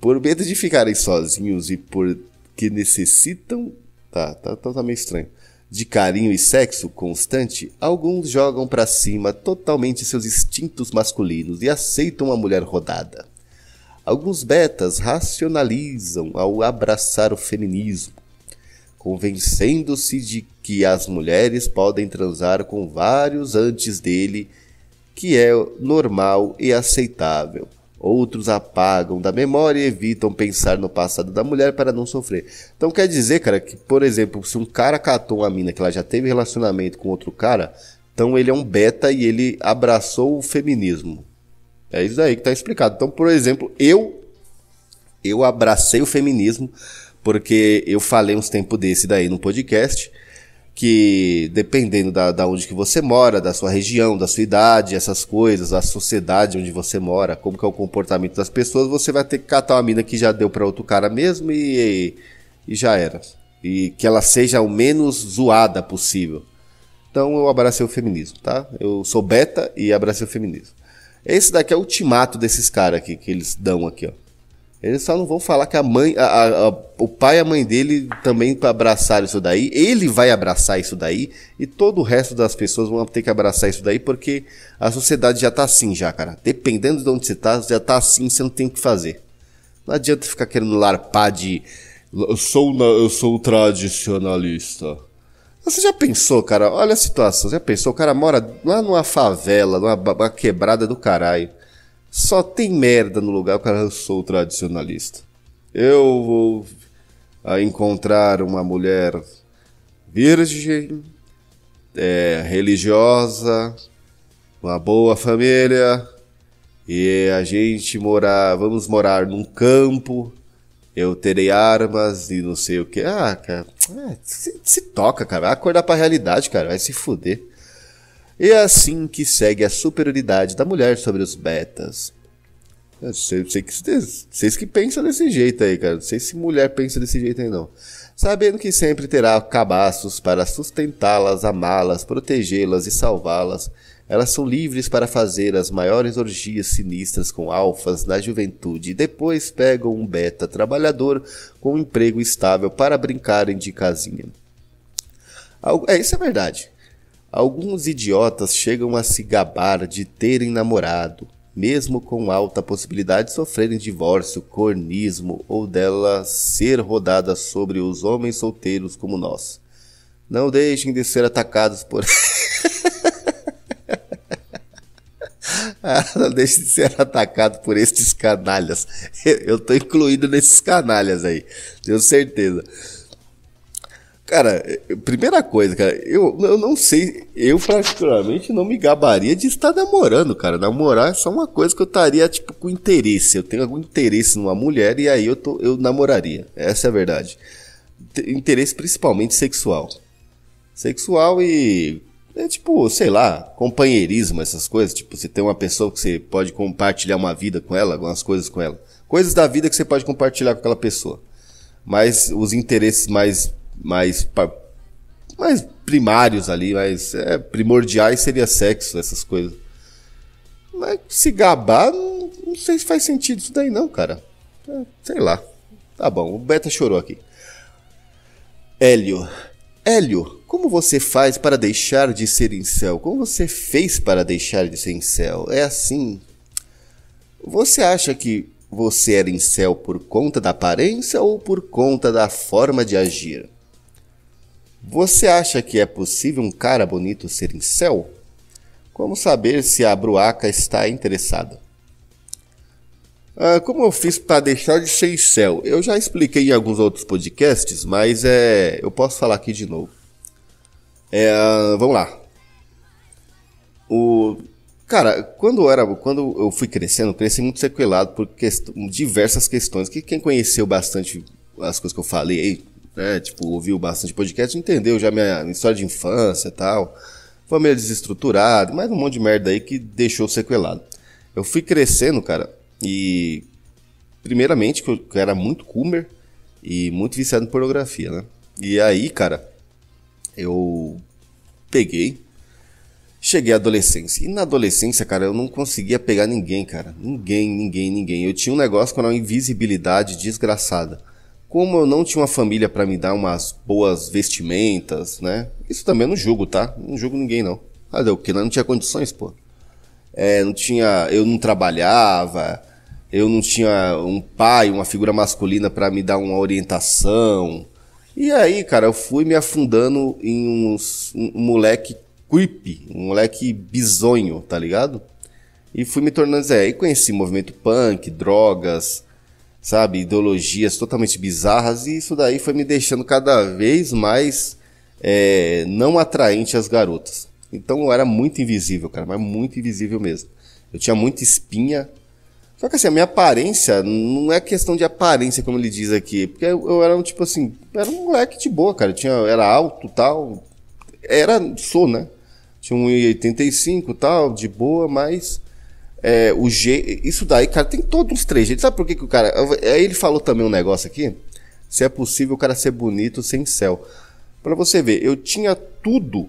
S1: Por medo de ficarem sozinhos e por que necessitam. Tá, tá, tá, tá meio estranho. De carinho e sexo constante, alguns jogam para cima totalmente seus instintos masculinos e aceitam a mulher rodada. Alguns betas racionalizam ao abraçar o feminismo, convencendo-se de que as mulheres podem transar com vários antes dele, que é normal e aceitável. Outros apagam da memória e evitam pensar no passado da mulher para não sofrer. Então quer dizer, cara, que, por exemplo, se um cara catou uma mina que ela já teve relacionamento com outro cara, então ele é um beta e ele abraçou o feminismo. É isso aí que tá explicado. Então, por exemplo, eu eu abracei o feminismo porque eu falei uns tempo desse daí no podcast que dependendo da, da onde que você mora, da sua região, da sua idade, essas coisas, a sociedade onde você mora, como que é o comportamento das pessoas, você vai ter que catar uma mina que já deu para outro cara mesmo e, e já era. E que ela seja o menos zoada possível. Então eu abracei o feminismo, tá? Eu sou beta e abracei o feminismo. Esse daqui é o ultimato desses caras aqui que eles dão aqui, ó. Eles só não vão falar que a mãe, a, a, a, o pai e a mãe dele também abraçaram isso daí. Ele vai abraçar isso daí e todo o resto das pessoas vão ter que abraçar isso daí porque a sociedade já tá assim já, cara. Dependendo de onde você tá, já tá assim, você não tem o que fazer. Não adianta ficar querendo larpar de eu sou na, eu sou tradicionalista. Ah, você já pensou, cara? Olha a situação. Você já pensou? O cara mora lá numa favela, numa, numa quebrada do caralho. Só tem merda no lugar, o cara, eu sou tradicionalista. Eu vou encontrar uma mulher virgem, é, religiosa, uma boa família, e a gente morar, vamos morar num campo, eu terei armas e não sei o que. Ah, cara, é, se, se, toca, cara, vai acordar pra realidade, cara, vai se fuder. E é assim que segue a superioridade da mulher sobre os betas. Vocês que pensam desse jeito aí, cara. Não sei se mulher pensa desse jeito aí, não. Sabendo que sempre terá cabaços para sustentá-las, amá-las, protegê-las e salvá-las, elas são livres para fazer as maiores orgias sinistras com alfas na juventude e depois pegam um beta trabalhador com um emprego estável para brincarem de casinha. É, isso é verdade. Alguns idiotas chegam a se gabar de terem namorado, mesmo com alta possibilidade de sofrerem divórcio, cornismo ou dela ser rodada sobre os homens solteiros como nós. Não deixem de ser atacados por. ah, não deixem de ser atacado por estes canalhas. Eu tô incluído nesses canalhas aí, tenho certeza. Cara, eh, primeira coisa, cara, eu, eu não sei, eu particularmente não me gabaria de estar namorando, cara. Namorar é só uma coisa que eu estaria, tipo, com interesse. Eu tenho algum interesse numa mulher e aí eu, tô, eu namoraria. Essa é a verdade. Interesse principalmente sexual. Sexual e. É tipo, sei lá, companheirismo, essas coisas. Tipo, você tem uma pessoa que você pode compartilhar uma vida com ela, algumas coisas com ela. Coisas da vida que você pode compartilhar com aquela pessoa. Mas os interesses mais mais, mais primários ali, mas é, primordiais seria sexo, essas coisas. Mas se gabar, não, não sei se faz sentido isso daí não, cara. É, sei lá. Tá bom, o Beta chorou aqui. Hélio. Hélio, como você faz para deixar de ser incel? Como você fez para deixar de ser incel? É assim. Você acha que você era incel por conta da aparência ou por conta da forma de agir? Você acha que é possível um cara bonito ser em céu? Como saber se a bruaca está interessada? Ah, como eu fiz para deixar de ser em céu? Eu já expliquei em alguns outros podcasts, mas é, eu posso falar aqui de novo. É, ah, vamos lá. O cara, quando eu era, quando eu fui crescendo, eu cresci muito sequelado por quest diversas questões. Que quem conheceu bastante as coisas que eu falei aí, né? Tipo, ouviu bastante podcast, entendeu já minha história de infância e tal. Família desestruturada, mais um monte de merda aí que deixou sequelado. Eu fui crescendo, cara, e primeiramente que eu, que eu era muito coomer e muito viciado em pornografia, né? E aí, cara, eu peguei, cheguei à adolescência. E na adolescência, cara, eu não conseguia pegar ninguém, cara. Ninguém, ninguém, ninguém. Eu tinha um negócio com uma invisibilidade desgraçada. Como eu não tinha uma família para me dar umas boas vestimentas, né? Isso também eu não julgo, tá? Não julgo ninguém, não. Ah, deu, porque não tinha condições, pô. É, não tinha, eu não trabalhava, eu não tinha um pai, uma figura masculina para me dar uma orientação. E aí, cara, eu fui me afundando em uns, um moleque creepy, um moleque bizonho, tá ligado? E fui me tornando, é, aí conheci movimento punk, drogas, sabe, ideologias totalmente bizarras, e isso daí foi me deixando cada vez mais é, não atraente às garotas. Então eu era muito invisível, cara, mas muito invisível mesmo. Eu tinha muita espinha. Só que assim, a minha aparência não é questão de aparência, como ele diz aqui. Porque eu, eu era um tipo assim, era um moleque de boa, cara. Eu tinha, era alto tal. Era, sou, né? Tinha 1,85 e tal, de boa, mas é, o G, isso daí, cara, tem todos os três. jeitos. Sabe por que, que o cara. Aí ele falou também um negócio aqui. Se é possível o cara ser bonito sem céu. Para você ver, eu tinha tudo.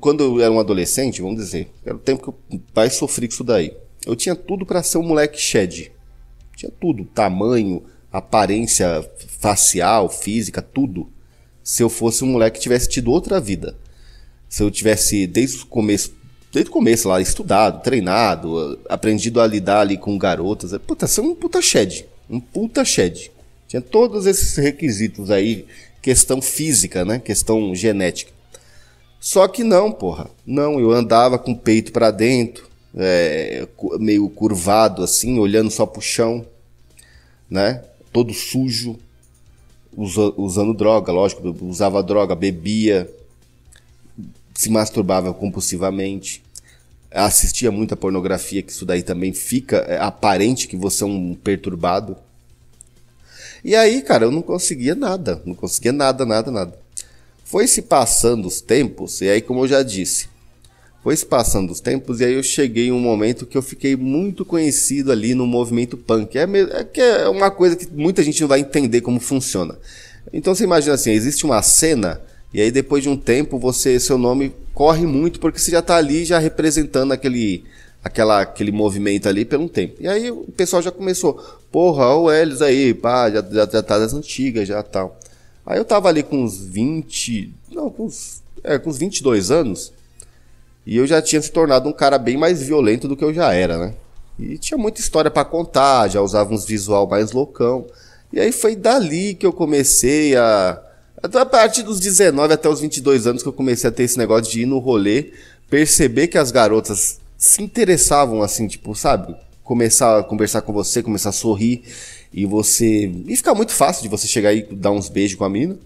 S1: Quando eu era um adolescente, vamos dizer, era o tempo que eu mais sofri com isso daí. Eu tinha tudo para ser um moleque shed. Tinha tudo. Tamanho, aparência facial, física, tudo. Se eu fosse um moleque que tivesse tido outra vida. Se eu tivesse, desde o começo, desde o começo lá, estudado, treinado, aprendido a lidar ali com garotas. Puta, você é um puta shed. Um puta shed. Tinha todos esses requisitos aí, questão física, né? Questão genética. Só que não, porra. Não, eu andava com o peito para dentro, é, meio curvado assim, olhando só pro chão, né? Todo sujo, usa, usando droga, lógico, usava droga, bebia, se masturbava compulsivamente, assistia muita pornografia, que isso daí também fica é, aparente que você é um perturbado. E aí, cara, eu não conseguia nada, não conseguia nada, nada, nada. Foi se passando os tempos, e aí, como eu já disse, foi se passando os tempos, e aí eu cheguei em um momento que eu fiquei muito conhecido ali no movimento punk. É, é que é uma coisa que muita gente não vai entender como funciona. Então você imagina assim, existe uma cena e aí depois de um tempo, você seu nome corre muito porque você já está ali já representando aquele aquela aquele movimento ali por um tempo. E aí o pessoal já começou, porra, olha o Helios aí, pá, já, já, já tá das antigas, já tal. Aí eu tava ali com uns 20, não, com uns, é, com uns 22 anos, e eu já tinha se tornado um cara bem mais violento do que eu já era, né? E tinha muita história para contar, já usava uns visual mais loucão. E aí foi dali que eu comecei a então, a partir dos 19 até os 22 anos que eu comecei a ter esse negócio de ir no rolê, perceber que as garotas se interessavam assim, tipo, sabe? Começar a conversar com você, começar a sorrir e você. E fica muito fácil de você chegar e dar uns beijos com a mina.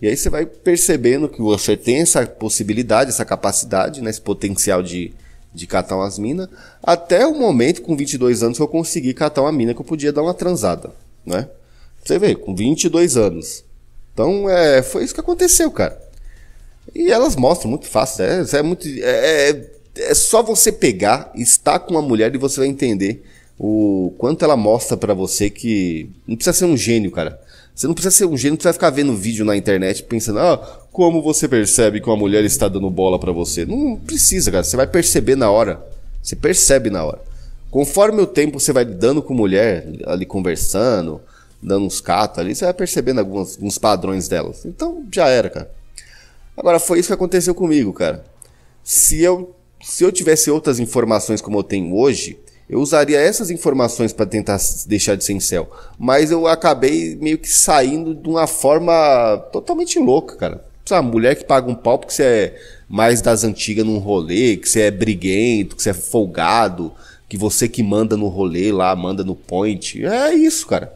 S1: E aí você vai percebendo que você tem essa possibilidade, essa capacidade, né, esse potencial de, de catar umas minas. Até o momento, com 22 anos, que eu consegui catar uma mina que eu podia dar uma transada, né? Você vê, com 22 anos. Então, é, foi isso que aconteceu, cara. E elas mostram muito fácil, é, é muito. É, é, é só você pegar, estar com uma mulher e você vai entender o quanto ela mostra para você que. Não precisa ser um gênio, cara. Você não precisa ser um gênio, você vai ficar vendo vídeo na internet pensando, ah, como você percebe que uma mulher está dando bola para você? Não precisa, cara. Você vai perceber na hora. Você percebe na hora. Conforme o tempo você vai lidando com mulher, ali conversando, dando uns catos ali, você vai percebendo alguns, alguns padrões delas. Então já era, cara. Agora foi isso que aconteceu comigo, cara. Se eu se eu tivesse outras informações como eu tenho hoje, eu usaria essas informações para tentar deixar de ser em céu. Mas eu acabei meio que saindo de uma forma totalmente louca, cara. Sabe, mulher que paga um pau porque você é mais das antigas num rolê, que você é briguento, que você é folgado, que você que manda no rolê lá, manda no point. É isso, cara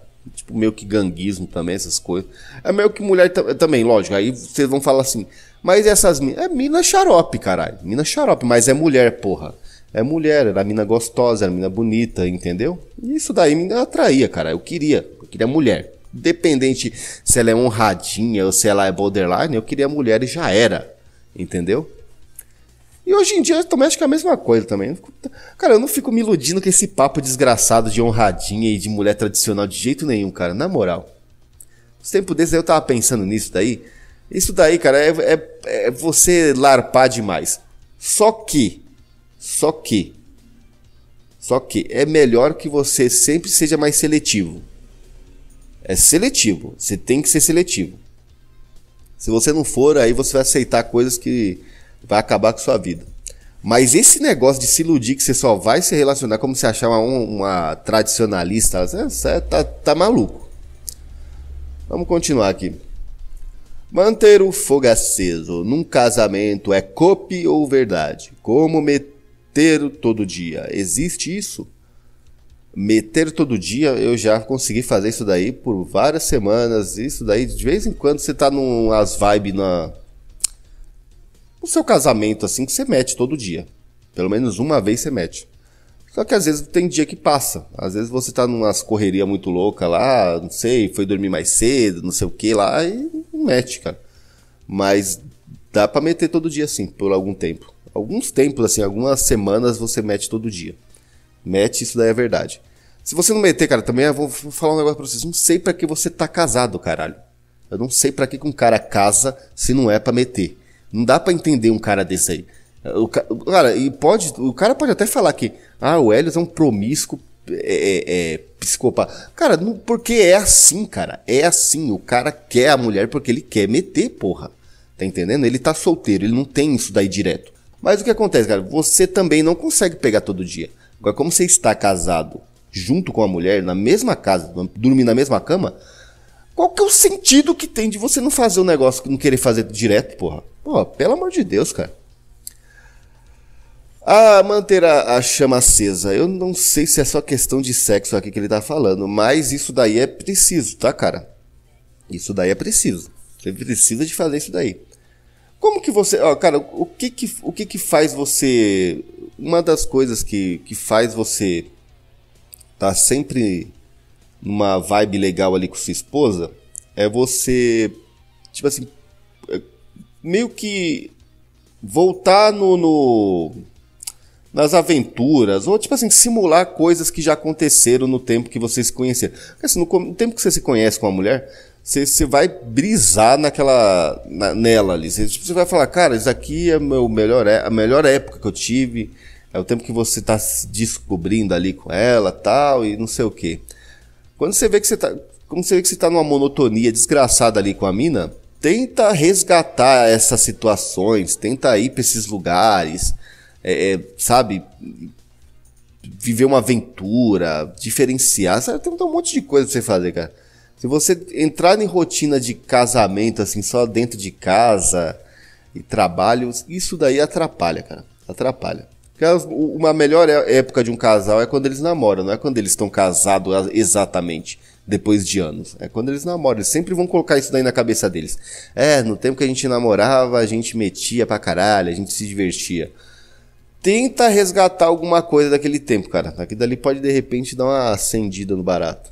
S1: tipo meio que ganguismo também, essas coisas. É meio que mulher também, lógico. Aí vocês vão falar assim, mas essas minas. É mina xarope, caralho. Mina xarope, mas é mulher, porra. É mulher, era mina gostosa, era mina bonita, entendeu? E isso daí me atraía, cara. Eu queria. Eu queria mulher. Independente se ela é honradinha ou se ela é borderline, eu queria mulher e já era. Entendeu? E hoje em dia também acho que é a mesma coisa também. Cara, eu não fico me iludindo com esse papo desgraçado de honradinha e de mulher tradicional de jeito nenhum, cara. Na moral. Os tempos desses eu tava pensando nisso daí. Isso daí, cara, é, é, é você larpar demais. Só que. Só que. Só que é melhor que você sempre seja mais seletivo. É seletivo. Você tem que ser seletivo. Se você não for, aí você vai aceitar coisas que vai acabar com sua vida. Mas esse negócio de se iludir que você só vai se relacionar como se achar uma, uma tradicionalista, você tá, tá maluco. Vamos continuar aqui. Manter o fogo aceso num casamento é cope ou verdade? Como meter todo dia? Existe isso? Meter todo dia, eu já consegui fazer isso daí por várias semanas. Isso daí, de vez em quando, você tá as vibes na o seu casamento assim que você mete todo dia. Pelo menos uma vez você mete. Só que às vezes tem dia que passa. Às vezes você tá numa correria muito louca lá, não sei, foi dormir mais cedo, não sei o que lá, e não mete, cara. Mas dá para meter todo dia assim, por algum tempo. Alguns tempos, assim, algumas semanas você mete todo dia. Mete, isso daí é verdade. Se você não meter, cara, também eu vou falar um negócio pra vocês. Não sei para que você tá casado, caralho. Eu não sei para que, que um cara casa se não é para meter. Não dá para entender um cara desse aí. O cara, e pode, o cara pode até falar que ah, o Helios é um promíscuo é, é, é, psicopata. Cara, não, porque é assim, cara. É assim. O cara quer a mulher porque ele quer meter, porra. Tá entendendo? Ele tá solteiro, ele não tem isso daí direto. Mas o que acontece, cara? Você também não consegue pegar todo dia. Agora, como você está casado junto com a mulher, na mesma casa, dormir na mesma cama, qual que é o sentido que tem de você não fazer o um negócio, não querer fazer direto, porra? Pô, pelo amor de Deus, cara. Ah, manter a, a, chama acesa. Eu não sei se é só questão de sexo aqui que ele tá falando, mas isso daí é preciso, tá, cara? Isso daí é preciso. Você precisa de fazer isso daí. Como que você. Ó, cara, o que que, o que que faz você. Uma das coisas que, que faz você tá sempre numa vibe legal ali com sua esposa, é você, tipo assim, é, meio que voltar no, no nas aventuras, ou tipo assim, simular coisas que já aconteceram no tempo que vocês se conheceram. Porque assim, no, tempo que você se conhece com uma mulher, você, você vai brisar naquela, na, nela ali. Você, tipo, você, vai falar, cara, isso aqui é meu melhor, é, a melhor época que eu tive, é o tempo que você está se descobrindo ali com ela, tal, e não sei o quê. Quando você vê que você tá, como você vê que você tá numa monotonia desgraçada ali com a mina, tenta resgatar essas situações, tenta ir para esses lugares, é, é, sabe? Viver uma aventura, diferenciar, sabe? Tem um monte de coisa pra você fazer, cara. Se você entrar em rotina de casamento, assim, só dentro de casa e trabalho, isso daí atrapalha, cara. Atrapalha. Uma melhor é, época de um casal é quando eles namoram, não é quando eles estão casados exatamente depois de anos. É quando eles namoram. Eles sempre vão colocar isso daí na cabeça deles. É, no tempo que a gente namorava, a gente metia pra caralho, a gente se divertia. Tenta resgatar alguma coisa daquele tempo, cara. Daqui dali pode de repente dar uma acendida no barato.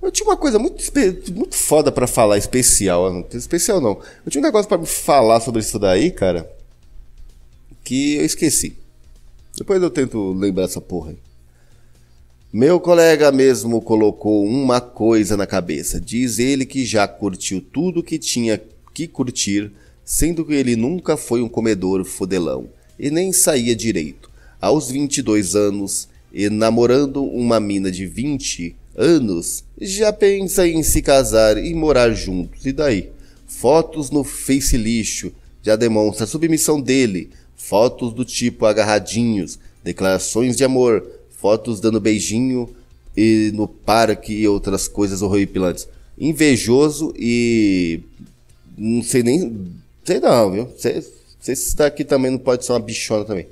S1: Eu tinha uma coisa muito, muito foda para falar, especial. Não, especial não. Eu tinha um negócio para falar sobre isso daí, cara que eu esqueci. Depois eu tento lembrar essa porra aí. Meu colega mesmo colocou uma coisa na cabeça. Diz ele que já curtiu tudo que tinha que curtir, sendo que ele nunca foi um comedor fodelão e nem saía direito. Aos 22 anos, e namorando uma mina de 20 anos, já pensa em se casar e morar juntos. E daí? Fotos no face lixo já demonstra a submissão dele fotos do tipo agarradinhos, declarações de amor, fotos dando beijinho e no parque e outras coisas horripilantes. Invejoso e. Não sei nem. Sei não, viu? Sei, se está aqui também não pode ser uma bichona também.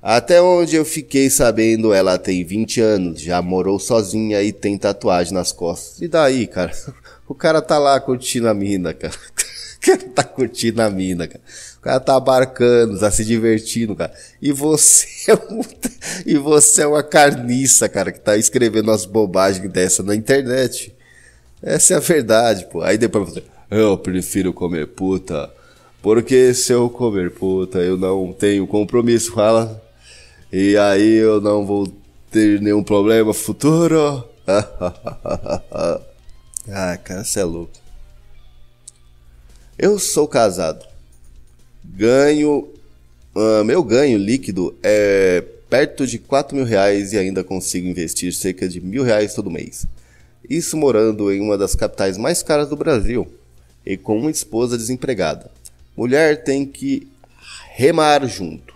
S1: Até onde eu fiquei sabendo, ela tem 20 anos, já morou sozinha e tem tatuagem nas costas. E daí, cara? O cara tá lá curtindo a mina, cara. O cara tá curtindo a mina, cara cara tá abarcando, tá se divertindo, cara. E você é e você é uma carniça, cara, que tá escrevendo umas bobagens dessa na internet. Essa é a verdade, pô. Aí depois você, eu prefiro comer puta, porque se eu comer puta, eu não tenho compromisso, fala. E aí eu não vou ter nenhum problema futuro. ah, cara, você é louco. Eu sou casado. Ganho. Uh, meu ganho líquido é perto de 4 mil reais e ainda consigo investir cerca de mil reais todo mês. Isso morando em uma das capitais mais caras do Brasil e com uma esposa desempregada. Mulher tem que remar junto.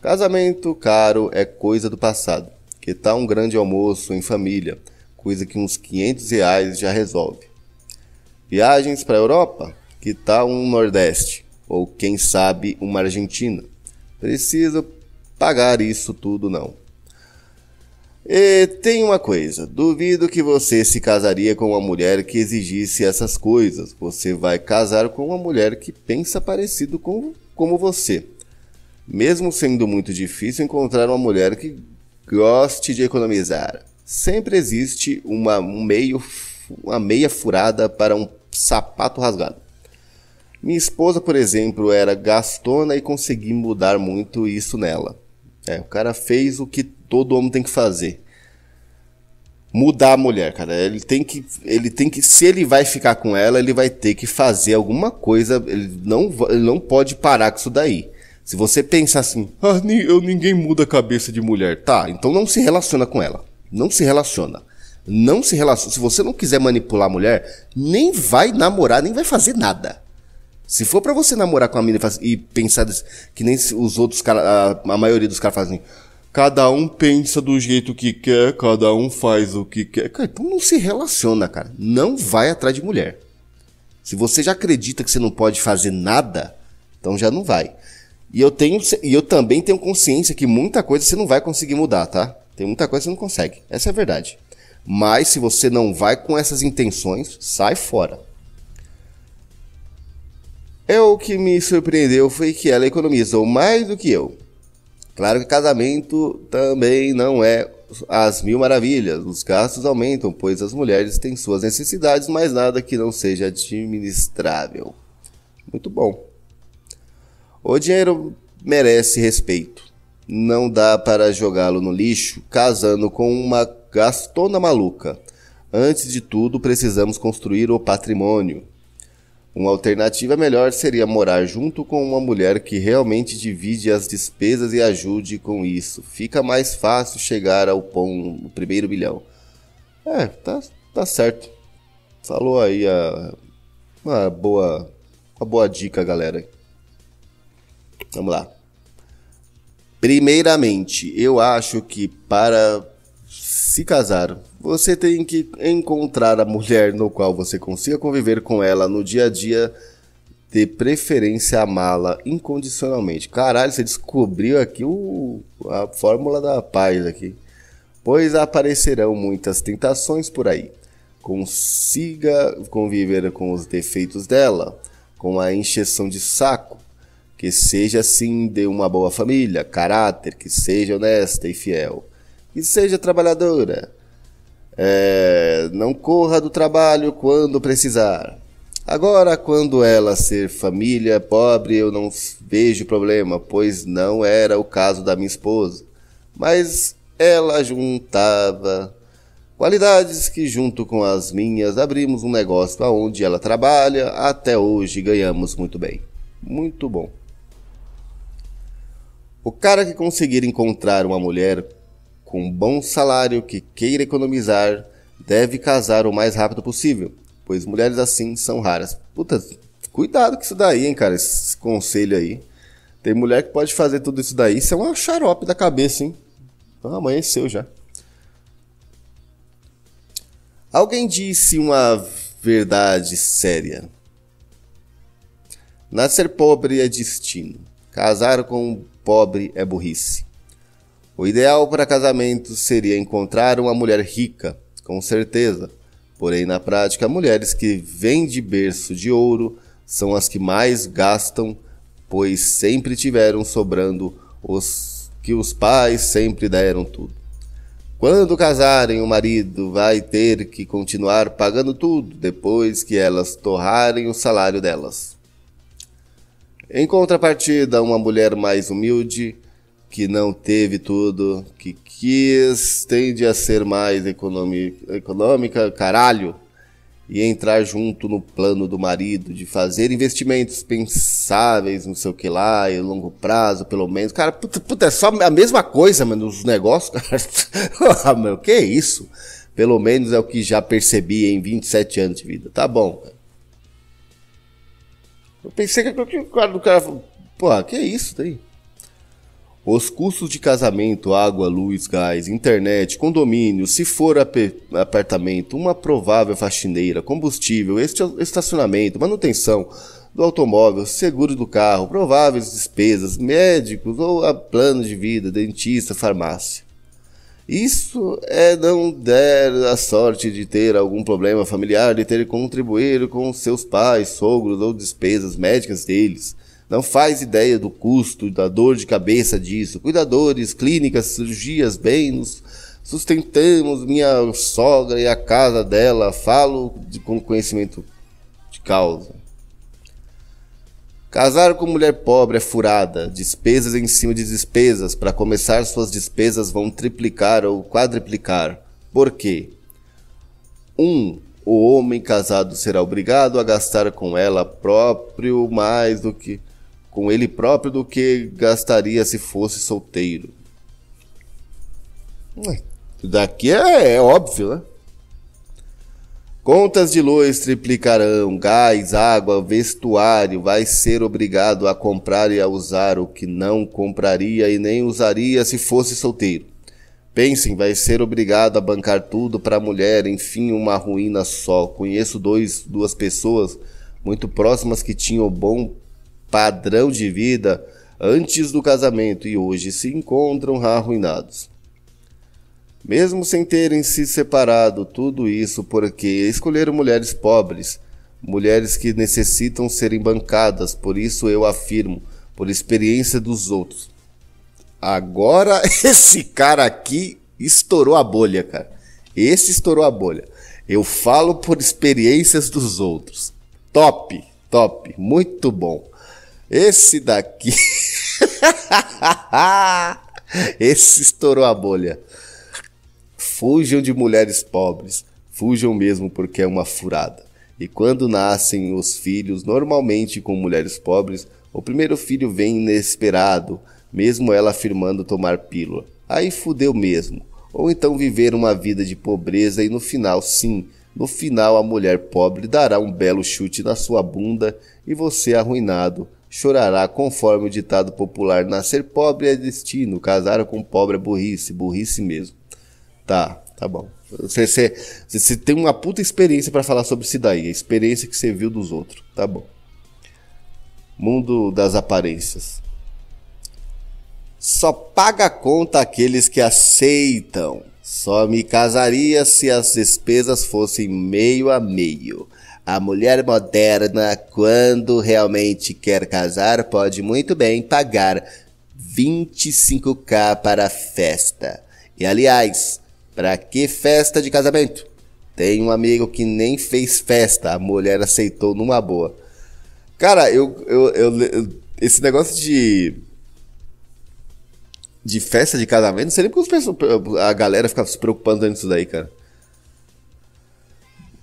S1: Casamento caro é coisa do passado. Que tá um grande almoço em família? Coisa que uns 500 reais já resolve. Viagens para a Europa? Que tá um Nordeste? ou quem sabe uma Argentina. Preciso pagar isso tudo não. E tem uma coisa, duvido que você se casaria com uma mulher que exigisse essas coisas. Você vai casar com uma mulher que pensa parecido com como você. Mesmo sendo muito difícil encontrar uma mulher que goste de economizar, sempre existe uma, meio, uma meia furada para um sapato rasgado. Minha esposa, por exemplo, era gastona e consegui mudar muito isso nela. É, o cara fez o que todo homem tem que fazer. Mudar a mulher, cara. Ele tem que. Ele tem que. Se ele vai ficar com ela, ele vai ter que fazer alguma coisa. Ele não, ele não pode parar com isso daí. Se você pensar assim, ah, eu, ninguém muda a cabeça de mulher. Tá, então não se relaciona com ela. Não se relaciona. Não se relaciona. Se você não quiser manipular a mulher, nem vai namorar, nem vai fazer nada. Se for para você namorar com a mina e, pensar que nem os outros caras, a, a, maioria dos caras fazem. Cada um pensa do jeito que quer, cada um faz o que quer. Cara, então não se relaciona, cara. Não vai atrás de mulher. Se você já acredita que você não pode fazer nada, então já não vai. E eu tenho e eu também tenho consciência que muita coisa você não vai conseguir mudar, tá? Tem muita coisa que você não consegue. Essa é a verdade. Mas se você não vai com essas intenções, sai fora. É o que me surpreendeu foi que ela economizou mais do que eu. Claro que casamento também não é as mil maravilhas. Os gastos aumentam, pois as mulheres têm suas necessidades, mas nada que não seja administrável. Muito bom. O dinheiro merece respeito. Não dá para jogá-lo no lixo casando com uma gastona maluca. Antes de tudo, precisamos construir o patrimônio. Uma alternativa melhor seria morar junto com uma mulher que realmente divide as despesas e ajude com isso. Fica mais fácil chegar ao pão, no primeiro bilhão. É, tá, tá certo. Falou aí a, uma boa, uma boa dica, galera. Vamos lá. Primeiramente, eu acho que para se casar você tem que encontrar a mulher no qual você consiga conviver com ela no dia a dia, de preferência amá-la incondicionalmente. Caralho, você descobriu aqui o, a fórmula da paz aqui. Pois aparecerão muitas tentações por aí. Consiga conviver com os defeitos dela, com a encheção de saco, que seja assim de uma boa família, caráter, que seja honesta e fiel, que seja trabalhadora, é, não corra do trabalho quando precisar. Agora, quando ela ser família pobre, eu não vejo problema, pois não era o caso da minha esposa. Mas ela juntava qualidades que, junto com as minhas, abrimos um negócio aonde ela trabalha. Até hoje ganhamos muito bem. Muito bom. O cara que conseguir encontrar uma mulher com um bom salário que queira economizar deve casar o mais rápido possível, pois mulheres assim são raras. Puta, cuidado com isso daí, hein, cara, esse conselho aí. Tem mulher que pode fazer tudo isso daí, isso é uma xarope da cabeça, hein? Então amanheceu já. Alguém disse uma verdade séria. Nascer pobre é destino. Casar com um pobre é burrice. O ideal para casamentos seria encontrar uma mulher rica, com certeza. Porém, na prática, mulheres que vêm de berço de ouro são as que mais gastam, pois sempre tiveram sobrando os que os pais sempre deram tudo. Quando casarem, o marido vai ter que continuar pagando tudo depois que elas torrarem o salário delas. Em contrapartida, uma mulher mais humilde que não teve tudo, que quis, tende a ser mais econômica, caralho, e entrar junto no plano do marido, de fazer investimentos pensáveis, não sei o que lá, e longo prazo, pelo menos. Cara, puta, puta é só a mesma coisa, mano, os negócios, cara. Ah, meu, que isso? Pelo menos é o que já percebi em 27 anos de vida. Tá bom, cara. Eu pensei que, que o cara do cara. Porra, que isso daí? Os custos de casamento, água, luz, gás, internet, condomínio, se for ap apartamento, uma provável faxineira, combustível, é estacionamento, manutenção do automóvel, seguro do carro, prováveis despesas, médicos ou a plano de vida, dentista, farmácia. Isso é não der a sorte de ter algum problema familiar, de ter que contribuir com seus pais, sogros ou despesas médicas deles não faz ideia do custo, da dor de cabeça disso. Cuidadores, clínicas, cirurgias, nos sustentamos minha sogra e a casa dela. Falo de, com conhecimento de causa. Casar com mulher pobre é furada, despesas em cima de despesas. Para começar, suas despesas vão triplicar ou quadriplicar. Por quê? 1. Um, o homem casado será obrigado a gastar com ela próprio mais do que com ele próprio do que gastaria se fosse solteiro. Daqui é, é óbvio, né? Contas de luz triplicarão, gás, água, vestuário, vai ser obrigado a comprar e a usar o que não compraria e nem usaria se fosse solteiro. Pensem, vai ser obrigado a bancar tudo para a mulher, enfim, uma ruína só. Conheço dois, duas pessoas muito próximas que tinham bom padrão de vida antes do casamento e hoje se encontram arruinados. Mesmo sem terem se separado, tudo isso porque escolheram mulheres pobres, mulheres que necessitam serem bancadas, por isso eu afirmo, por experiência dos outros. Agora esse cara aqui estourou a bolha, cara. Esse estourou a bolha. Eu falo por experiências dos outros. Top, top, muito bom. Esse daqui. Esse estourou a bolha. Fujam de mulheres pobres. Fujam mesmo porque é uma furada. E quando nascem os filhos, normalmente com mulheres pobres, o primeiro filho vem inesperado, mesmo ela afirmando tomar pílula. Aí fudeu mesmo. Ou então viver uma vida de pobreza e no final, sim, no final a mulher pobre dará um belo chute na sua bunda e você arruinado chorará, conforme o ditado popular. Nascer pobre é destino, casar com pobre é burrice, burrice mesmo. Tá, tá bom. Você, você, você tem uma puta experiência para falar sobre isso daí, a experiência que você viu dos outros. Tá bom. Mundo das aparências. Só paga a conta aqueles que aceitam. Só me casaria se as despesas fossem meio a meio. A mulher moderna, quando realmente quer casar, pode muito bem pagar 25k para a festa. E aliás, para que festa de casamento? Tem um amigo que nem fez festa, a mulher aceitou numa boa. Cara, eu, eu, eu, eu esse negócio de de festa de casamento, não sei nem porque a galera fica se preocupando nisso daí, cara.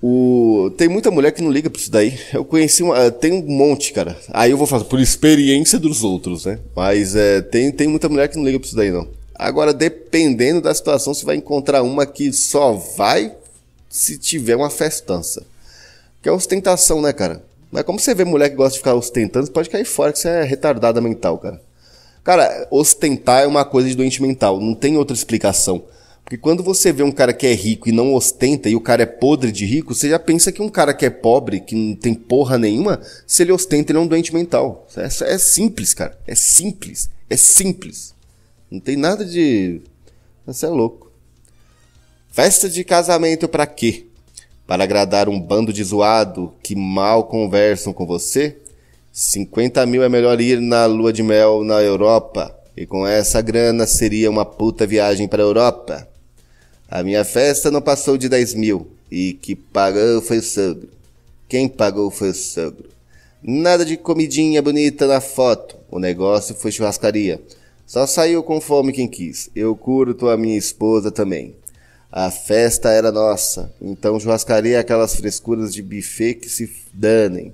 S1: O... Tem muita mulher que não liga pra isso daí. Eu conheci uma. Eh, tem um monte, cara. Aí eu vou falar por experiência dos outros, né? Mas é, tem, tem muita mulher que não liga pra isso daí, não. Agora, dependendo da situação, você vai encontrar uma que só vai se tiver uma festança. Que é ostentação, né, cara? Mas como você vê mulher que gosta de ficar ostentando, você pode cair fora, que você é retardada mental, cara. Cara, ostentar é uma coisa de doente mental, não tem outra explicação. Porque quando você vê um cara que é rico e não ostenta e o cara é podre de rico, você já pensa que um cara que é pobre, que não tem porra nenhuma, se ele ostenta, ele é um doente mental. É, é simples, cara. É simples. É simples. Não tem nada de. Você é louco. Festa de casamento para quê? Para agradar um bando de zoado que mal conversam com você? 50 mil é melhor ir na lua de mel na Europa. E com essa grana seria uma puta viagem para Europa. A minha festa não passou de 10 mil, e que pagou foi o sogro. Quem pagou foi o sogro. Nada de comidinha bonita na foto. O negócio foi churrascaria. Só saiu com fome quem quis. Eu curto a minha esposa também. A festa era nossa, então churrascaria é aquelas frescuras de buffet que se danem.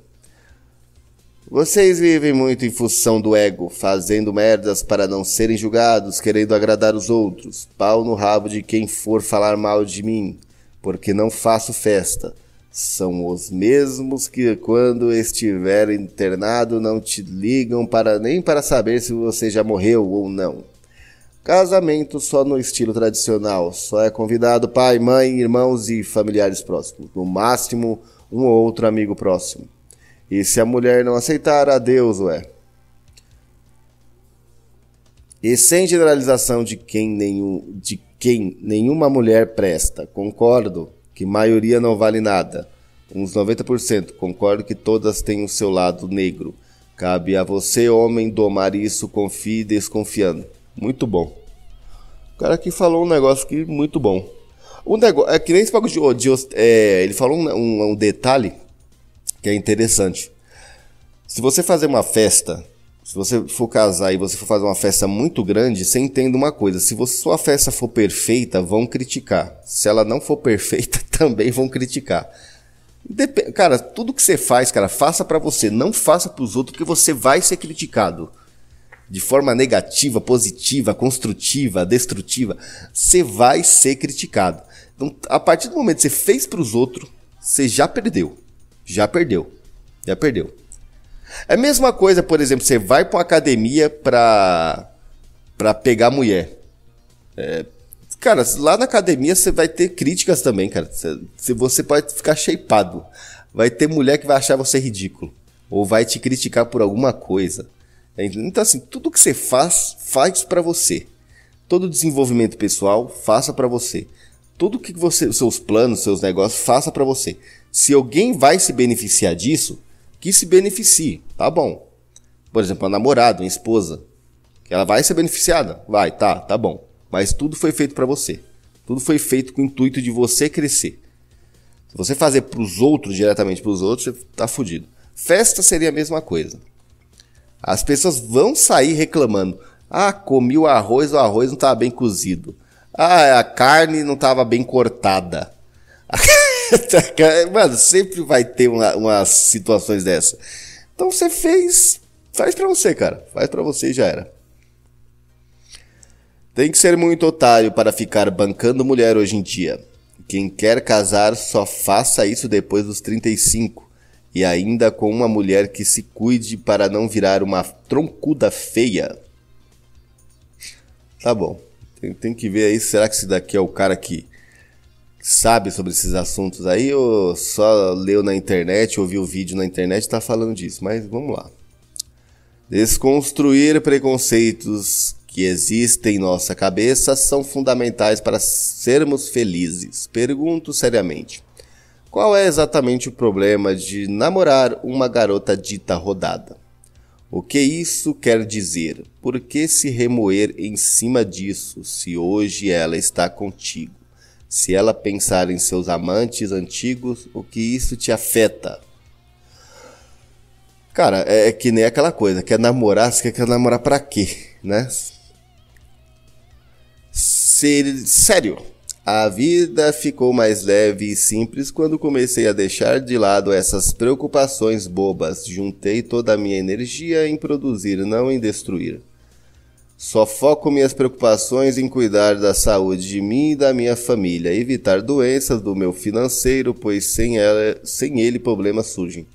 S1: Vocês vivem muito em função do ego, fazendo merdas para não serem julgados, querendo agradar os outros. Pau no rabo de quem for falar mal de mim, porque não faço festa. São os mesmos que, quando estiver internado, não te ligam para nem para saber se você já morreu ou não. Casamento só no estilo tradicional, só é convidado pai, mãe, irmãos e familiares próximos, no máximo um ou outro amigo próximo. E se a mulher não aceitar, adeus, ué. E sem generalização de quem, nenhum, de quem nenhuma mulher presta. Concordo que maioria não vale nada. Uns 90%. Concordo que todas têm o seu lado negro. Cabe a você, homem, domar isso, confie desconfiando. Muito bom. O cara aqui falou um negócio que muito bom. Um negócio, é que nem esse bagulho de, de é, ele falou um, um, um detalhe que é interessante. Se você fazer uma festa, se você for casar e você for fazer uma festa muito grande, você entenda uma coisa: se você, sua festa for perfeita, vão criticar. Se ela não for perfeita, também vão criticar. Dep cara, tudo que você faz, cara, faça para você, não faça para os outros, porque você vai ser criticado. De forma negativa, positiva, construtiva, destrutiva, você vai ser criticado. Então, a partir do momento que você fez para os outros, você já perdeu já perdeu. Já perdeu. É a mesma coisa, por exemplo, você vai para uma academia para para pegar mulher. É, cara, lá na academia você vai ter críticas também, cara. Você, você pode ficar shapeado. Vai ter mulher que vai achar você ridículo. Ou vai te criticar por alguma coisa. Então, assim, tudo que você faz, faz para você. Todo desenvolvimento pessoal, faça para você tudo que você, seus planos, seus negócios, faça para você. Se alguém vai se beneficiar disso, que se beneficie, tá bom? Por exemplo, a namorada, a esposa, que ela vai ser beneficiada, vai, tá, tá bom. Mas tudo foi feito para você. Tudo foi feito com o intuito de você crescer. Se você fazer para os outros diretamente para os outros, você tá fudido. Festa seria a mesma coisa. As pessoas vão sair reclamando: "Ah, comi o arroz, o arroz não estava tá bem cozido." Ah, a carne não estava bem cortada. Mano, sempre vai ter uma, umas situações dessa. Então você fez. Faz pra você, cara. Faz pra você e já era. Tem que ser muito otário para ficar bancando mulher hoje em dia. Quem quer casar só faça isso depois dos 35. E ainda com uma mulher que se cuide para não virar uma troncuda feia. Tá bom. Tem, tem que ver aí, será que esse daqui é o cara que sabe sobre esses assuntos aí ou só leu na internet, ouviu o vídeo na internet e tá falando disso? Mas vamos lá. Desconstruir preconceitos que existem em nossa cabeça são fundamentais para sermos felizes. Pergunto seriamente: qual é exatamente o problema de namorar uma garota dita rodada? O que isso quer dizer? Por que se remoer em cima disso, se hoje ela está contigo? Se ela pensar em seus amantes antigos, o que isso te afeta? Cara, é, é que nem aquela coisa, quer namorar, você quer namorar pra quê, né? Ser... Sério, a vida ficou mais leve e simples quando comecei a deixar de lado essas preocupações bobas. Juntei toda a minha energia em produzir, não em destruir. Só foco minhas preocupações em cuidar da saúde de mim e da minha família, evitar doenças do meu financeiro, pois sem, ela, sem ele problemas surgem.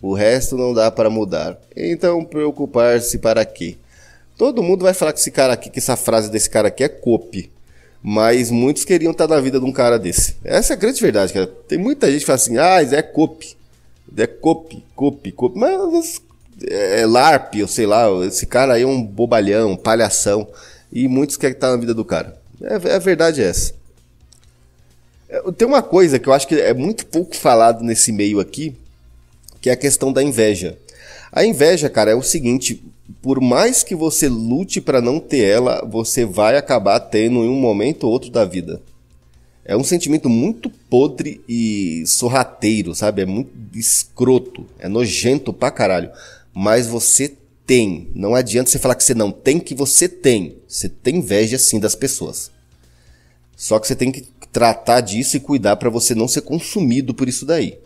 S1: O resto não dá para mudar. Então, preocupar-se para quê? Todo mundo vai falar que esse cara aqui, que essa frase desse cara aqui é copy. Mas muitos queriam estar na vida de um cara desse. Essa é a grande verdade, cara. Tem muita gente que fala assim, ah, é Cope. É cope, cope, cope. Mas é, é LARP, eu sei lá, esse cara aí é um bobalhão, um palhação. E muitos querem estar na vida do cara. É, a verdade é essa. É, tem uma coisa que eu acho que é muito pouco falado nesse meio aqui, que é a questão da inveja. A inveja, cara, é o seguinte: por mais que você lute para não ter ela, você vai acabar tendo em um momento ou outro da vida. É um sentimento muito podre e sorrateiro, sabe? É muito escroto, é nojento pra caralho. Mas você tem. Não adianta você falar que você não tem, que você tem. Você tem inveja sim das pessoas. Só que você tem que tratar disso e cuidar para você não ser consumido por isso daí.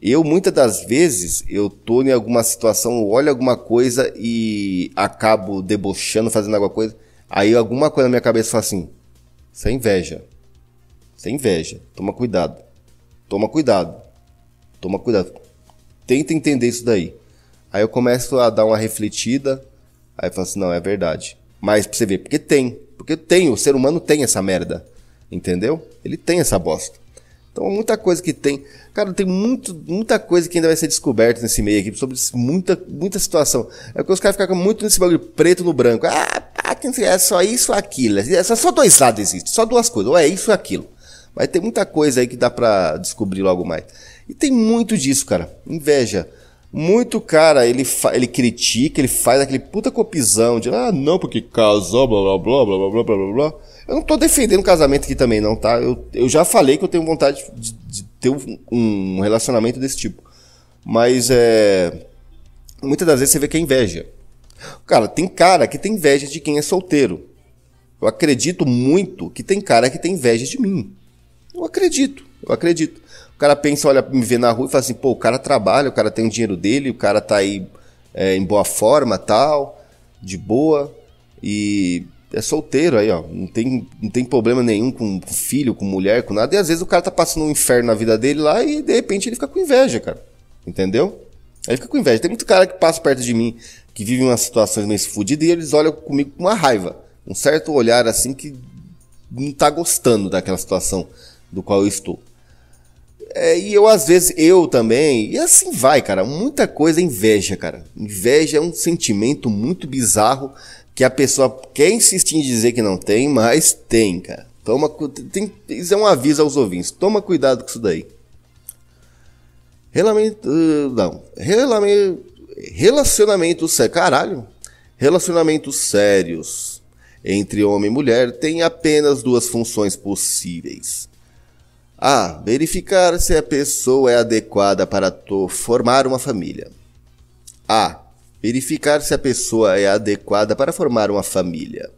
S1: Eu, muitas das vezes, eu tô em alguma situação, olho alguma coisa e acabo debochando, fazendo alguma coisa. Aí alguma coisa na minha cabeça fala assim, sem inveja. sem inveja. Toma cuidado. Toma cuidado. Toma cuidado. Tenta entender isso daí. Aí eu começo a dar uma refletida. Aí eu falo assim, não, é verdade. Mas pra você ver, porque tem. Porque tem, o ser humano tem essa merda. Entendeu? Ele tem essa bosta. Então, muita coisa que tem. Cara, tem muito, muita coisa que ainda vai ser descoberta nesse meio aqui, sobre muita, muita situação. É porque os caras ficam muito nesse bagulho preto no branco. Ah, é só isso ou aquilo. É só dois lados existem, só duas coisas, ou é isso ou aquilo. Mas tem muita coisa aí que dá pra descobrir logo mais. E tem muito disso, cara. Inveja. Muito cara, ele, ele critica, ele faz aquele puta copizão de ah, não, porque casou, blá blá blá blá blá blá blá blá. Eu não tô defendendo casamento aqui também, não, tá? Eu, eu já falei que eu tenho vontade de, de ter um, um relacionamento desse tipo. Mas é. Muitas das vezes você vê que é inveja. Cara, tem cara que tem inveja de quem é solteiro. Eu acredito muito que tem cara que tem inveja de mim. Eu acredito, eu acredito. O cara pensa, olha, me vê na rua e fala assim, pô, o cara trabalha, o cara tem o dinheiro dele, o cara tá aí é, em boa forma, tal, de boa, e é solteiro aí, ó. Não tem, não tem problema nenhum com filho, com mulher, com nada. E às vezes o cara tá passando um inferno na vida dele lá e de repente ele fica com inveja, cara. Entendeu? Aí fica com inveja. Tem muito cara que passa perto de mim, que vive uma situação meio fudida e eles olham comigo com uma raiva. Um certo olhar assim que não tá gostando daquela situação do qual eu estou. É, e eu, às vezes, eu também. E assim vai, cara. Muita coisa é inveja, cara. Inveja é um sentimento muito bizarro que a pessoa quer insistir em dizer que não tem, mas tem, cara. Toma, tem, isso é um aviso aos ouvintes. Toma cuidado com isso daí. Relamento, uh, não. Relamento, relacionamentos Caralho. Relacionamentos sérios entre homem e mulher têm apenas duas funções possíveis a. Verificar se a pessoa é adequada para formar uma família. A. Verificar se a pessoa é adequada para formar uma família.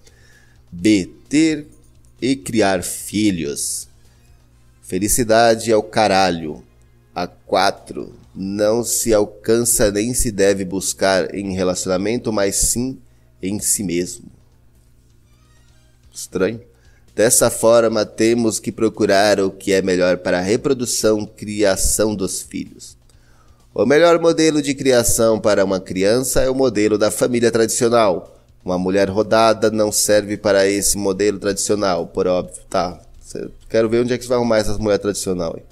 S1: B. Ter e criar filhos. Felicidade é o caralho. A 4. Não se alcança nem se deve buscar em relacionamento, mas sim em si mesmo. Estranho. Dessa forma, temos que procurar o que é melhor para a reprodução e criação dos filhos. O melhor modelo de criação para uma criança é o modelo da família tradicional. Uma mulher rodada não serve para esse modelo tradicional, por óbvio, tá? Quero ver onde é que você vai arrumar essas mulheres tradicionais. Hein?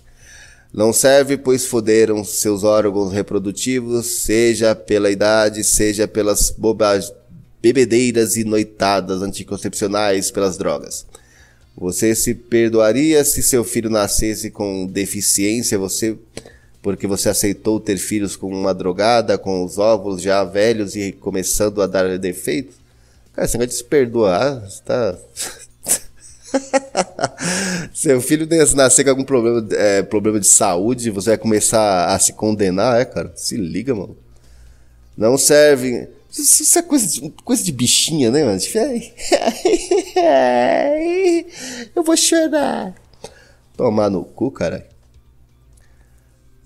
S1: Não serve, pois foderam seus órgãos reprodutivos, seja pela idade, seja pelas bobagens, bebedeiras e noitadas anticoncepcionais pelas drogas. Você se perdoaria se seu filho nascesse com deficiência, você porque você aceitou ter filhos com uma drogada, com os óvulos já velhos e começando a dar defeitos? Cara, você vai te perdoar, tá? seu filho nascer com algum problema, é, problema de saúde, você vai começar a se condenar, é, cara? Se liga, mano. Não serve isso é coisa de, coisa de bichinha, né, mano? Tipo, eu vou chorar. Tomar no cu, cara.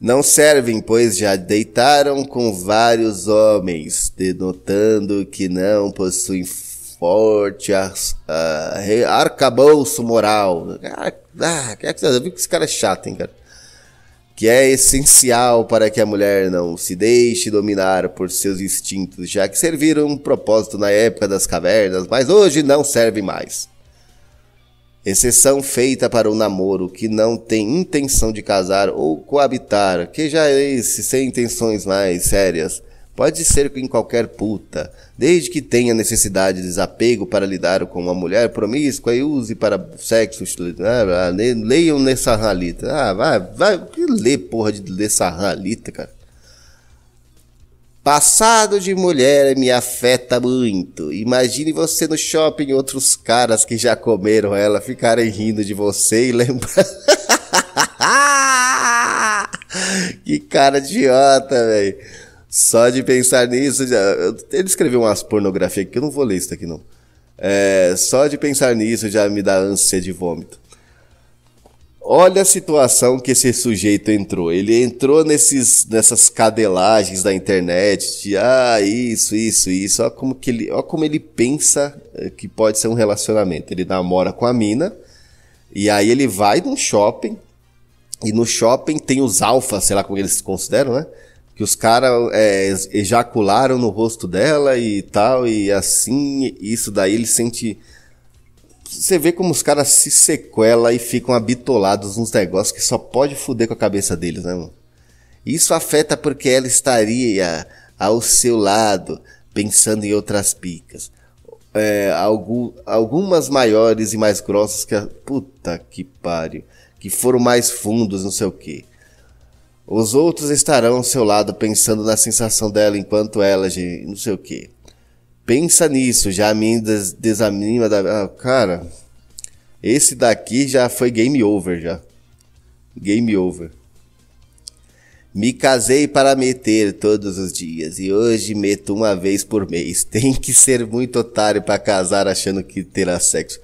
S1: Não servem, pois já deitaram com vários homens, denotando que não possuem forte ar, ah, arcabouço moral. Ah, ah, que esse cara é chato, hein, cara que é essencial para que a mulher não se deixe dominar por seus instintos, já que serviram um propósito na época das cavernas, mas hoje não serve mais. Exceção feita para o namoro que não tem intenção de casar ou coabitar, que já é esse sem intenções mais sérias Pode ser em qualquer puta, desde que tenha necessidade de desapego para lidar com uma mulher promíscua e use para sexo. Ah, ah, leiam nessa ralita. Ah, vai, vai, lê porra de nessa ralita, cara. Passado de mulher me afeta muito. Imagine você no shopping e outros caras que já comeram ela ficarem rindo de você e lembrando. que cara idiota, velho. Só de pensar nisso, já, ele escreveu umas pornografias que eu não vou ler isso daqui não. É, só de pensar nisso já me dá ânsia de vômito. Olha a situação que esse sujeito entrou. Ele entrou nesses, nessas cadelagens da internet de ah, isso, isso, isso. Olha como, que ele, olha como ele pensa eh, que pode ser um relacionamento. Ele namora com a mina e aí ele vai num shopping. E no shopping tem os alfas, sei lá como eles se consideram, né? que os caras é, ejacularam no rosto dela e tal, e assim, isso daí ele sente. Você vê como os caras se sequela e ficam habitolados nos negócios que só pode fuder com a cabeça deles, né, mano? Isso afeta porque ela estaria ao seu lado, pensando em outras picas. É, algum, algumas maiores e mais grossas que a. Puta que pariu. Que foram mais fundos, não sei o quê. Os outros estarão ao seu lado pensando na sensação dela enquanto ela, de não sei o quê. Pensa nisso, já me des desanima da. Ah, cara, esse daqui já foi game over já. Game over. Me casei para meter todos os dias e hoje meto uma vez por mês. Tem que ser muito otário para casar achando que terá sexo.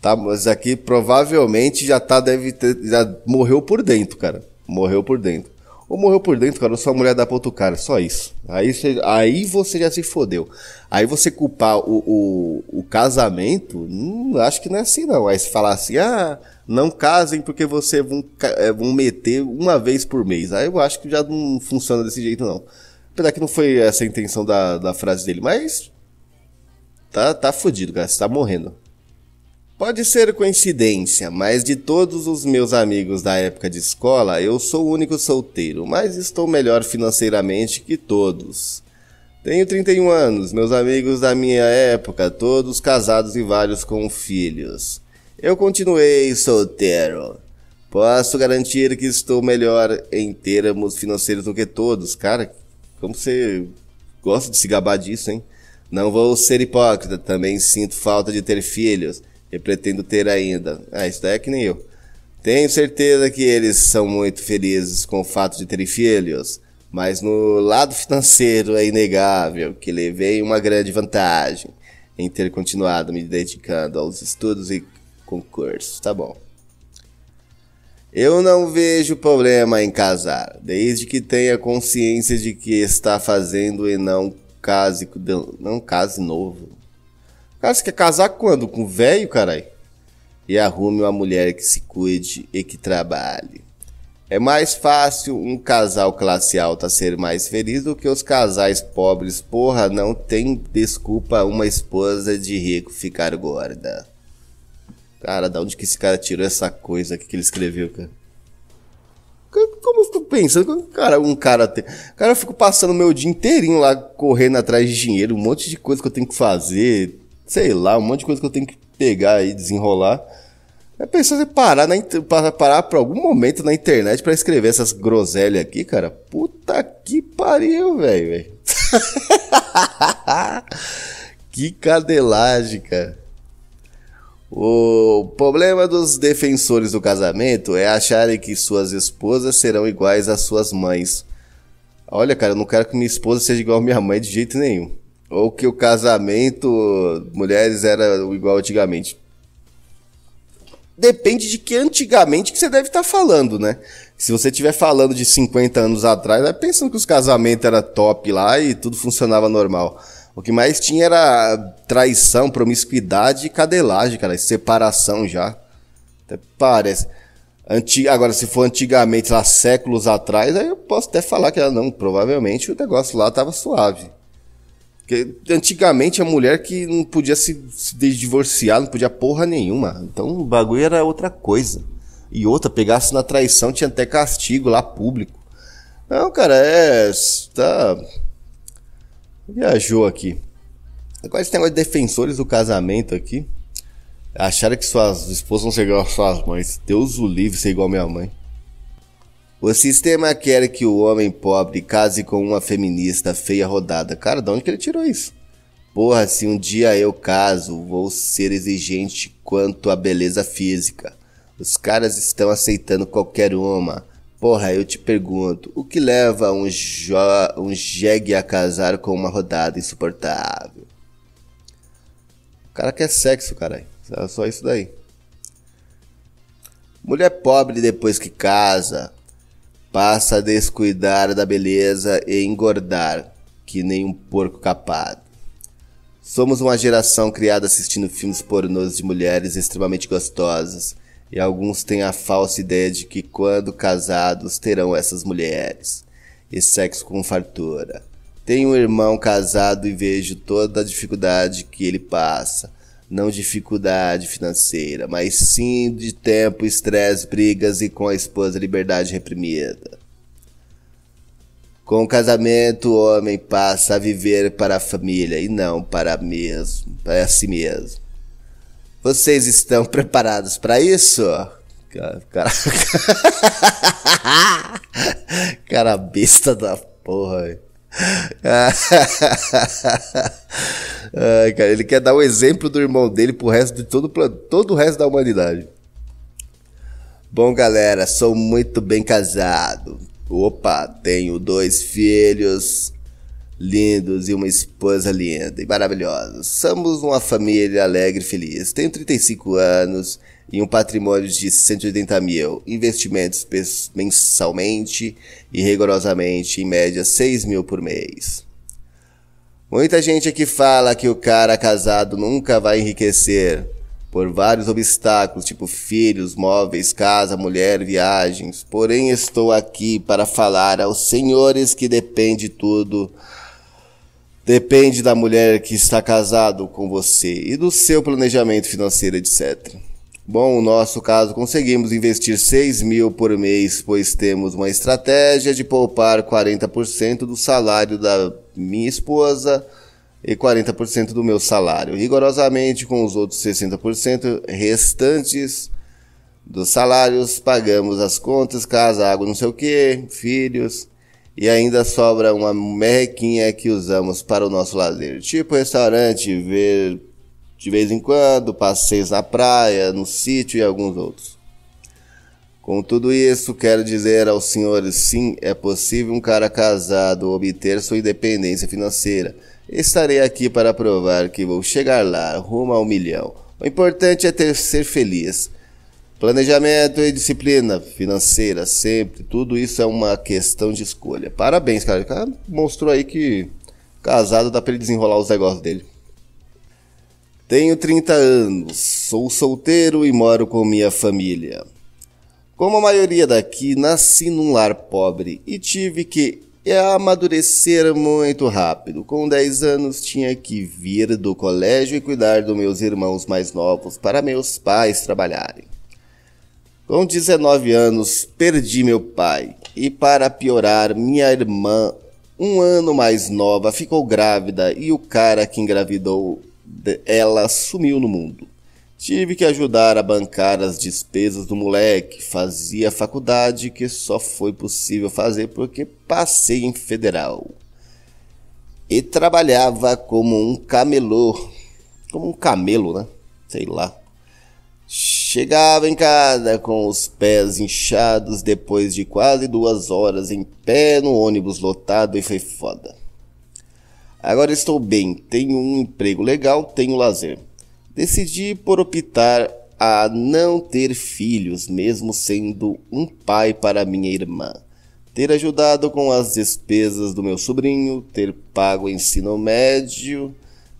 S1: Tá, mas aqui provavelmente já tá deve ter, já morreu por dentro, cara. Morreu por dentro. Ou morreu por dentro, cara, ou sua mulher dá pra outro cara, só isso. Aí você, aí você já se fodeu. Aí você culpar o, o, o casamento, hum, acho que não é assim não. Aí você falar assim, ah, não casem porque você vão, eh, vão meter uma vez por mês. Aí eu acho que já não funciona desse jeito não. Apesar que não foi essa a intenção da, da frase dele, mas tá, tá fudido, cara, você tá morrendo. Pode ser coincidência, mas de todos os meus amigos da época de escola, eu sou o único solteiro, mas estou melhor financeiramente que todos. Tenho 31 anos, meus amigos da minha época, todos casados e vários com filhos. Eu continuei solteiro. Posso garantir que estou melhor em termos financeiros do que todos. Cara, como você gosta de se gabar disso, hein? Não vou ser hipócrita, também sinto falta de ter filhos e pretendo ter ainda. Ah, isso daí é que nem eu. Tenho certeza que eles são muito felizes com o fato de terem filhos, mas no lado financeiro é inegável que levei uma grande vantagem em ter continuado me dedicando aos estudos e concursos. Tá bom. Eu não vejo problema em casar, desde que tenha consciência de que está fazendo e não case não case novo. Cara, você quer casar quando? Com velho, carai E arrume uma mulher que se cuide e que trabalhe. É mais fácil um casal classe alta ser mais feliz do que os casais pobres. Porra, não tem desculpa uma esposa de rico ficar gorda. Cara, da onde que esse cara tirou essa coisa que ele escreveu, cara? Como eu fico pensando, cara, um cara tem. Cara, eu fico passando meu dia inteirinho lá correndo atrás de dinheiro, um monte de coisa que eu tenho que fazer, sei lá, um monte de coisa que eu tenho que pegar e desenrolar. É pessoa parar, na, parar por algum momento na internet para escrever essas groselhas aqui, cara. Puta que pariu, velho. que cadelagem, cara. O problema dos defensores do casamento é acharem que suas esposas serão iguais às suas mães. Olha, cara, eu não quero que minha esposa seja igual à minha mãe de jeito nenhum. Ou que o casamento, mulheres era igual antigamente. Depende de que antigamente que você deve estar tá falando, né? Se você estiver falando de 50 anos atrás, vai pensando que os casamentos era top lá e tudo funcionava normal. O que mais tinha era traição, promiscuidade e cadelagem, cara. Separação já. Até parece. Antig Agora, se for antigamente, lá séculos atrás, aí eu posso até falar que, ah, não, provavelmente o negócio lá estava suave. Porque antigamente a mulher que não podia se, se divorciar, não podia porra nenhuma. Então o bagulho era outra coisa. E outra, pegasse na traição, tinha até castigo lá público. Não, cara, é. Tá. Viajou aqui. Agora esse negócio de defensores do casamento aqui. Acharam que suas esposas vão ser igual às suas mães. Deus o livre ser igual à minha mãe. O sistema quer que o homem pobre case com uma feminista feia rodada. Cara, de onde que ele tirou isso? Porra, se um dia eu caso, vou ser exigente quanto à beleza física. Os caras estão aceitando qualquer uma. Porra, eu te pergunto, o que leva um, jo um jegue a casar com uma rodada insuportável? O cara quer sexo, caralho. Só isso daí. Mulher pobre depois que casa, passa a descuidar da beleza e engordar, que nem um porco capado. Somos uma geração criada assistindo filmes pornôs de mulheres extremamente gostosas, e alguns têm a falsa ideia de que quando casados terão essas mulheres. E sexo com fartura. Tenho um irmão casado e vejo toda a dificuldade que ele passa não dificuldade financeira, mas sim de tempo, estresse, brigas e com a esposa liberdade reprimida. Com o casamento, o homem passa a viver para a família e não para mesmo, para si mesmo. Vocês estão preparados para isso? Cara, cara, cara besta da porra. cara, ele quer dar o exemplo do irmão dele pro resto de todo, todo o resto da humanidade. Bom, galera, sou muito bem casado. Opa, tenho dois filhos lindos e uma esposa linda e maravilhosa. Somos uma família alegre e feliz. Tenho 35 anos e um patrimônio de 180 mil, investimentos mensalmente e rigorosamente, em média 6 mil por mês. Muita gente aqui fala que o cara casado nunca vai enriquecer por vários obstáculos, tipo filhos, móveis, casa, mulher, viagens. Porém, estou aqui para falar aos senhores que depende tudo Depende da mulher que está casado com você e do seu planejamento financeiro, etc. Bom, no nosso caso, conseguimos investir 6 mil por mês, pois temos uma estratégia de poupar 40% do salário da minha esposa e 40% do meu salário, rigorosamente com os outros 60% restantes dos salários, pagamos as contas, casa, água, não sei o que, filhos, e ainda sobra uma merrequinha que usamos para o nosso lazer, tipo restaurante, ver de vez em quando, passeios na praia, no sítio e alguns outros. Com tudo isso, quero dizer aos senhores: sim, é possível um cara casado obter sua independência financeira. Estarei aqui para provar que vou chegar lá, rumo ao milhão. O importante é ter, ser feliz. Planejamento e disciplina financeira, sempre. Tudo isso é uma questão de escolha. Parabéns, cara. O cara mostrou aí que casado dá para ele desenrolar os negócios dele. Tenho 30 anos, sou solteiro e moro com minha família. Como a maioria daqui, nasci num lar pobre e tive que amadurecer muito rápido. Com 10 anos, tinha que vir do colégio e cuidar dos meus irmãos mais novos para meus pais trabalharem. Com 19 anos, perdi meu pai e, para piorar, minha irmã, um ano mais nova, ficou grávida e o cara que engravidou ela sumiu no mundo. Tive que ajudar a bancar as despesas do moleque, fazia faculdade que só foi possível fazer porque passei em federal. E trabalhava como um camelô, como um camelo, né? Sei lá. Chegava em casa com os pés inchados depois de quase duas horas em pé no ônibus lotado e foi foda. Agora estou bem, tenho um emprego legal, tenho lazer. Decidi por optar a não ter filhos, mesmo sendo um pai para minha irmã. Ter ajudado com as despesas do meu sobrinho, ter pago ensino médio,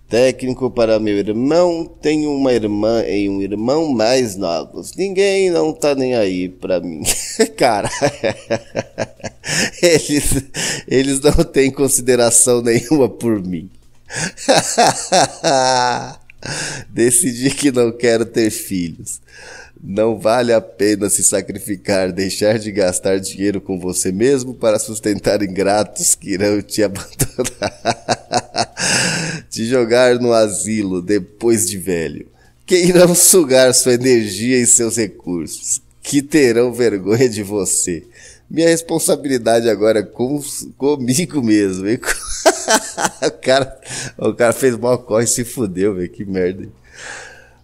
S1: técnico para meu irmão, tenho uma irmã e um irmão mais novos. Ninguém não tá nem aí pra mim. Cara. Eles, eles não têm consideração nenhuma por mim. Decidi que não quero ter filhos. Não vale a pena se sacrificar, deixar de gastar dinheiro com você mesmo para sustentar ingratos que irão te abandonar, te jogar no asilo depois de velho, que irão sugar sua energia e seus recursos, que terão vergonha de você, minha responsabilidade agora é com, comigo mesmo. o, cara, o cara fez mal corre e se fudeu, velho. Que merda. Hein?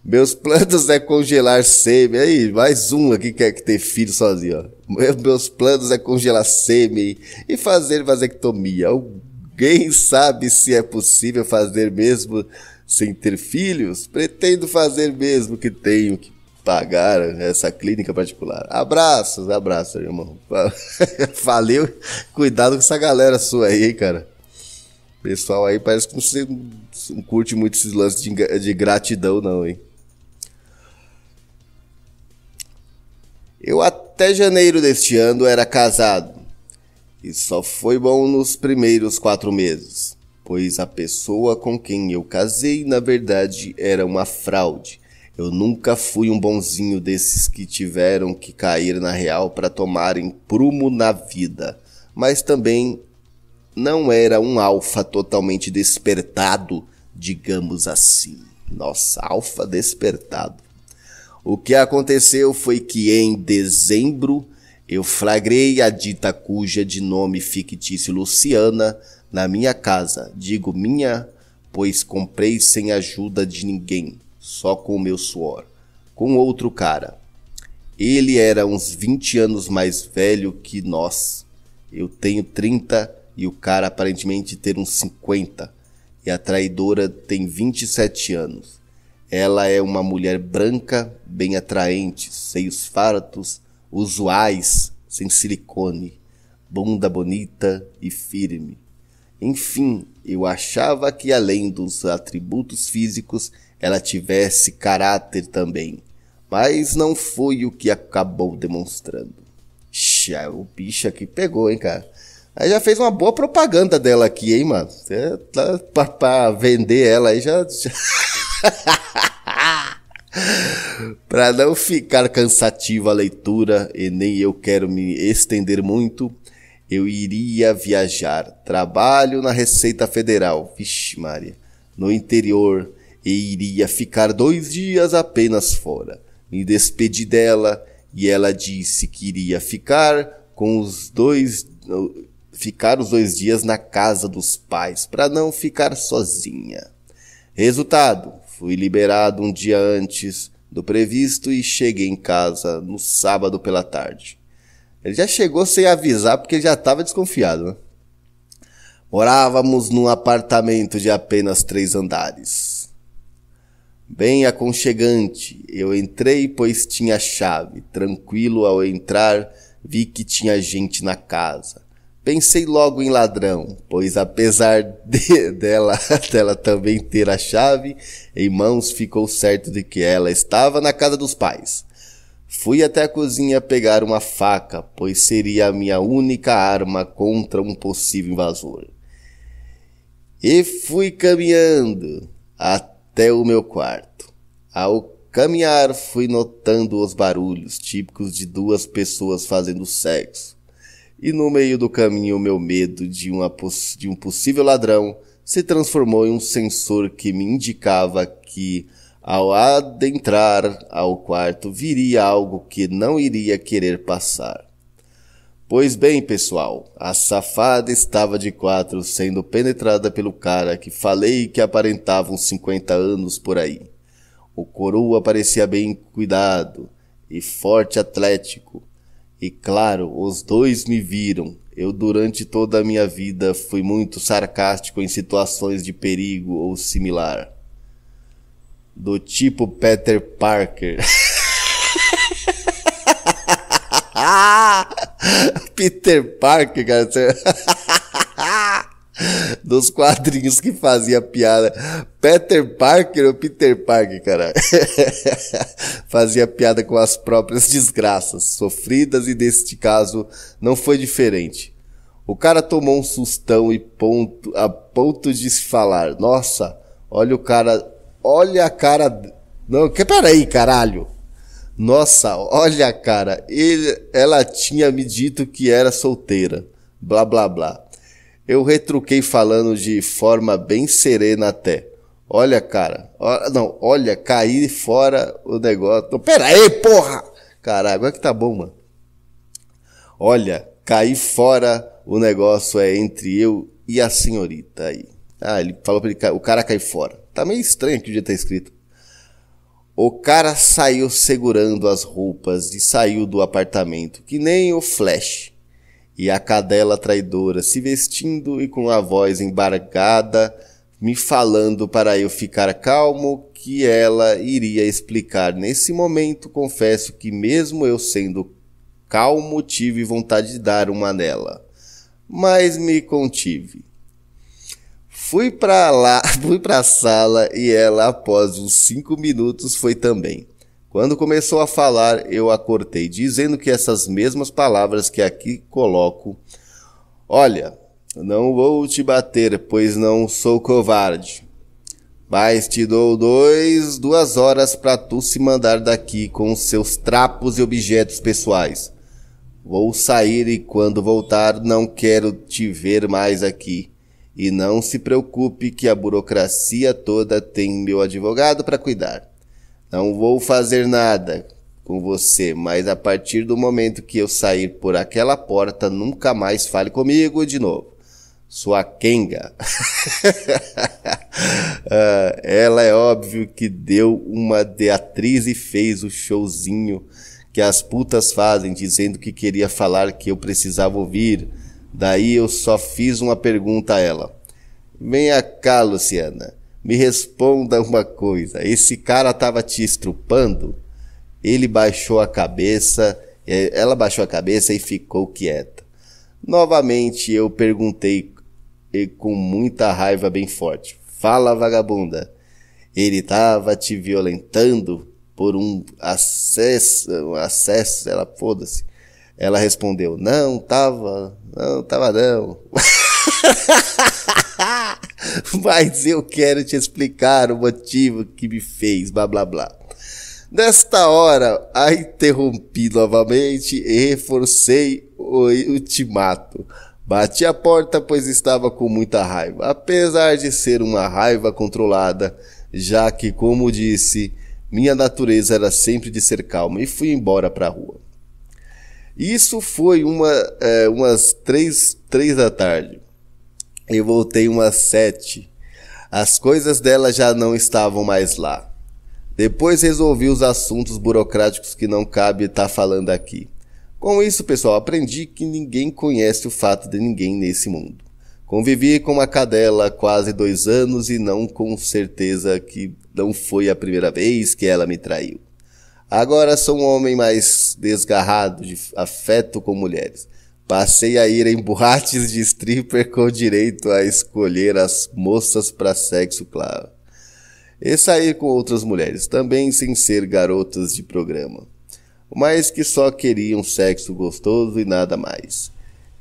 S1: Meus planos é congelar sêmen. Aí, mais um aqui que quer é que ter filho sozinho, ó. Meus planos é congelar sêmen e fazer vasectomia. Alguém sabe se é possível fazer mesmo sem ter filhos? Pretendo fazer mesmo que tenho que pagaram né, essa clínica particular. Abraços, abraços, irmão. Valeu. Cuidado com essa galera sua aí, cara. Pessoal aí parece que você não curte muito esses lances de, de gratidão, não, hein? Eu até janeiro deste ano era casado. E só foi bom nos primeiros quatro meses, pois a pessoa com quem eu casei, na verdade, era uma fraude eu nunca fui um bonzinho desses que tiveram que cair na real para tomarem prumo na vida, mas também não era um alfa totalmente despertado, digamos assim. Nossa, alfa despertado. O que aconteceu foi que em dezembro eu flagrei a dita cuja de nome fictício Luciana na minha casa. Digo minha, pois comprei sem ajuda de ninguém só com o meu suor, com outro cara. Ele era uns 20 anos mais velho que nós. Eu tenho 30 e o cara aparentemente ter uns 50. E a traidora tem 27 anos. Ela é uma mulher branca, bem atraente, seios fartos, usuais, sem silicone, bunda bonita e firme. Enfim, eu achava que além dos atributos físicos, ela tivesse caráter também, mas não foi o que acabou demonstrando. Xa, é o bicho aqui pegou, hein, cara. Aí já fez uma boa propaganda dela aqui, hein, mano. É, tá, pra, pra, vender ela aí já. já... pra não ficar cansativa a leitura e nem eu quero me estender muito, eu iria viajar. Trabalho na Receita Federal. Vixe, Maria. No interior e iria ficar dois dias apenas fora. Me despedi dela e ela disse que iria ficar com os dois ficar os dois dias na casa dos pais para não ficar sozinha. Resultado, fui liberado um dia antes do previsto e cheguei em casa no sábado pela tarde. Ele já chegou sem avisar porque ele já estava desconfiado. Né? Morávamos num apartamento de apenas três andares bem aconchegante. Eu entrei, pois tinha chave. Tranquilo ao entrar, vi que tinha gente na casa. Pensei logo em ladrão, pois apesar de, dela, dela também ter a chave em mãos, ficou certo de que ela estava na casa dos pais. Fui até a cozinha pegar uma faca, pois seria a minha única arma contra um possível invasor. E fui caminhando até até o meu quarto. Ao caminhar, fui notando os barulhos típicos de duas pessoas fazendo sexo. E no meio do caminho, meu medo de, de um possível ladrão se transformou em um sensor que me indicava que, ao adentrar ao quarto, viria algo que não iria querer passar. Pois bem, pessoal, a safada estava de quatro sendo penetrada pelo cara que falei que aparentava uns 50 anos por aí. O coroa parecia bem cuidado e forte atlético. E claro, os dois me viram. Eu durante toda a minha vida fui muito sarcástico em situações de perigo ou similar. Do tipo Peter Parker. Peter Parker, cara. Dos quadrinhos que fazia piada. Peter Parker ou Peter Parker, cara? fazia piada com as próprias desgraças sofridas e neste caso não foi diferente. O cara tomou um sustão e ponto, a ponto de se falar: Nossa, olha o cara, olha a cara. Não, que peraí, caralho. Nossa, olha, cara, ele, ela tinha me dito que era solteira. Blá blá blá. Eu retruquei falando de forma bem serena até. Olha, cara, ó, não, olha, caí fora o negócio. Pera aí, porra! Caralho, agora que tá bom, mano. Olha, caí fora o negócio é entre eu e a senhorita aí. Ah, ele falou pra ele, o cara cai fora. Tá meio estranho que o dia tá escrito. O cara saiu segurando as roupas e saiu do apartamento, que nem o Flash. E a cadela traidora, se vestindo e com a voz embargada, me falando para eu ficar calmo que ela iria explicar. Nesse momento, confesso que, mesmo eu sendo calmo, tive vontade de dar uma nela, mas me contive. Fui para lá, fui para a sala e ela, após uns cinco minutos, foi também. Quando começou a falar, eu a cortei, dizendo que essas mesmas palavras que aqui coloco. Olha, não vou te bater, pois não sou covarde. Mas te dou dois, duas horas para tu se mandar daqui com seus trapos e objetos pessoais. Vou sair e quando voltar não quero te ver mais aqui. E não se preocupe que a burocracia toda tem meu advogado para cuidar. Não vou fazer nada com você, mas a partir do momento que eu sair por aquela porta, nunca mais fale comigo de novo. Sua Kenga. Ah, ela é óbvio que deu uma de atriz e fez o showzinho que as putas fazem, dizendo que queria falar que eu precisava ouvir Daí eu só fiz uma pergunta a ela. Venha cá, Luciana. Me responda uma coisa. Esse cara tava te estrupando? Ele baixou a cabeça, ela baixou a cabeça e ficou quieta. Novamente eu perguntei com muita raiva bem forte. Fala, vagabunda. Ele tava te violentando por um acesso, um acesso, ela foda-se. Ela respondeu: "Não, tava, não, tava não. Mas eu quero te explicar o motivo que me fez, blá blá blá. Nesta hora, a interrompi novamente e reforcei o ultimato. Bati a porta, pois estava com muita raiva, apesar de ser uma raiva controlada, já que, como disse, minha natureza era sempre de ser calma, e fui embora para a rua. Isso foi uma, é, umas três, três da tarde. Eu voltei umas sete. As coisas dela já não estavam mais lá. Depois resolvi os assuntos burocráticos que não cabe estar tá falando aqui. Com isso, pessoal, aprendi que ninguém conhece o fato de ninguém nesse mundo. Convivi com uma cadela há quase dois anos e não com certeza que não foi a primeira vez que ela me traiu. Agora sou um homem mais desgarrado de afeto com mulheres. Passei a ir em boates de stripper com direito a escolher as moças para sexo, claro. E sair com outras mulheres, também sem ser garotas de programa, mas que só queriam sexo gostoso e nada mais.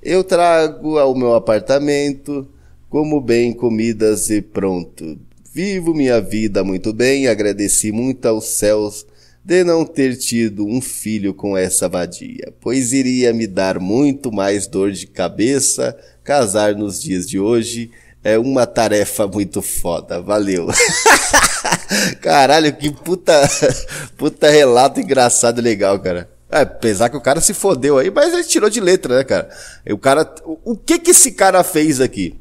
S1: Eu trago ao meu apartamento, como bem comidas e pronto. Vivo minha vida muito bem, agradeci muito aos céus de não ter tido um filho com essa vadia, pois iria me dar muito mais dor de cabeça. Casar nos dias de hoje é uma tarefa muito foda. Valeu. Caralho, que puta, puta relato engraçado e legal, cara. É, apesar que o cara se fodeu aí, mas ele tirou de letra, né, cara? O cara, o que que esse cara fez aqui?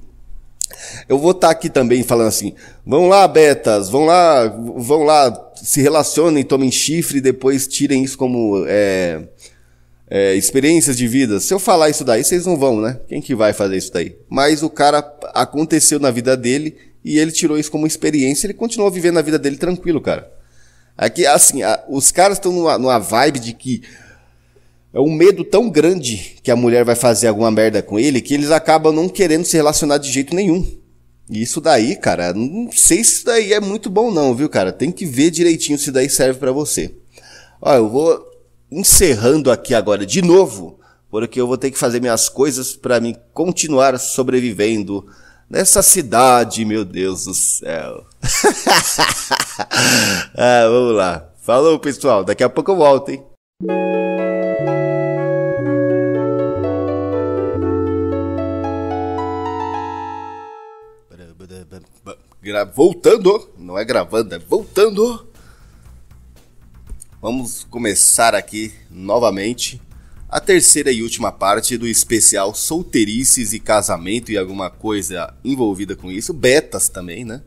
S1: Eu vou estar tá aqui também falando assim: "Vão lá, betas, vão lá, vão lá se relacionem, tomem chifre e depois tirem isso como é, é, experiências de vida. Se eu falar isso daí, vocês não vão, né? Quem que vai fazer isso daí? Mas o cara aconteceu na vida dele e ele tirou isso como experiência. Ele continuou vivendo a vida dele tranquilo, cara. Aqui, assim, a, os caras estão numa, numa vibe de que é um medo tão grande que a mulher vai fazer alguma merda com ele que eles acabam não querendo se relacionar de jeito nenhum isso daí, cara, não sei se isso daí é muito bom não, viu, cara? Tem que ver direitinho se daí serve para você. Olha, eu vou encerrando aqui agora de novo, porque eu vou ter que fazer minhas coisas para mim continuar sobrevivendo nessa cidade, meu Deus do céu. ah, vamos lá. Falou, pessoal. Daqui a pouco eu volto, hein? Gra voltando, não é gravando, é voltando. Vamos começar aqui novamente a terceira e última parte do especial Solteirices e Casamento e alguma coisa envolvida com isso, betas também, né?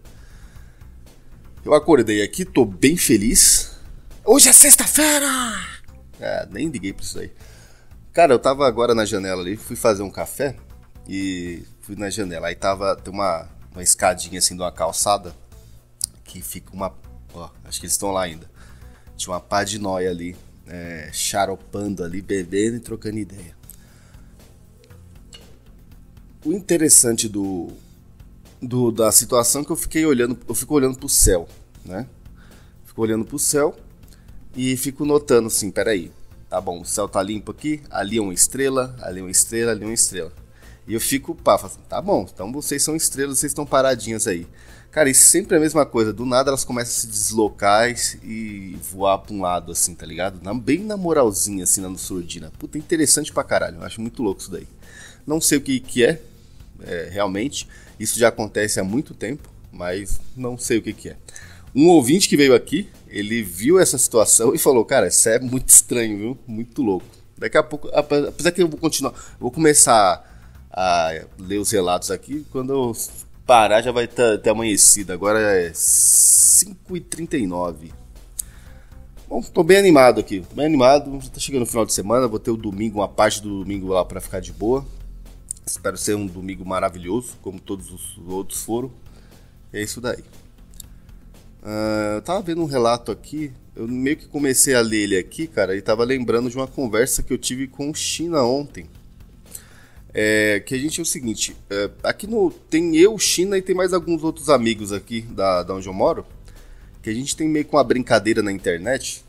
S1: Eu acordei aqui, tô bem feliz. Hoje é sexta-feira! Ah, nem liguei pra isso aí. Cara, eu tava agora na janela ali, fui fazer um café e fui na janela. Aí tava, tem uma, uma escadinha assim de uma calçada que fica uma. Ó, acho que eles estão lá ainda. Tinha uma pá de nóia ali, é, charopando ali, bebendo e trocando ideia. O interessante do, do da situação é que eu fiquei olhando, eu fico olhando pro céu, né? Fico olhando pro céu e fico notando assim, peraí, tá bom, o céu tá limpo aqui, ali é uma estrela, ali é uma estrela, ali é uma estrela e eu fico, pá, assim, tá bom, então vocês são estrelas, vocês estão paradinhas aí. Cara, e sempre a mesma coisa, do nada elas começam a se deslocar e voar pra um lado, assim, tá ligado? Na, bem na moralzinha, assim, na surdina. Puta, interessante pra caralho, eu acho muito louco isso daí. Não sei o que, que é, é, realmente, isso já acontece há muito tempo, mas não sei o que, que é. Um ouvinte que veio aqui, ele viu essa situação e falou, cara, isso é muito estranho, viu? Muito louco. Daqui a pouco, apesar que eu vou continuar, vou começar a ler os relatos aqui. Quando eu parar, já vai estar tá, tá amanhecido. Agora é 5h39. Bom, tô bem animado aqui, tô bem animado. Já tá chegando o final de semana, vou ter o domingo, uma parte do domingo lá para ficar de boa. Espero ser um domingo maravilhoso, como todos os outros foram. É isso daí. Uh, eu tava vendo um relato aqui, eu meio que comecei a ler ele aqui, cara, e tava lembrando de uma conversa que eu tive com o China ontem. É, que a gente é o seguinte, é, aqui no tem eu, China e tem mais alguns outros amigos aqui da, da onde eu moro, que a gente tem meio que uma brincadeira na internet,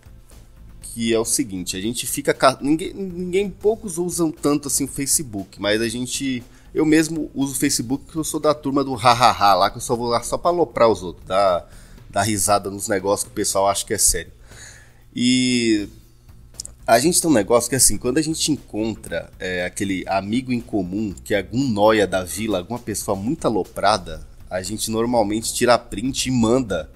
S1: que é o seguinte, a gente fica ninguém, ninguém poucos usam tanto assim o Facebook, mas a gente eu mesmo uso o Facebook porque eu sou da turma do hahaha lá, que eu só vou lá só pra aloprar os outros, dar, dar risada nos negócios que o pessoal acha que é sério. E a gente tem um negócio que, assim, quando a gente encontra é, aquele amigo em comum, que é algum noia da vila, alguma pessoa muito aloprada, a gente normalmente tira a print e manda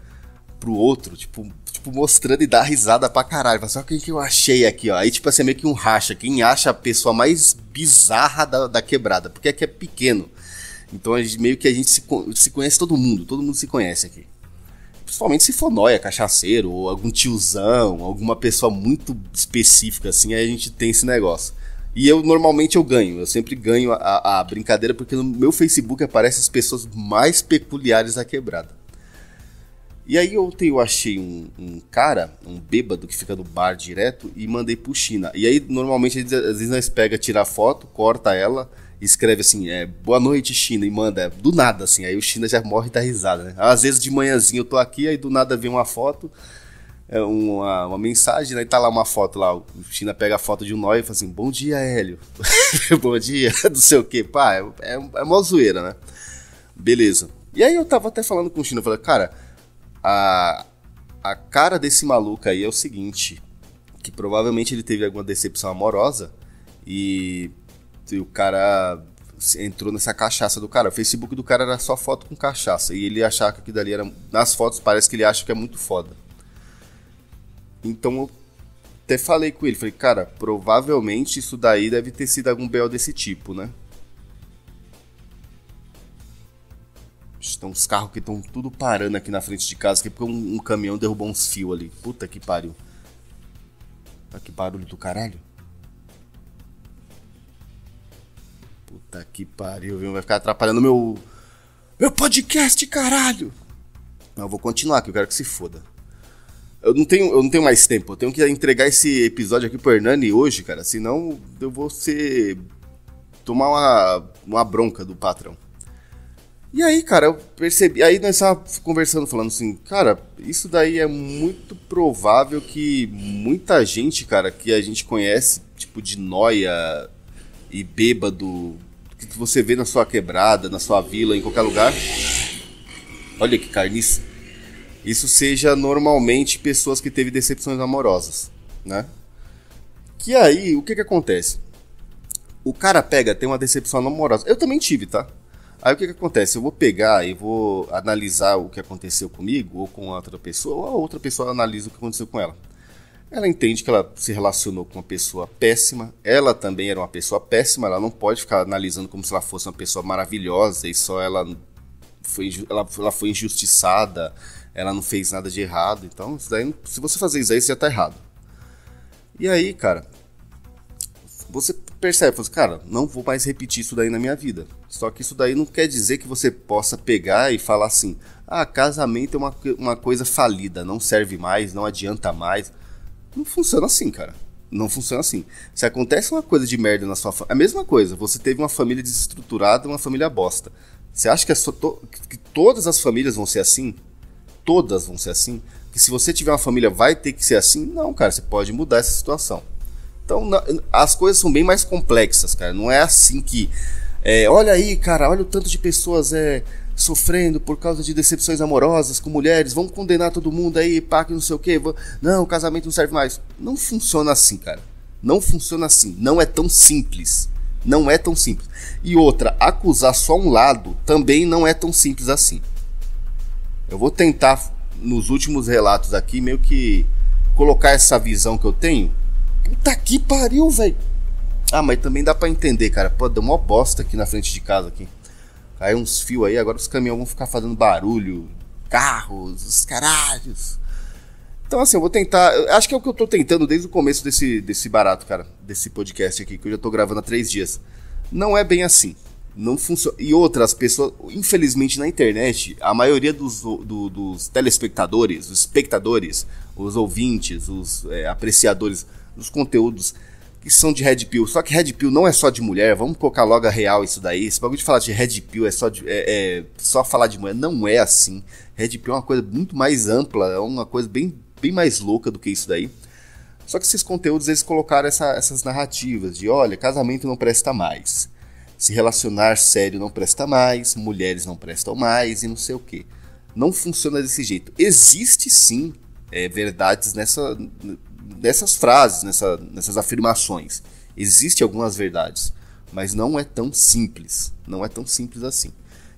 S1: pro outro, tipo, tipo mostrando e dá risada pra caralho. Fala assim, olha o que eu achei aqui, ó. Aí, tipo assim, é meio que um racha. Quem acha a pessoa mais bizarra da, da quebrada, porque aqui é pequeno. Então, gente, meio que a gente se, se conhece todo mundo, todo mundo se conhece aqui principalmente se for noia, cachaceiro, ou algum tiozão, alguma pessoa muito específica, assim, aí a gente tem esse negócio. E eu normalmente eu ganho, eu sempre ganho a, a brincadeira, porque no meu Facebook aparecem as pessoas mais peculiares da quebrada. E aí ontem eu achei um, um, cara, um bêbado que fica no bar direto e mandei pro China. E aí normalmente às vezes nós pega, tira a foto, corta ela escreve assim, é, boa noite China, e manda, do nada assim, aí o China já morre da risada, né? Às vezes de manhãzinho eu tô aqui, aí do nada vem uma foto, é, uma, uma mensagem, né? E tá lá uma foto lá, o China pega a foto de um nó e fala assim, bom dia Hélio, bom dia, não sei o que, pá, é, é, é mó zoeira, né? Beleza. E aí eu tava até falando com o China, eu falei, cara, a, a cara desse maluco aí é o seguinte, que provavelmente ele teve alguma decepção amorosa, e e o cara entrou nessa cachaça do cara. O Facebook do cara era só foto com cachaça. E ele achava que aquilo dali era. Nas fotos parece que ele acha que é muito foda. Então eu até falei com ele, falei, cara, provavelmente isso daí deve ter sido algum BO desse tipo, né? Estão os carros que estão tudo parando aqui na frente de casa, que porque um, um caminhão derrubou uns fios ali. Puta que pariu. Tá que barulho do caralho. Puta que pariu, viu? Vai ficar atrapalhando meu. Meu podcast, caralho! Não, eu vou continuar, que eu quero que se foda. Eu não tenho, eu não tenho mais tempo. Eu tenho que entregar esse episódio aqui pro Hernani hoje, cara. Senão eu vou ser. tomar uma, uma bronca do patrão. E aí, cara, eu percebi. Aí nós estávamos conversando, falando assim, cara, isso daí é muito provável que muita gente, cara, que a gente conhece, tipo de noia e bêbado que você vê na sua quebrada, na sua vila, em qualquer lugar. Olha que carniça. Isso seja normalmente pessoas que teve decepções amorosas, né? Que aí, o que que acontece? O cara pega, tem uma decepção amorosa. Eu também tive, tá? Aí o que que acontece? Eu vou pegar e vou analisar o que aconteceu comigo ou com outra pessoa, ou a outra pessoa analisa o que aconteceu com ela. Ela entende que ela se relacionou com uma pessoa péssima, ela também era uma pessoa péssima, ela não pode ficar analisando como se ela fosse uma pessoa maravilhosa e só ela foi, ela, ela foi injustiçada, ela não fez nada de errado. Então, daí, se você fazer isso aí, você já tá errado. E aí, cara, você percebe, você, assim, cara, não vou mais repetir isso daí na minha vida. Só que isso daí não quer dizer que você possa pegar e falar assim: ah, casamento é uma, uma coisa falida, não serve mais, não adianta mais. Não funciona assim, cara. Não funciona assim. Se acontece uma coisa de merda na sua família. É a mesma coisa, você teve uma família desestruturada, uma família bosta. Você acha que, é sua, to, que, todas as famílias vão ser assim? Todas vão ser assim? Que se você tiver uma família vai ter que ser assim? Não, cara, você pode mudar essa situação. Então, as coisas são bem mais complexas, cara. Não é assim que. É, olha aí, cara, olha o tanto de pessoas é, sofrendo por causa de decepções amorosas com mulheres, vamos condenar todo mundo aí, pá, que não sei o quê, não, o casamento não serve mais. Não funciona assim, cara. Não funciona assim. Não é tão simples. Não é tão simples. E outra, acusar só um lado também não é tão simples assim. Eu vou tentar, nos últimos relatos aqui, meio que colocar essa visão que eu tenho. Puta que pariu, velho. Ah, mas também dá para entender, cara. Pô, deu uma bosta aqui na frente de casa aqui. Aí uns fios aí, agora os caminhões vão ficar fazendo barulho, carros, os caralhos. Então, assim, eu vou tentar. Eu acho que é o que eu tô tentando desde o começo desse, desse barato, cara, desse podcast aqui, que eu já tô gravando há três dias. Não é bem assim. Não funciona. E outras pessoas, infelizmente na internet, a maioria dos, do, dos telespectadores, os espectadores, os ouvintes, os é, apreciadores dos conteúdos que são de Red Pill. Só que Red Pill não é só de mulher, vamos colocar logo a real isso daí. Esse bagulho de falar de Red Pill é só, de, é, é só falar de mulher, não é assim. Red Pill é uma coisa muito mais ampla, é uma coisa bem, bem mais louca do que isso daí. Só que esses conteúdos eles colocaram essa, essas narrativas de: olha, casamento não presta mais, se relacionar sério não presta mais, mulheres não prestam mais e não sei o que. Não funciona desse jeito. Existe sim é, verdades nessa nessas frases, nessa, nessas afirmações, existe algumas verdades, mas não é tão simples. Não é tão simples assim.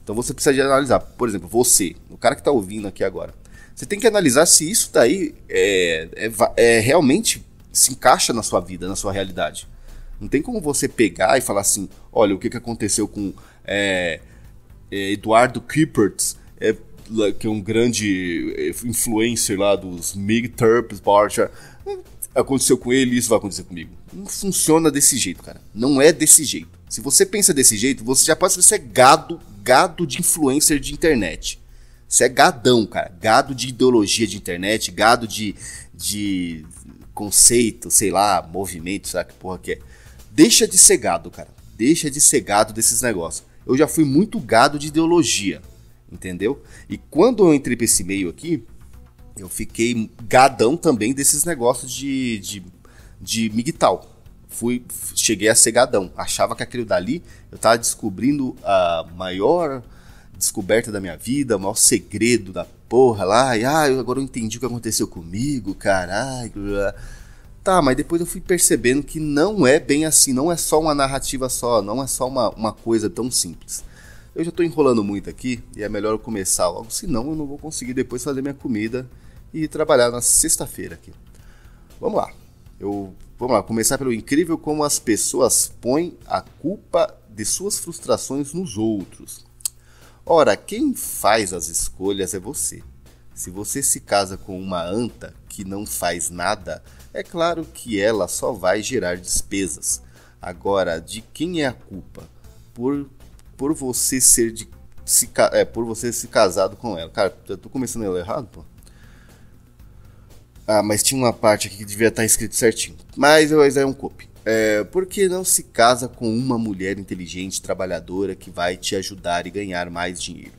S1: Então você precisa de analisar, por exemplo, você, o cara que está ouvindo aqui agora, você tem que analisar se isso daí é, é, é, realmente se encaixa na sua vida, na sua realidade. Não tem como você pegar e falar assim, olha, o que, que aconteceu com é, é Eduardo Kippertz é, que é um grande eh, influencer lá dos MGTRP, é, aconteceu com ele, isso vai acontecer comigo. Não funciona desse jeito, cara. Não é desse jeito. Se você pensa desse jeito, você já passa ser é gado, gado de influencer de internet. Você é gadão, cara. Gado de ideologia de internet, gado de, de conceito, sei lá, movimento, sabe que porra que é. Deixa de ser gado, cara. Deixa de ser gado desses negócios. Eu já fui muito gado de ideologia entendeu? E quando eu entrei pra esse meio aqui, eu fiquei gadão também desses negócios de, de, de migtal. Fui, cheguei a ser gadão. Achava que aquilo dali eu tava descobrindo a maior descoberta da minha vida, o maior segredo da porra lá. E, ah, eu agora eu entendi o que aconteceu comigo, caralho. Tá, mas depois eu fui percebendo que não é bem assim, não é só uma narrativa só, não é só uma, uma coisa tão simples. Eu já estou enrolando muito aqui e é melhor eu começar logo, senão eu não vou conseguir depois fazer minha comida e trabalhar na sexta-feira aqui. Vamos lá. Eu vamos lá, começar pelo incrível como as pessoas põem a culpa de suas frustrações nos outros. Ora, quem faz as escolhas é você. Se você se casa com uma anta que não faz nada, é claro que ela só vai gerar despesas. Agora, de quem é a culpa? Por por você ser de. Se, é, por você ser casado com ela. Cara, eu tô começando ela errado, pô. Ah, mas tinha uma parte aqui que devia estar tá escrito certinho. Mas, eu é um copy. É, por que não se casa com uma mulher inteligente, trabalhadora, que vai te ajudar e ganhar mais dinheiro?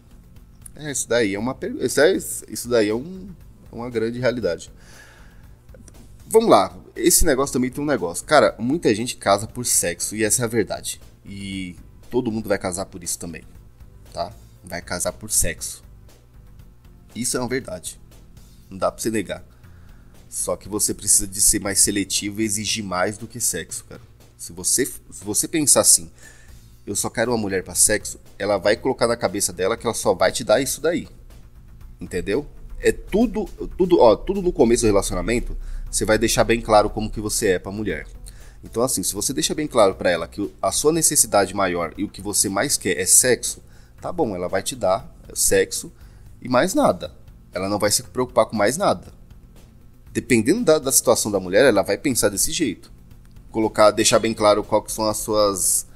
S1: É, isso daí é uma pergunta. Isso, é, isso daí é um, é uma grande realidade. Vamos lá. Esse negócio também tem um negócio. Cara, muita gente casa por sexo e essa é a verdade. E todo mundo vai casar por isso também, tá? Vai casar por sexo. Isso é uma verdade. Não dá pra você negar. Só que você precisa de ser mais seletivo e exigir mais do que sexo, cara. Se você, se você pensar assim, eu só quero uma mulher para sexo, ela vai colocar na cabeça dela que ela só vai te dar isso daí. Entendeu? É tudo, tudo, ó, tudo no começo do relacionamento, você vai deixar bem claro como que você é para mulher. Então, assim, se você deixa bem claro para ela que a sua necessidade maior e o que você mais quer é sexo, tá bom, ela vai te dar sexo e mais nada. Ela não vai se preocupar com mais nada. Dependendo da, da situação da mulher, ela vai pensar desse jeito. Colocar, deixar bem claro que são as suas,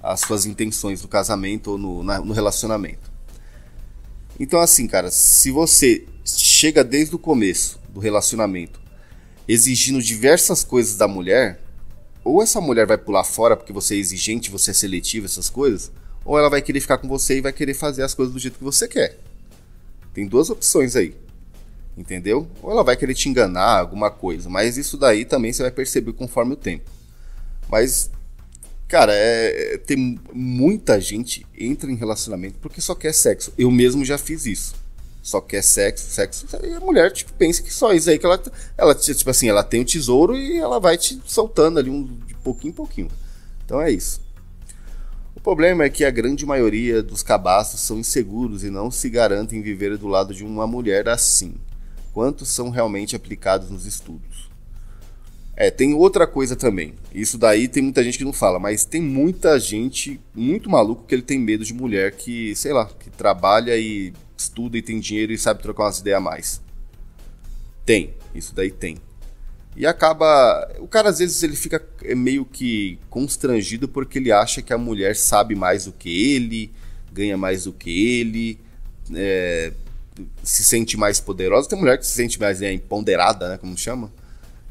S1: as suas intenções no casamento ou no, na, no relacionamento. Então, assim, cara, se você chega desde o começo do relacionamento exigindo diversas coisas da mulher, ou essa mulher vai pular fora porque você é exigente, você é seletivo, essas coisas, ou ela vai querer ficar com você e vai querer fazer as coisas do jeito que você quer. Tem duas opções aí. Entendeu? Ou ela vai querer te enganar, alguma coisa. Mas isso daí também você vai perceber conforme o tempo. Mas, cara, é, é tem muita gente entra em relacionamento porque só quer sexo. Eu mesmo já fiz isso só quer é sexo, sexo. E a mulher, tipo, pensa que só isso aí que ela. Ela, tipo assim, ela tem o tesouro e ela vai te soltando ali um, de pouquinho em pouquinho. Então é isso. O problema é que a grande maioria dos cabaços são inseguros e não se garantem viver do lado de uma mulher assim. Quantos são realmente aplicados nos estudos? É, tem outra coisa também. Isso daí tem muita gente que não fala, mas tem muita gente muito maluco que ele tem medo de mulher que, sei lá, que trabalha e estuda e tem dinheiro e sabe trocar umas ideias a mais. Tem, isso daí tem. E acaba. O cara às vezes ele fica é, meio que constrangido porque ele acha que a mulher sabe mais do que ele, ganha mais do que ele, é, se sente mais poderosa. Tem mulher que se sente mais né, empoderada, né, como chama.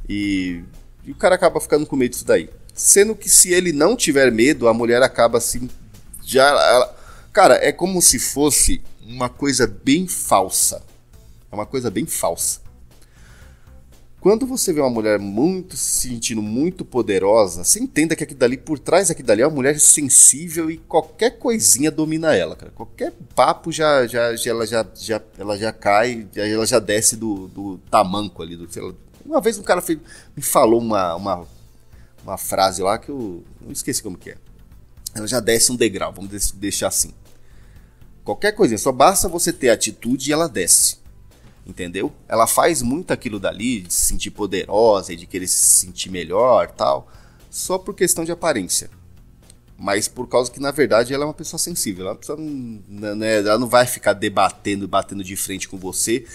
S1: E, e o cara acaba ficando com medo disso daí. Sendo que se ele não tiver medo, a mulher acaba se. Assim, já, ela, cara, é como se fosse uma coisa bem falsa. É uma coisa bem falsa. Quando você vê uma mulher muito se sentindo muito poderosa, você entenda que aqui dali, por trás aqui dali, é uma mulher sensível e qualquer coisinha domina ela, cara. Qualquer papo já, já, já ela já, já, ela já cai, já, ela já desce do, do tamanco ali. Do, lá, uma vez um cara fez, me falou uma, uma, uma frase lá que eu, não esqueci como que é. Ela já desce um degrau, vamos deixar assim. Qualquer coisinha, só basta você ter atitude e ela desce. Entendeu? Ela faz muito aquilo dali de se sentir poderosa e de querer se sentir melhor tal, só por questão de aparência. Mas por causa que, na verdade, ela é uma pessoa sensível. Ela, precisa, né, né, ela não vai ficar debatendo, batendo de frente com você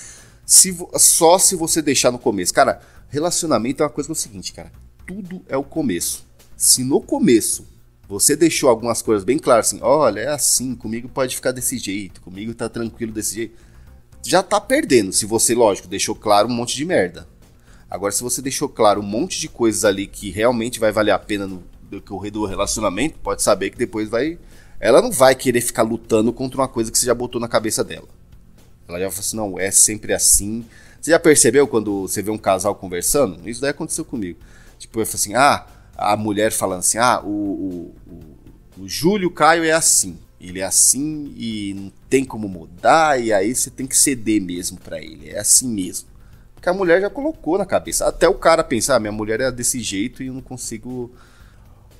S1: se, só se você deixar no começo. Cara, relacionamento é uma coisa que é o seguinte, cara. Tudo é o começo. Se no começo você deixou algumas coisas bem claras, assim, olha, é assim, comigo pode ficar desse jeito, comigo tá tranquilo desse jeito. Já tá perdendo, se você, lógico, deixou claro um monte de merda. Agora, se você deixou claro um monte de coisas ali que realmente vai valer a pena no decorrer do relacionamento, pode saber que depois vai. Ela não vai querer ficar lutando contra uma coisa que você já botou na cabeça dela. Ela já fala assim, não, é sempre assim. Você já percebeu quando você vê um casal conversando? Isso daí aconteceu comigo. Tipo, eu falo assim, ah, a mulher falando assim: ah, o, o, o Júlio Caio é assim. Ele é assim e não tem como mudar, e aí você tem que ceder mesmo para ele. É assim mesmo. Que a mulher já colocou na cabeça. Até o cara pensar: ah, minha mulher é desse jeito e eu não consigo.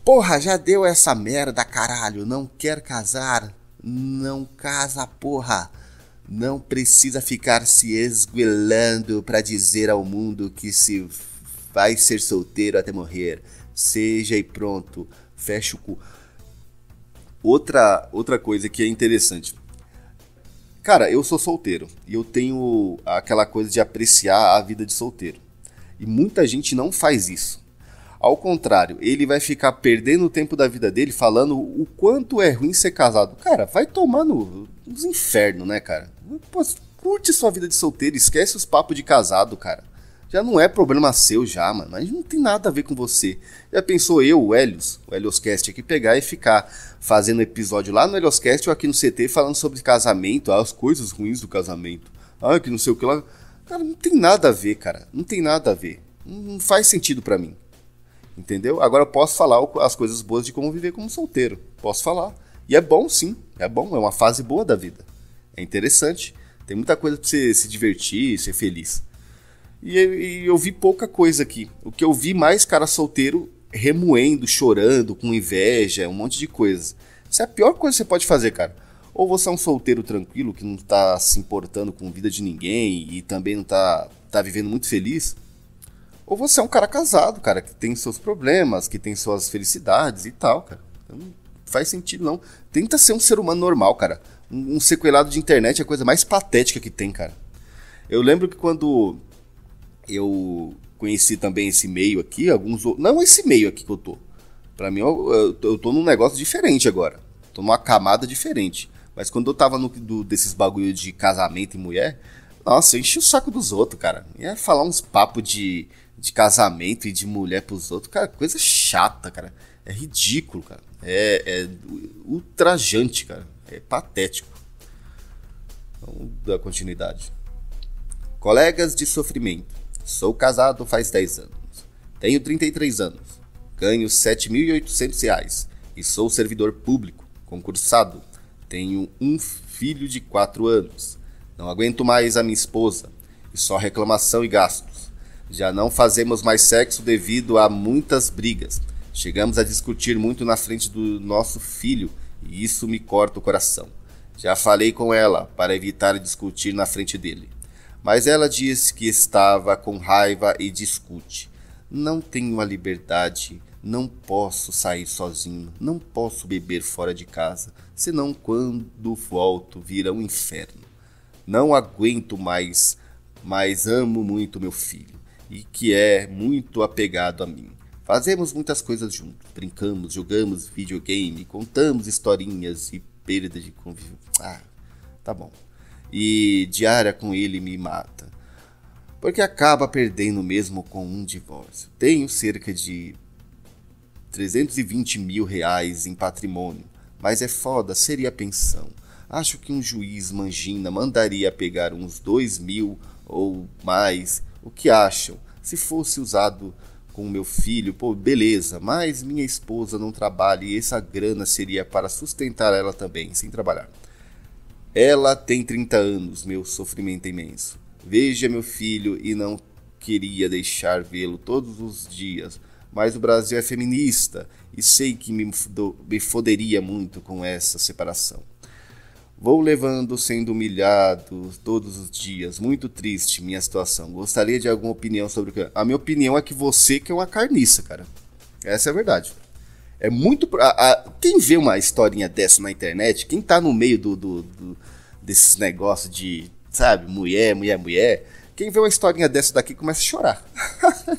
S1: Porra, já deu essa merda, caralho. Não quer casar. Não casa, porra. Não precisa ficar se esguelando para dizer ao mundo que se vai ser solteiro até morrer seja e pronto, fecha o cu. Outra, outra coisa que é interessante. Cara, eu sou solteiro e eu tenho aquela coisa de apreciar a vida de solteiro. E muita gente não faz isso. Ao contrário, ele vai ficar perdendo o tempo da vida dele falando o quanto é ruim ser casado. Cara, vai tomar no, nos infernos, né, cara? Pô, curte sua vida de solteiro, esquece os papos de casado, cara já não é problema seu já, mano. Mas não tem nada a ver com você. Já pensou eu, o Helios, o Helioscast aqui, pegar e ficar fazendo episódio lá no Helioscast ou aqui no CT falando sobre casamento, as coisas ruins do casamento. Ah, que não sei o que lá. Cara, não tem nada a ver, cara. Não tem nada a ver. Não faz sentido para mim. Entendeu? Agora eu posso falar as coisas boas de como viver como solteiro. Posso falar. E é bom sim. É bom. É uma fase boa da vida. É interessante. Tem muita coisa pra você se divertir, ser feliz. E, e eu vi pouca coisa aqui. O que eu vi mais cara solteiro remoendo, chorando, com inveja, um monte de coisa. Isso é a pior coisa que você pode fazer, cara. Ou você é um solteiro tranquilo que não tá se importando com a vida de ninguém e também não tá, tá vivendo muito feliz. Ou você é um cara casado, cara, que tem seus problemas, que tem suas felicidades e tal, cara. Então, não faz sentido não. Tenta ser um ser humano normal, cara. Um, um sequelado de internet é a coisa mais patética que tem, cara. Eu lembro que quando eu conheci também esse meio aqui, alguns não esse meio aqui que eu tô. Para mim eu, eu, eu, tô num negócio diferente agora. Tô numa camada diferente. Mas quando eu tava no do, desses bagulho de casamento e mulher, nossa, eu enchi o saco dos outros, cara. Ia falar uns papos de, de casamento e de mulher pros outros, cara, coisa chata, cara. É ridículo, cara. É, é ultrajante, cara. É patético. Vamos então, dar continuidade. Colegas de sofrimento. Sou casado faz 10 anos. Tenho 33 anos. Ganho R$ 7.800 e sou servidor público, concursado. Tenho um filho de 4 anos. Não aguento mais a minha esposa e só reclamação e gastos. Já não fazemos mais sexo devido a muitas brigas. Chegamos a discutir muito na frente do nosso filho e isso me corta o coração. Já falei com ela para evitar discutir na frente dele. Mas ela diz que estava com raiva e discute. Não tenho a liberdade, não posso sair sozinho, não posso beber fora de casa, senão quando volto virá um inferno. Não aguento mais, mas amo muito meu filho e que é muito apegado a mim. Fazemos muitas coisas juntos, brincamos, jogamos videogame, contamos historinhas e perda de convívio. Ah, tá bom e diária com ele me mata. Porque acaba perdendo mesmo com um divórcio. Tenho cerca de 320 mil reais em patrimônio, mas é foda, seria pensão. Acho que um juiz mangina mandaria pegar uns 2 mil ou mais. O que acham? Se fosse usado com meu filho, pô, beleza, mas minha esposa não trabalha e essa grana seria para sustentar ela também, sem trabalhar. Ela tem 30 anos, meu sofrimento é imenso. Veja meu filho e não queria deixar vê-lo todos os dias, mas o Brasil é feminista e sei que me, me foderia muito com essa separação. Vou levando sendo humilhado todos os dias, muito triste minha situação. Gostaria de alguma opinião sobre o que. A minha opinião é que você que é uma carniça, cara. Essa é a verdade. É muito. A, a, quem vê uma historinha dessa na internet, quem tá no meio do, do, do desses negócios de, sabe, mulher, mulher, mulher, quem vê uma historinha dessa daqui começa a chorar.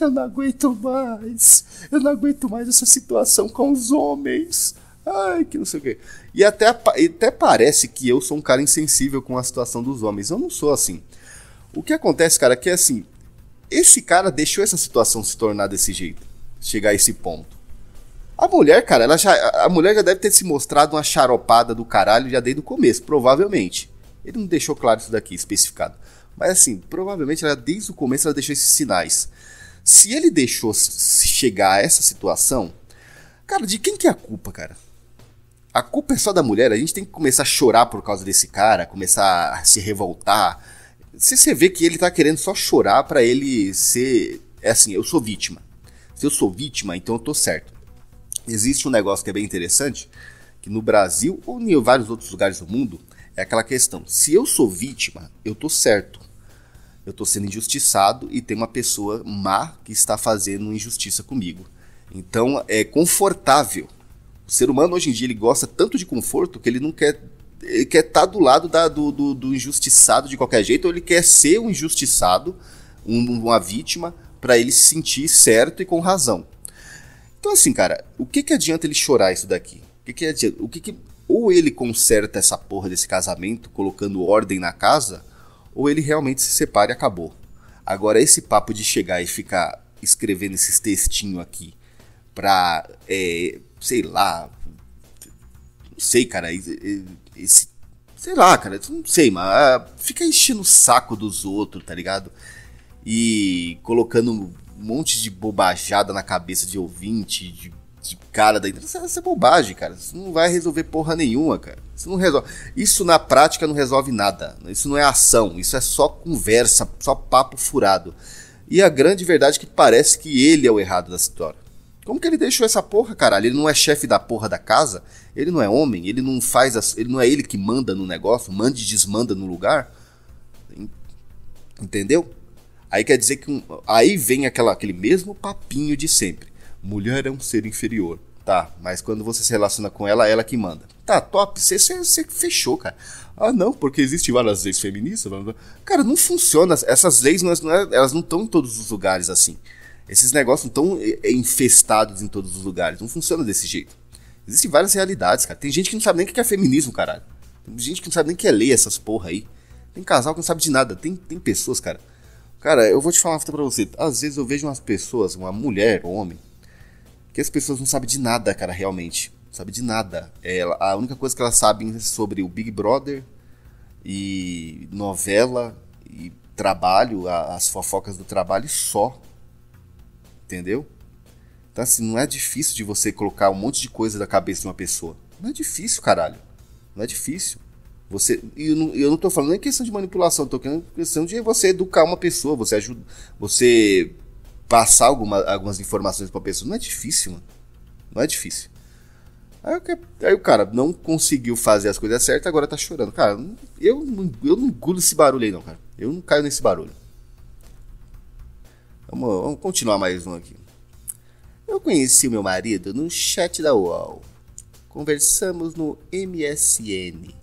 S1: eu não aguento mais, eu não aguento mais essa situação com os homens. Ai, que não sei o quê. E até, até parece que eu sou um cara insensível com a situação dos homens. Eu não sou assim. O que acontece, cara, é que assim, esse cara deixou essa situação se tornar desse jeito, chegar a esse ponto. A mulher, cara, ela já, a mulher já deve ter se mostrado uma charopada do caralho já desde o começo, provavelmente. Ele não deixou claro isso daqui, especificado. Mas assim, provavelmente ela desde o começo ela deixou esses sinais. Se ele deixou chegar a essa situação, cara, de quem que é a culpa, cara? A culpa é só da mulher, a gente tem que começar a chorar por causa desse cara, começar a se revoltar. Se você vê que ele tá querendo só chorar para ele ser, é assim, eu sou vítima. Se eu sou vítima, então eu tô certo. Existe um negócio que é bem interessante, que no Brasil ou em vários outros lugares do mundo, é aquela questão: se eu sou vítima, eu tô certo. Eu tô sendo injustiçado e tem uma pessoa má que está fazendo injustiça comigo. Então é confortável. O ser humano hoje em dia ele gosta tanto de conforto que ele não quer ele quer estar tá do lado da, do, do, do, injustiçado de qualquer jeito, ou ele quer ser um injustiçado, um, uma vítima, para ele se sentir certo e com razão. Então, assim, cara, o que, que adianta ele chorar isso daqui? O que, que adianta? O que, que Ou ele conserta essa porra desse casamento, colocando ordem na casa, ou ele realmente se separa e acabou. Agora, esse papo de chegar e ficar escrevendo esses textinhos aqui pra, é, sei lá, não sei, cara, esse, sei lá, cara, não sei, mas ah, fica enchendo o saco dos outros, tá ligado? E colocando um monte de bobajada na cabeça de ouvinte, de, de cara da internet. É, isso é bobagem, cara. Isso não vai resolver porra nenhuma, cara. Isso não resolve. Isso na prática não resolve nada. Isso não é ação. Isso é só conversa, só papo furado. E a grande verdade é que parece que ele é o errado da história. Como que ele deixou essa porra, caralho? Ele não é chefe da porra da casa? Ele não é homem? Ele não faz. As... Ele não é ele que manda no negócio? Manda e desmanda no lugar? Entendeu? Aí quer dizer que um, aí vem aquela, aquele mesmo papinho de sempre. Mulher é um ser inferior. Tá, mas quando você se relaciona com ela, é ela que manda. Tá, top, você fechou, cara. Ah, não, porque existem várias leis feministas. Blá, blá. Cara, não funciona. Essas leis, não, é, é, elas não estão em todos os lugares assim. Esses negócios não estão eh, eh, infestados em todos os lugares. Não funciona desse jeito. Existem várias realidades, cara. Tem gente que não sabe nem o que é feminismo, caralho. Tem gente que não sabe nem o que é lei, essas porra aí. Tem casal que não sabe de nada. Tem, tem pessoas, cara, Cara, eu vou te falar uma coisa pra você. Às vezes eu vejo umas pessoas, uma mulher, um homem, que as pessoas não sabem de nada, cara, realmente. Não sabe de nada. É, ela, a única coisa que elas sabem é sobre o Big Brother e novela e trabalho, a, as fofocas do trabalho só. Entendeu? Então, assim, não é difícil de você colocar um monte de coisa na cabeça de uma pessoa. Não é difícil, caralho. Não é difícil. Você, e eu não, eu não tô falando nem questão de manipulação, estou querendo questão de você educar uma pessoa, você ajuda, você passar alguma, algumas informações para a pessoa. Não é difícil, mano. Não é difícil. Aí, aí, o cara não conseguiu fazer as coisas certas, agora tá chorando. Cara, eu, eu não engulo esse barulho aí, não, cara. Eu não caio nesse barulho. Vamos, vamos continuar mais um aqui. Eu conheci o meu marido no chat da UOL. Conversamos no MSN.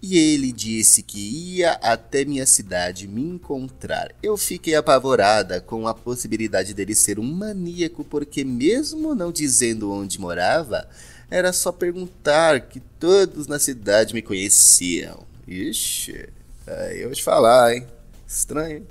S1: E ele disse que ia até minha cidade me encontrar. Eu fiquei apavorada com a possibilidade dele ser um maníaco, porque, mesmo não dizendo onde morava, era só perguntar que todos na cidade me conheciam. Ixi, aí eu te falar, hein? Estranho.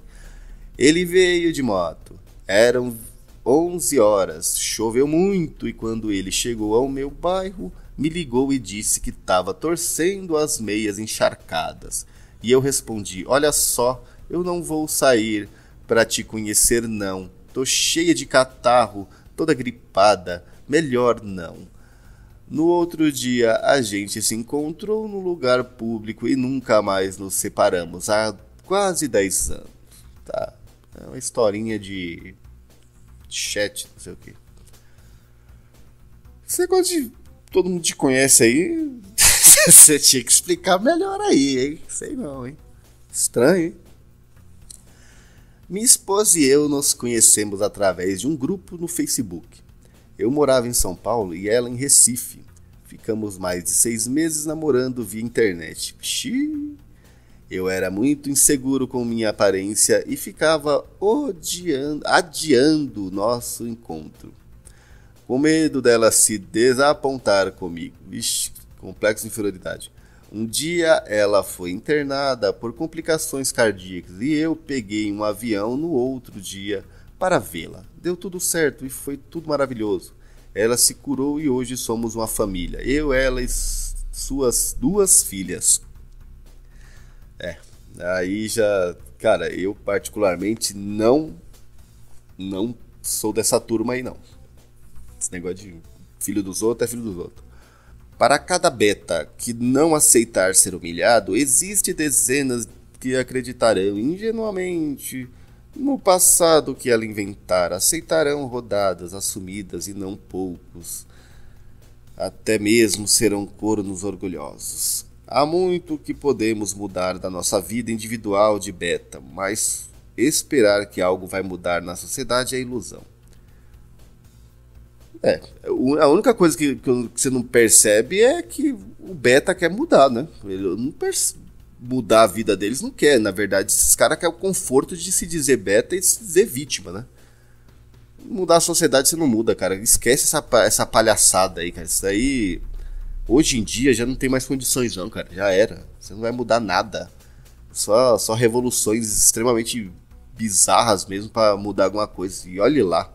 S1: Ele veio de moto. Eram 11 horas, choveu muito, e quando ele chegou ao meu bairro, me ligou e disse que estava torcendo as meias encharcadas. E eu respondi: Olha só, eu não vou sair para te conhecer, não. Tô cheia de catarro, toda gripada, melhor não. No outro dia, a gente se encontrou no lugar público e nunca mais nos separamos há quase 10 anos. Tá. É uma historinha de chat, não sei o que. Esse negócio de todo mundo te conhece aí, você tinha que explicar melhor aí, hein? Sei não, hein? Estranho, hein? Minha esposa e eu nos conhecemos através de um grupo no Facebook. Eu morava em São Paulo e ela em Recife. Ficamos mais de seis meses namorando via internet. Xiii. Eu era muito inseguro com minha aparência e ficava odiando, adiando nosso encontro. Com medo dela se desapontar comigo. Ixi, complexo de inferioridade. Um dia ela foi internada por complicações cardíacas e eu peguei um avião no outro dia para vê-la. Deu tudo certo e foi tudo maravilhoso. Ela se curou e hoje somos uma família. Eu, ela e suas duas filhas. É, aí já, cara, eu particularmente não não sou dessa turma aí não. Esse negócio de filho dos outros é filho dos outros. Para cada beta que não aceitar ser humilhado, existe dezenas que acreditarão ingenuamente no passado que ela inventar, aceitarão rodadas assumidas e não poucos. Até mesmo serão cornos orgulhosos. Há muito que podemos mudar da nossa vida individual de beta, mas esperar que algo vai mudar na sociedade é ilusão. É. A única coisa que, que, você não percebe é que o beta quer mudar, né? Ele não percebe. Mudar a vida deles não quer. Na verdade, esses caras querem o conforto de se dizer beta e se dizer vítima, né? Mudar a sociedade você não muda, cara. Esquece essa, essa palhaçada aí, cara. Isso aí. Hoje em dia já não tem mais condições, não, cara. Já era. Você não vai mudar nada. Só, só revoluções extremamente bizarras mesmo para mudar alguma coisa. E olhe lá.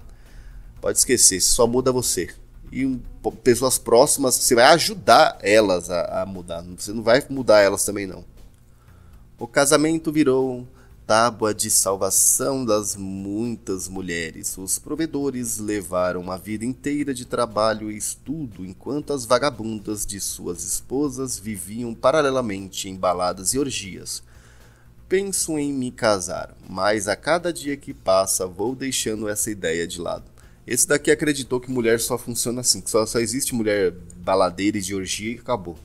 S1: Pode esquecer, só muda você. E um, pessoas próximas, você vai ajudar elas a, a mudar. Você não vai mudar elas também, não. O casamento virou tábua de salvação das muitas mulheres. Os provedores levaram uma vida inteira de trabalho e estudo, enquanto as vagabundas de suas esposas viviam paralelamente em baladas e orgias. Penso em me casar, mas a cada dia que passa vou deixando essa ideia de lado. Esse daqui acreditou que mulher só funciona assim, que só, só existe mulher baladeira e de orgia e acabou.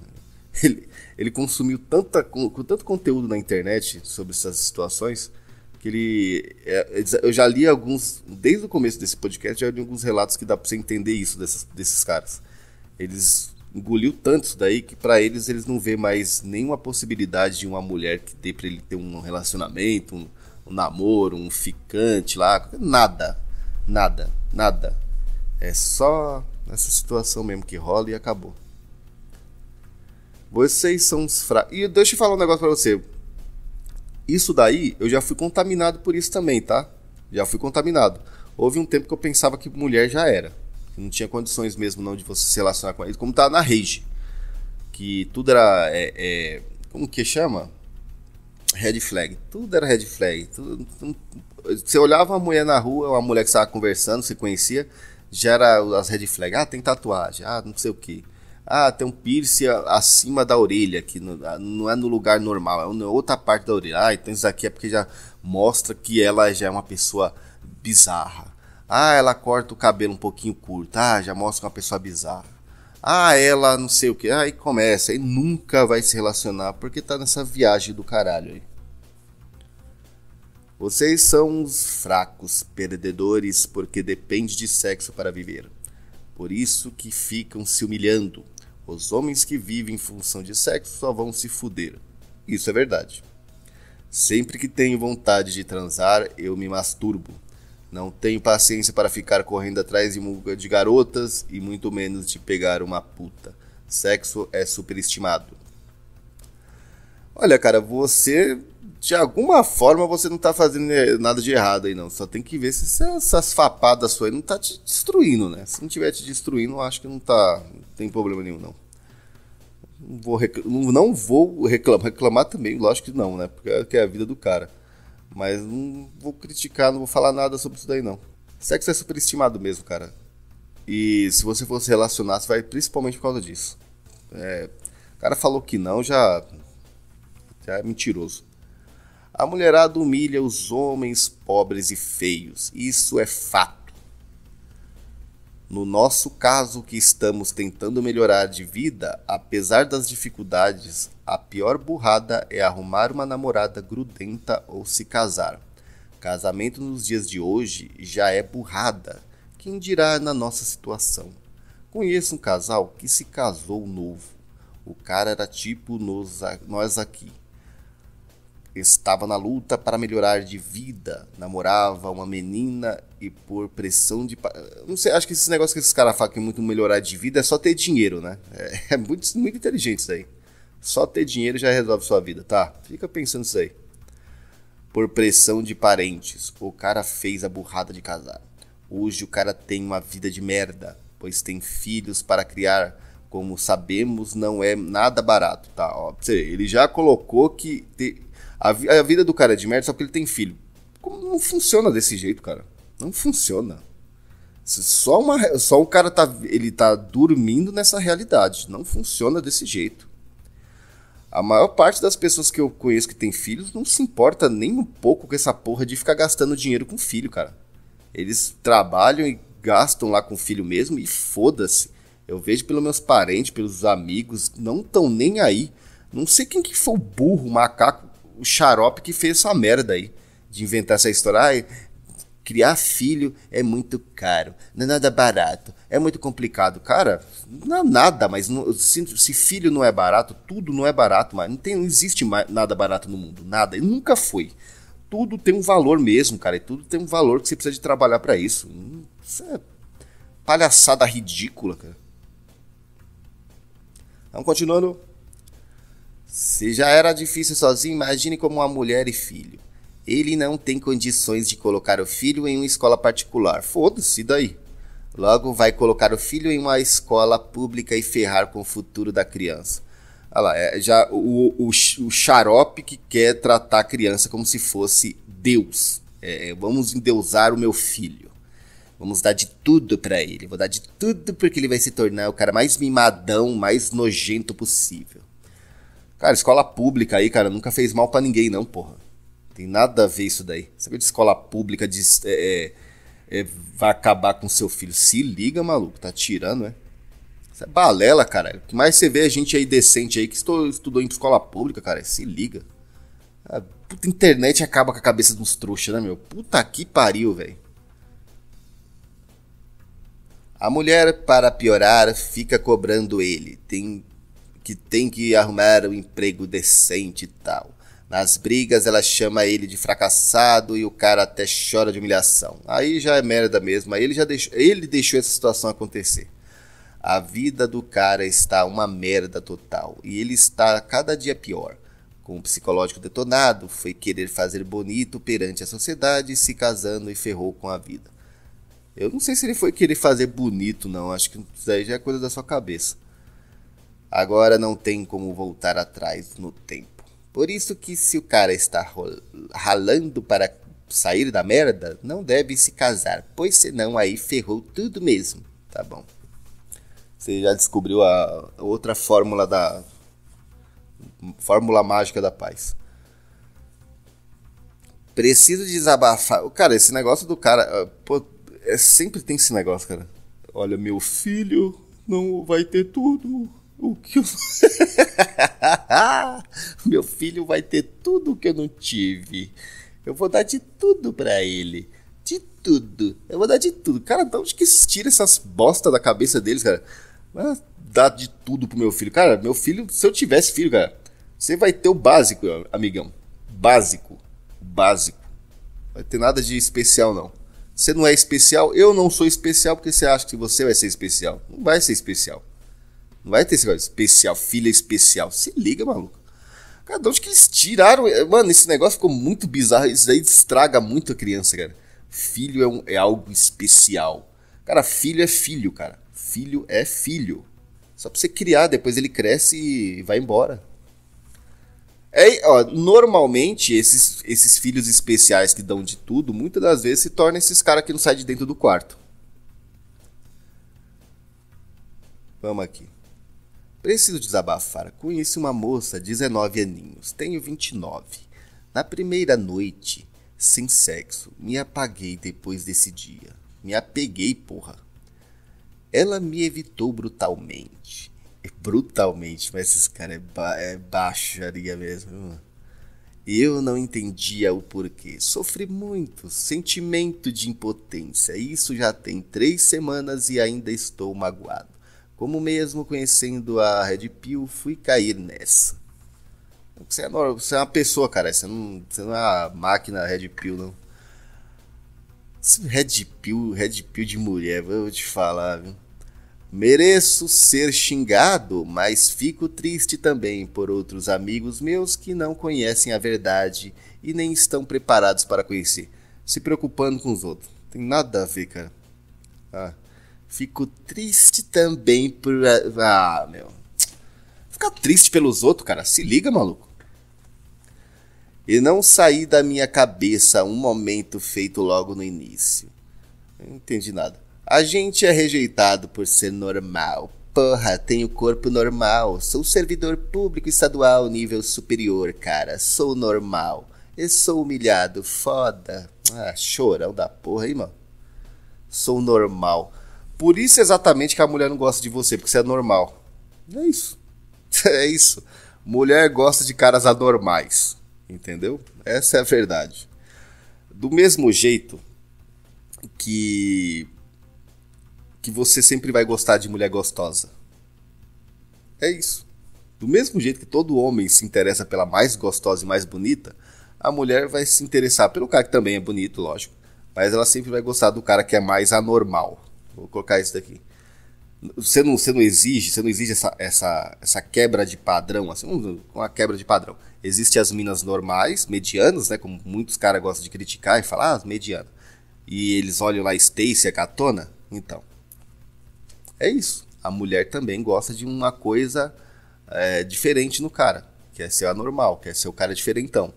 S1: Ele, ele consumiu tanta, com, tanto conteúdo na internet sobre essas situações que ele. É, é, eu já li alguns. Desde o começo desse podcast, já li alguns relatos que dá pra você entender isso dessas, desses caras. Eles engoliu tanto isso daí que para eles eles não vê mais nenhuma possibilidade de uma mulher que dê para ele ter um relacionamento, um, um, namoro, um ficante lá, nada, nada. Nada. É só essa situação mesmo que rola e acabou. Vocês são uns fracos. E deixa eu falar um negócio pra você. Isso daí, eu já fui contaminado por isso também, tá? Já fui contaminado. Houve um tempo que eu pensava que mulher já era. Que não tinha condições mesmo não de você se relacionar com ele Como tá na rage. Que tudo era... É, é, como que chama? Red flag. Tudo era red flag. Tudo, você olhava uma mulher na rua, uma mulher que estava conversando, se conhecia, já era as red flags. Ah, tem tatuagem. Ah, não sei o que. Ah, tem um piercing acima da orelha, que não ah, é no lugar normal, é outra parte da orelha. Ah, então isso aqui é porque já mostra que ela já é uma pessoa bizarra. Ah, ela corta o cabelo um pouquinho curto. Ah, já mostra é uma pessoa bizarra. Ah, ela não sei o que. Aí começa. E nunca vai se relacionar porque tá nessa viagem do caralho aí. Vocês são uns fracos, perdedores, porque depende de sexo para viver. Por isso que ficam se humilhando. Os homens que vivem em função de sexo só vão se fuder. Isso é verdade. Sempre que tenho vontade de transar, eu me masturbo. Não tenho paciência para ficar correndo atrás de muga de garotas e muito menos de pegar uma puta. Sexo é superestimado. Olha, cara, você de alguma forma você não tá fazendo eh, nada de errado aí, não. Só tem que ver se essas, essas fapadas suas não tá te destruindo, né? Se não tiver te destruindo, acho que não tá. Não tem problema nenhum, não. Não vou, reclamar, não vou reclamar, reclamar também, lógico que não, né? Porque é, é a vida do cara. Mas não vou criticar, não vou falar nada sobre isso daí, não. Sexo é superestimado mesmo, cara. E se você for se relacionar, você vai principalmente por causa disso. É, o cara falou que não, já, já é mentiroso. A mulherada humilha os homens pobres e feios. Isso é fato. No nosso caso, que estamos tentando melhorar de vida, apesar das dificuldades, a pior burrada é arrumar uma namorada grudenta ou se casar. Casamento nos dias de hoje já é burrada. Quem dirá na nossa situação? Conheço um casal que se casou novo. O cara era tipo nos, nós aqui. Estava na luta para melhorar de vida. Namorava uma menina e por pressão de. Não sei, acho que esse negócio que esses caras falam que muito melhorar de vida é só ter dinheiro, né? É, é, muito, muito inteligente isso aí. Só ter dinheiro já resolve sua vida, tá? Fica pensando isso aí. Por pressão de parentes, o cara fez a burrada de casar. Hoje o cara tem uma vida de merda, pois tem filhos para criar. Como sabemos, não é nada barato, tá? Ó, ele já colocou que. A, vi a vida do cara é de merda só porque ele tem filho. Como não funciona desse jeito, cara? Não funciona. Só, uma, só o cara tá, ele tá dormindo nessa realidade. Não funciona desse jeito. A maior parte das pessoas que eu conheço que tem filhos não se importa nem um pouco com essa porra de ficar gastando dinheiro com filho, cara. Eles trabalham e gastam lá com o filho mesmo e foda-se. Eu vejo pelos meus parentes, pelos amigos, não tão nem aí. Não sei quem que foi o burro, o macaco, o xarope que fez essa merda aí. De inventar essa história. Ai, criar filho é muito caro. Não é nada barato. É muito complicado. Cara, não é nada, mas não, se, se, filho não é barato, tudo não é barato, mas não, não existe nada barato no mundo. Nada. E nunca foi. Tudo tem um valor mesmo, cara. E tudo tem um valor que você precisa de trabalhar para isso. Isso é palhaçada ridícula, cara. Vamos então, continuando. Se já era difícil sozinho, imagine como uma mulher e filho. Ele não tem condições de colocar o filho em uma escola particular. Foda-se daí. Logo, vai colocar o filho em uma escola pública e ferrar com o futuro da criança. Olha lá, é já o, o, o xarope que quer tratar a criança como se fosse Deus. É, é vamos endeusar o meu filho. Vamos dar de tudo para ele. Vou dar de tudo porque ele vai se tornar o cara mais mimadão, mais nojento possível. Cara, escola pública aí, cara, nunca fez mal para ninguém, não, porra. Tem nada a ver isso daí. Sabe de escola pública de, é, é, é, vai acabar com seu filho? Se liga, maluco, tá tirando, é? Isso é balela, cara. O que mais você vê a é gente aí decente aí que estou, estudou em escola pública, cara? Se liga. A puta internet acaba com a cabeça de uns trouxas, né, meu? Puta que pariu, velho. A mulher, para piorar, fica cobrando ele. Tem que tem que arrumar um emprego decente e tal. Nas brigas, ela chama ele de fracassado e o cara até chora de humilhação. Aí já é merda mesmo, aí ele já deixou, ele deixou essa situação acontecer. A vida do cara está uma merda total e ele está cada dia pior. Com o psicológico detonado, foi querer fazer bonito perante a sociedade, se casando e ferrou com a vida. Eu não sei se ele foi querer fazer bonito, não. Acho que isso aí já é coisa da sua cabeça. Agora não tem como voltar atrás no tempo. Por isso que se o cara está ralando para sair da merda, não deve se casar, pois senão aí ferrou tudo mesmo, tá bom? Você já descobriu a outra fórmula da fórmula mágica da paz. Preciso desabafar. Cara, esse negócio do cara, ah, pô, é sempre tem esse negócio, cara. Olha, meu filho não vai ter tudo. O que eu... Meu filho vai ter tudo o que eu não tive. Eu vou dar de tudo para ele. De tudo. Eu vou dar de tudo. Cara, de onde que se tira essas bosta da cabeça deles, cara? Vai dar de tudo pro meu filho. Cara, meu filho, se eu tivesse filho, cara, você vai ter o básico, amigão. Básico. Básico. Vai ter nada de especial, não. Você não é especial, eu não sou especial porque você acha que você vai ser especial. Não vai ser especial. Não vai ter esse negócio especial, filha especial. Se liga, maluco. Cara, de onde que eles tiraram? É, mano, esse negócio ficou muito bizarro. Isso aí estraga muito a criança, cara. Filho é, um, é algo especial. Cara, filho é filho, cara. Filho é filho. Só pra você criar, depois ele cresce e vai embora. É, ó, normalmente, esses, esses filhos especiais que dão de tudo, muitas das vezes se tornam esses caras que não saem de dentro do quarto. Vamos aqui. Preciso desabafar. Conheci uma moça, 19 aninhos. Tenho 29. Na primeira noite, sem sexo, me apaguei depois desse dia. Me apeguei, porra. Ela me evitou brutalmente. É brutalmente, mas esses caras é, ba é baixaria mesmo. Eu não entendia o porquê. Sofri muito, sentimento de impotência. Isso já tem três semanas e ainda estou magoado. Como mesmo conhecendo a Red Pill, fui cair nessa. Você é, você é uma pessoa, cara. Você não, você não é uma máquina Red Pill, não. Red Pill, Red Pill de mulher, vou te falar, viu? Mereço ser xingado, mas fico triste também por outros amigos meus que não conhecem a verdade e nem estão preparados para conhecer, se preocupando com os outros. Tem nada a ver, cara. Ah. Fico triste também por. Ah, meu. Ficar triste pelos outros, cara. Se liga, maluco. E não sair da minha cabeça um momento feito logo no início. Não entendi nada. A gente é rejeitado por ser normal. Porra, tenho corpo normal. Sou servidor público estadual nível superior, cara. Sou normal. E sou humilhado. Foda. Ah, chorão da porra, hein, mano? Sou normal. Por isso exatamente que a mulher não gosta de você, porque você é normal. É isso. É isso. Mulher gosta de caras anormais. Entendeu? Essa é a verdade. Do mesmo jeito que que você sempre vai gostar de mulher gostosa. É isso. Do mesmo jeito que todo homem se interessa pela mais gostosa e mais bonita, a mulher vai se interessar pelo cara que também é bonito, lógico, mas ela sempre vai gostar do cara que é mais anormal. Vou colocar isso daqui. Você não, você não exige, você não exige essa, essa, essa quebra de padrão, assim, uma quebra de padrão. Existem as minas normais, medianas, né? Como muitos caras gostam de criticar e falar, ah, mediana. E eles olham lá Stacy, a catona. Então, é isso. A mulher também gosta de uma coisa é, diferente no cara. Quer ser anormal, quer ser o cara diferentão.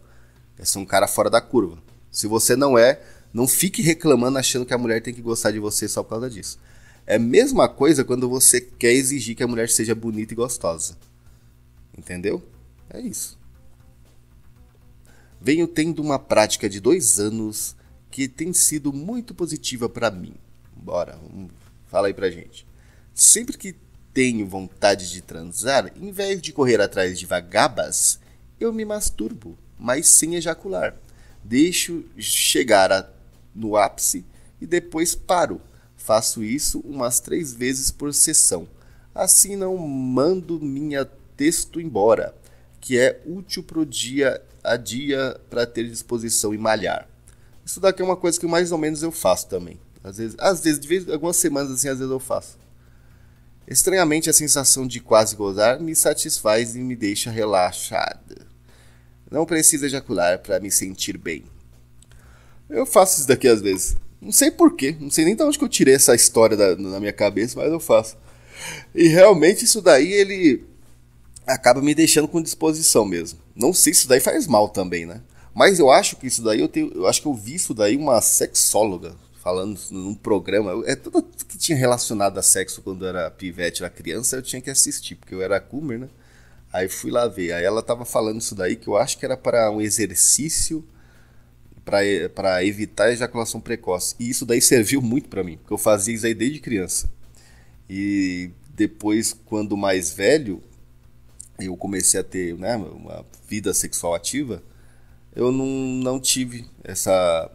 S1: Quer ser um cara fora da curva. Se você não é, não fique reclamando achando que a mulher tem que gostar de você só por causa disso. É a mesma coisa quando você quer exigir que a mulher seja bonita e gostosa. Entendeu? É isso. Venho tendo uma prática de dois anos que tem sido muito positiva para mim. Bora, hum, fala aí pra gente. Sempre que tenho vontade de transar, em vez de correr atrás de vagabas, eu me masturbo, mas sem ejacular. Deixo chegar a no ápice e depois paro. Faço isso umas três vezes por sessão. Assim não mando minha texto embora, que é útil pro dia a dia para ter disposição e malhar. Isso daqui é uma coisa que mais ou menos eu faço também. Às vezes, às vezes, de vez, algumas semanas assim, às vezes eu faço. Estranhamente, a sensação de quase gozar me satisfaz e me deixa relaxada. Não precisa ejacular para me sentir bem. Eu faço isso daqui às vezes. Não sei porquê, não sei nem de onde que eu tirei essa história da, na minha cabeça, mas eu faço. E realmente isso daí ele acaba me deixando com disposição mesmo. Não sei se isso daí faz mal também, né? Mas eu acho que isso daí eu tenho, eu acho que eu vi isso daí uma sexóloga falando num programa, é tudo que tinha relacionado a sexo quando eu era pivete, era criança, eu tinha que assistir, porque eu era coomer, né? Aí fui lá ver, aí ela tava falando isso daí que eu acho que era para um exercício para evitar a ejaculação precoce. E isso daí serviu muito para mim, porque eu fazia isso aí desde criança. E depois, quando mais velho, eu comecei a ter né, uma vida sexual ativa, eu não, não tive essa.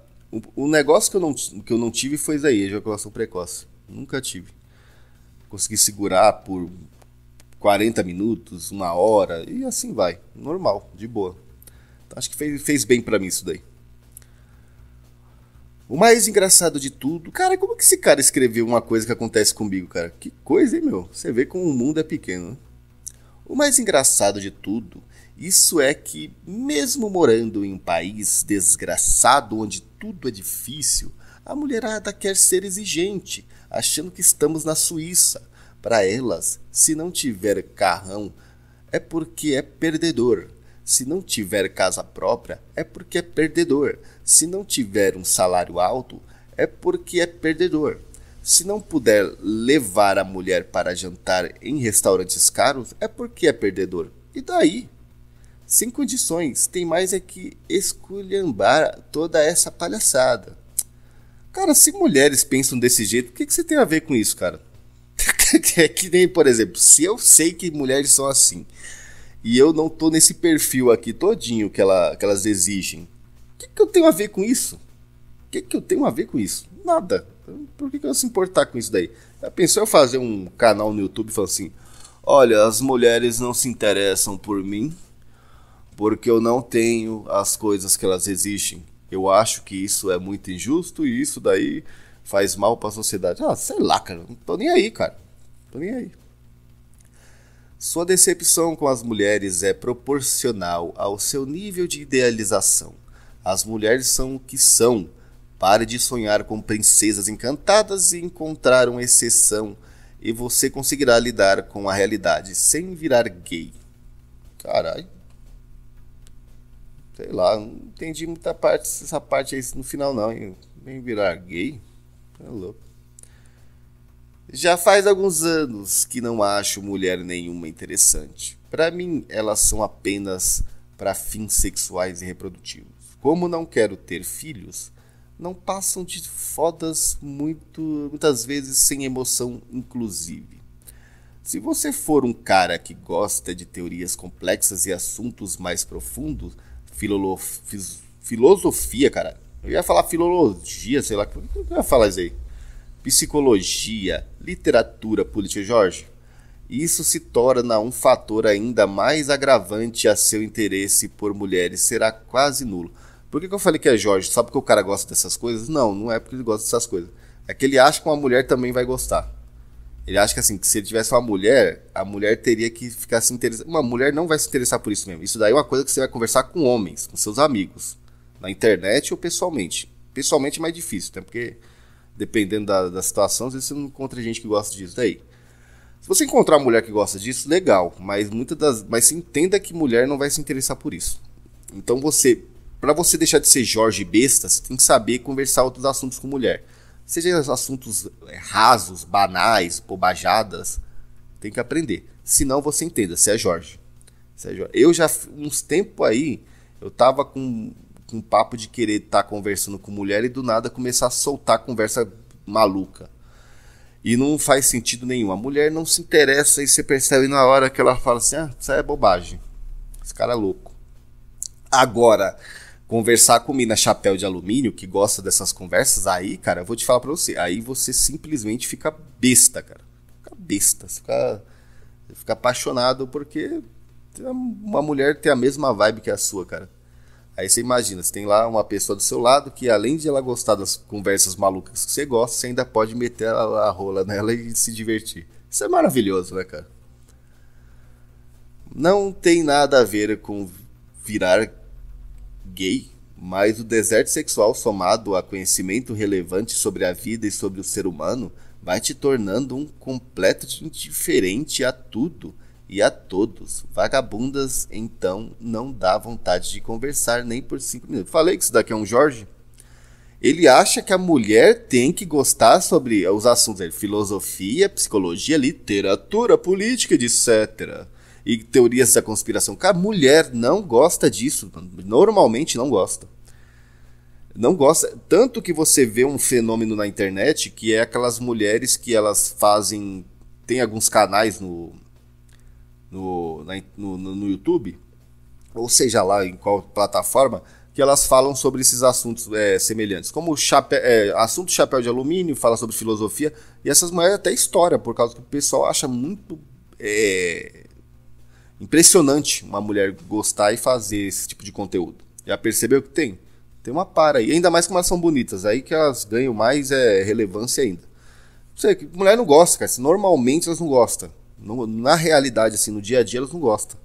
S1: O, negócio que eu, não, que eu não tive foi isso aí, ejaculação precoce. Nunca tive. Consegui segurar por 40 minutos, uma hora, e assim vai. Normal, de boa. Então, acho que fez, fez bem para mim isso daí. O mais engraçado de tudo, cara, como que esse cara escreveu uma coisa que acontece comigo, cara? Que coisa, hein, meu? Você vê como o mundo é pequeno. Né? O mais engraçado de tudo, isso é que, mesmo morando em um país desgraçado onde tudo é difícil, a mulherada quer ser exigente, achando que estamos na Suíça. Para elas, se não tiver carrão, é porque é perdedor. Se não tiver casa própria, é porque é perdedor. Se não tiver um salário alto, é porque é perdedor. Se não puder levar a mulher para jantar em restaurantes caros, é porque é perdedor. E daí? Sem condições, tem mais é que esculhambar toda essa palhaçada. Cara, se mulheres pensam desse jeito, o que, que você tem a ver com isso, cara? é que nem, por exemplo, se eu sei que mulheres são assim, e eu não tô nesse perfil aqui todinho que, ela, que elas exigem. O que, que eu tenho a ver com isso? O que, que eu tenho a ver com isso? Nada. Então, por que, que eu se importar com isso daí? Já pensou eu fazer um canal no YouTube falando assim: olha, as mulheres não se interessam por mim porque eu não tenho as coisas que elas exigem. Eu acho que isso é muito injusto e isso daí faz mal para a sociedade. Ah, sei lá, cara, não tô nem aí, cara. Tô nem aí. Sua decepção com as mulheres é proporcional ao seu nível de idealização. As mulheres são o que são. Pare de sonhar com princesas encantadas e encontrar uma exceção, e você conseguirá lidar com a realidade sem virar gay. Caralho. Sei lá, não entendi muita parte, dessa parte aí no final não, hein? Nem virar gay. É louco. Já faz alguns anos que não acho mulher nenhuma interessante. Para mim, elas são apenas para fins sexuais e reprodutivos. Como não quero ter filhos, não passam de fodas muito, muitas vezes sem emoção, inclusive. Se você for um cara que gosta de teorias complexas e assuntos mais profundos, filosofia, cara. Eu ia falar filologia, sei lá, o que eu ia falar isso aí? psicologia, literatura política, Jorge, isso se torna um fator ainda mais agravante a seu interesse por mulheres, será quase nulo. Por que, que eu falei que é Jorge? Sabe porque o cara gosta dessas coisas? Não, não é porque ele gosta dessas coisas. É que ele acha que uma mulher também vai gostar. Ele acha que assim, que se ele tivesse uma mulher, a mulher teria que ficar se interessando. Uma mulher não vai se interessar por isso mesmo. Isso daí é uma coisa que você vai conversar com homens, com seus amigos, na internet ou pessoalmente. Pessoalmente é mais difícil, até né? Porque dependendo da, da situação, às vezes você não encontra gente que gosta disso daí. Se você encontrar uma mulher que gosta disso, legal, mas muitas das, mas se entenda que mulher não vai se interessar por isso. Então você, para você deixar de ser Jorge besta, você tem que saber conversar outros assuntos com mulher. Seja assuntos é, rasos, banais, bobajadas, tem que aprender. Senão você entenda, você é Jorge. se é Jorge. Eu já uns tempo aí, eu tava com um papo de querer estar tá conversando com mulher e do nada começar a soltar conversa maluca. E não faz sentido nenhum. A mulher não se interessa e você percebe na hora que ela fala assim: ah, isso é bobagem. Esse cara é louco. Agora, conversar com mina chapéu de alumínio, que gosta dessas conversas, aí, cara, eu vou te falar pra você. Aí você simplesmente fica besta, cara. Fica besta. Você fica, você fica apaixonado porque uma mulher tem a mesma vibe que a sua, cara. Aí você imagina, você tem lá uma pessoa do seu lado que, além de ela gostar das conversas malucas que você gosta, você ainda pode meter a, a rola nela e se divertir. Isso é maravilhoso, né, cara? Não tem nada a ver com virar gay, mas o deserto sexual somado a conhecimento relevante sobre a vida e sobre o ser humano vai te tornando um completo indiferente a tudo e a todos. Vagabundas, então, não dá vontade de conversar nem por cinco minutos. Falei que isso daqui é um Jorge. Ele acha que a mulher tem que gostar sobre os assuntos dele, filosofia, psicologia, literatura, política, etc. E teorias da conspiração. Cara, mulher não gosta disso. Normalmente não gosta não gosta. Tanto que você vê um fenômeno na internet que é aquelas mulheres que elas fazem. Tem alguns canais no, no, na, no, no YouTube, ou seja lá em qual plataforma, que elas falam sobre esses assuntos é, semelhantes. Como é, assunto chapéu de alumínio, fala sobre filosofia, e essas mulheres é até história, por causa que o pessoal acha muito é, impressionante uma mulher gostar e fazer esse tipo de conteúdo. Já percebeu que tem? Tem uma para aí. Ainda mais como elas são bonitas, aí que elas ganham mais é, relevância ainda. Não sei, mulher não gosta, cara. Normalmente elas não gostam. No, na realidade, assim, no dia a dia, elas não gostam.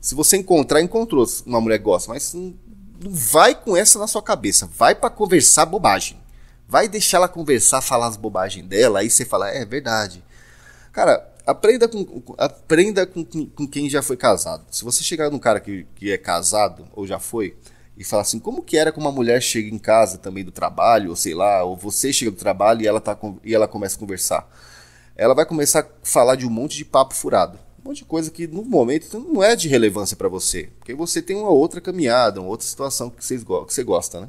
S1: Se você encontrar, encontrou uma mulher que gosta, mas não, não vai com essa na sua cabeça. Vai para conversar bobagem. Vai deixar ela conversar, falar as bobagens dela, aí você fala, é, é verdade. Cara, aprenda com, aprenda com, com, quem já foi casado. Se você chegar num cara que, que é casado, ou já foi, e falar assim, como que era quando uma mulher chega em casa também do trabalho, ou sei lá, ou você chega do trabalho e ela, tá, e ela começa a conversar ela vai começar a falar de um monte de papo furado. Um monte de coisa que no momento não é de relevância para você. Porque você tem uma outra caminhada, uma outra situação que, vocês que você gosta, né?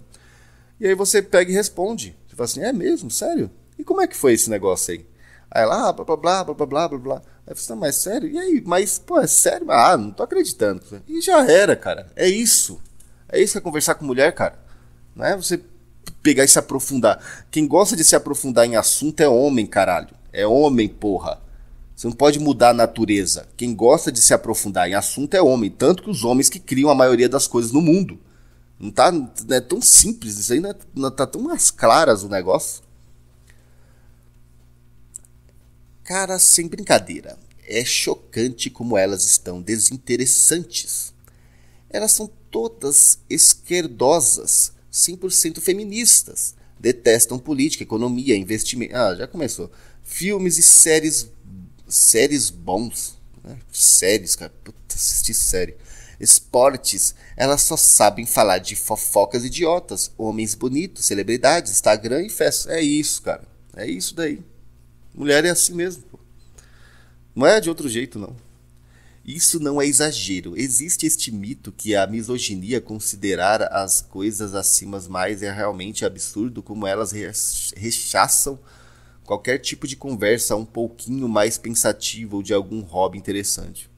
S1: E aí você pega e responde. Você fala assim: é mesmo? Sério? E como é que foi esse negócio aí? Aí ela, ah, blá, blá, blá, blá, blá, blá, blá. Aí você, tá, mais sério? E aí? Mas, pô, é sério? Ah, não tô acreditando. E já era, cara. É isso. É isso que é conversar com mulher, cara. Não é você pegar e se aprofundar. Quem gosta de se aprofundar em assunto é homem, caralho. É homem, porra. Você não pode mudar a natureza. Quem gosta de se aprofundar em assunto é homem. Tanto que os homens que criam a maioria das coisas no mundo. Não tá não é tão simples, isso aí não, é, não tá tão mais claras o negócio. Cara, sem brincadeira, é chocante como elas estão desinteressantes. Elas são todas esquerdosas, 100% feministas. Detestam política, economia, investimento. Ah, já começou filmes e séries. Séries bons. Né? Séries, cara. Puta, assisti série. Esportes, elas só sabem falar de fofocas idiotas, homens bonitos, celebridades, Instagram e festas. É isso, cara. É isso daí. Mulher é assim mesmo. Pô. Não é de outro jeito, não. Isso não é exagero. Existe este mito que a misoginia considerar as coisas acima mais é realmente absurdo, como elas rechaçam qualquer tipo de conversa um pouquinho mais pensativa ou de algum hobby interessante.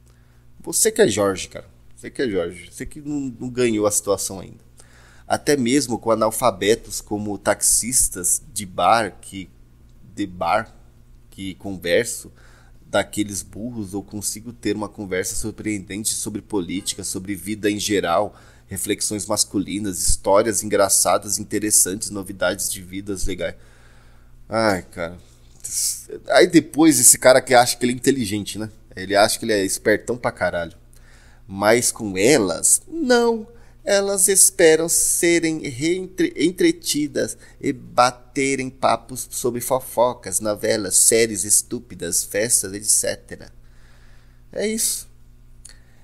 S1: Você que é Jorge, cara. Você que é Jorge. Você que não, não ganhou a situação ainda. Até mesmo com analfabetos como taxistas de bar que de bar que converso daqueles burros ou consigo ter uma conversa surpreendente sobre política, sobre vida em geral, reflexões masculinas, histórias engraçadas, interessantes, novidades de vidas legais. Ai, cara. Aí depois esse cara que acha que ele é inteligente, né? Ele acha que ele é espertão pra caralho. Mas com elas, não. Elas esperam serem reentre, entretidas e baterem papos sobre fofocas, novelas, séries estúpidas, festas, etc. É isso.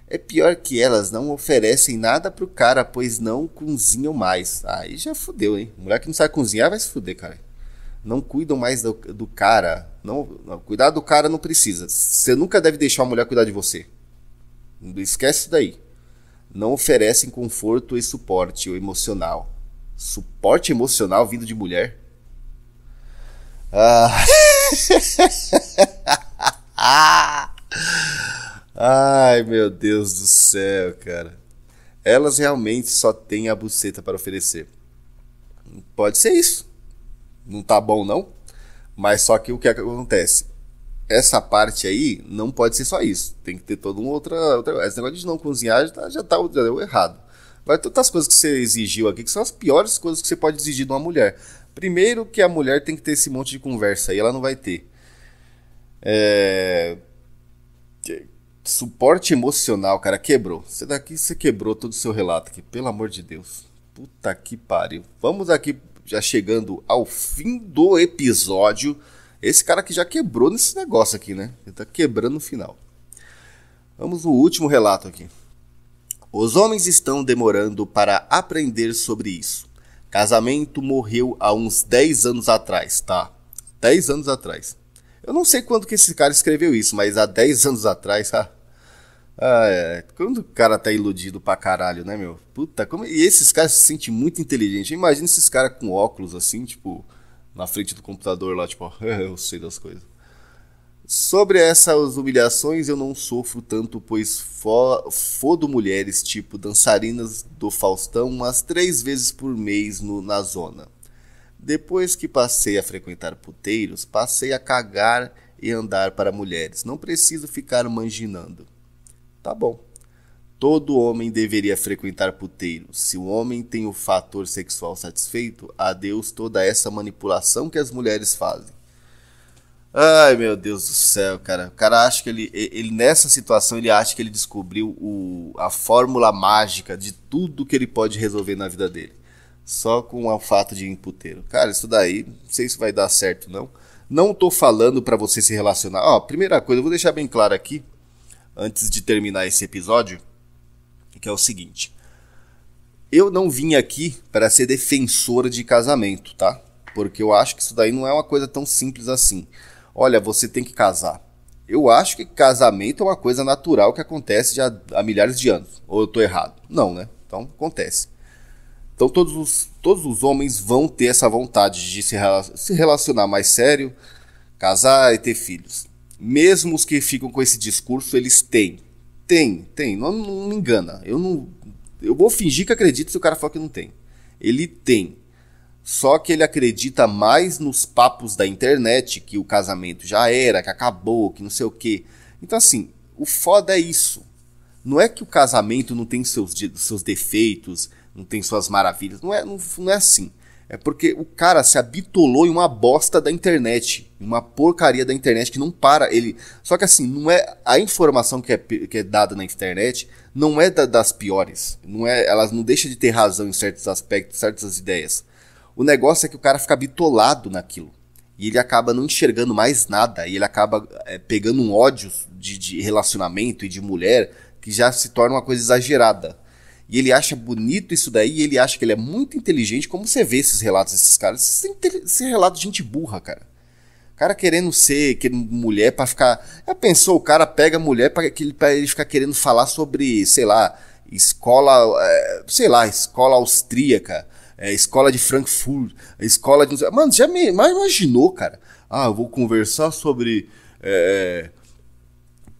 S1: É pior que elas não oferecem nada pro cara, pois não cozinham mais. Aí já fudeu, hein? Mulher que não sabe cozinhar vai se fuder, cara não cuidam mais do, do cara. Não, não, cuidar do cara não precisa. Você nunca deve deixar a mulher cuidar de você. Esquece daí. Não oferecem conforto e suporte emocional. Suporte emocional vindo de mulher? Ah. Ai, meu Deus do céu, cara. Elas realmente só têm a buceta para oferecer. Pode ser isso não tá bom não. Mas só que o que acontece? Essa parte aí não pode ser só isso. Tem que ter toda uma outra. outra esse negócio de não cozinhar já tá, já tá já deu errado. Vai todas as coisas que você exigiu aqui, que são as piores coisas que você pode exigir de uma mulher. Primeiro que a mulher tem que ter esse monte de conversa aí, ela não vai ter. É... Suporte emocional, cara, quebrou. Você daqui, você quebrou todo o seu relato aqui, pelo amor de Deus. Puta que pariu. Vamos aqui já chegando ao fim do episódio. Esse cara que já quebrou nesse negócio aqui, né? Ele tá quebrando no final. Vamos no último relato aqui. Os homens estão demorando para aprender sobre isso. Casamento morreu há uns 10 anos atrás, tá? 10 anos atrás. Eu não sei quando que esse cara escreveu isso, mas há 10 anos atrás, ah, Ah, é. Quando o cara tá iludido pra caralho, né, meu? Puta, como. E esses caras se sentem muito inteligentes. Imagina esses caras com óculos assim, tipo, na frente do computador lá, tipo, eu sei das coisas. Sobre essas humilhações eu não sofro tanto, pois fo fodo mulheres tipo dançarinas do Faustão umas três vezes por mês no, na zona. Depois que passei a frequentar puteiros, passei a cagar e andar para mulheres. Não preciso ficar manginando. Tá bom. Todo homem deveria frequentar puteiro. Se o homem tem o fator sexual satisfeito, adeus toda essa manipulação que as mulheres fazem. Ai, meu Deus do céu, cara. O cara acha que ele, ele nessa situação, ele acha que ele descobriu o, a fórmula mágica de tudo que ele pode resolver na vida dele. Só com o fato de ir em puteiro. Cara, isso daí, não sei se vai dar certo, não. Não tô falando para você se relacionar. Ó, primeira coisa, eu vou deixar bem claro aqui antes de terminar esse episódio, que é o seguinte. Eu não vim aqui para ser defensor de casamento, tá? Porque eu acho que isso daí não é uma coisa tão simples assim. Olha, você tem que casar. Eu acho que casamento é uma coisa natural que acontece já há milhares de anos. Ou eu tô errado? Não, né? Então acontece. Então todos os, todos os homens vão ter essa vontade de se, se relacionar mais sério, casar e ter filhos mesmo os que ficam com esse discurso, eles têm. Tem, tem. Não, não me engana. Eu não. Eu vou fingir que acredito se o cara falar que não tem. Ele tem. Só que ele acredita mais nos papos da internet, que o casamento já era, que acabou, que não sei o quê. Então, assim, o foda é isso. Não é que o casamento não tem seus, seus defeitos, não tem suas maravilhas. Não é, não, não é assim. É porque o cara se habitolou em uma bosta da internet, uma porcaria da internet que não para. Ele, só que assim, não é a informação que é, que é dada na internet não é da, das piores, não é, elas não deixam de ter razão em certos aspectos, certas ideias. O negócio é que o cara fica bitolado naquilo e ele acaba não enxergando mais nada e ele acaba é, pegando um ódio de, de relacionamento e de mulher que já se torna uma coisa exagerada e ele acha bonito isso daí, ele acha que ele é muito inteligente. Como você vê esses relatos desses caras? Esse, esse relato de gente burra, cara. O cara querendo ser querendo mulher para ficar. Já pensou, o cara pega a mulher para ele, pra ele ficar querendo falar sobre, sei lá, escola, é, sei lá, escola austríaca, é, escola de Frankfurt, escola de. Mano, já me, mas imaginou, cara? Ah, eu vou conversar sobre. É,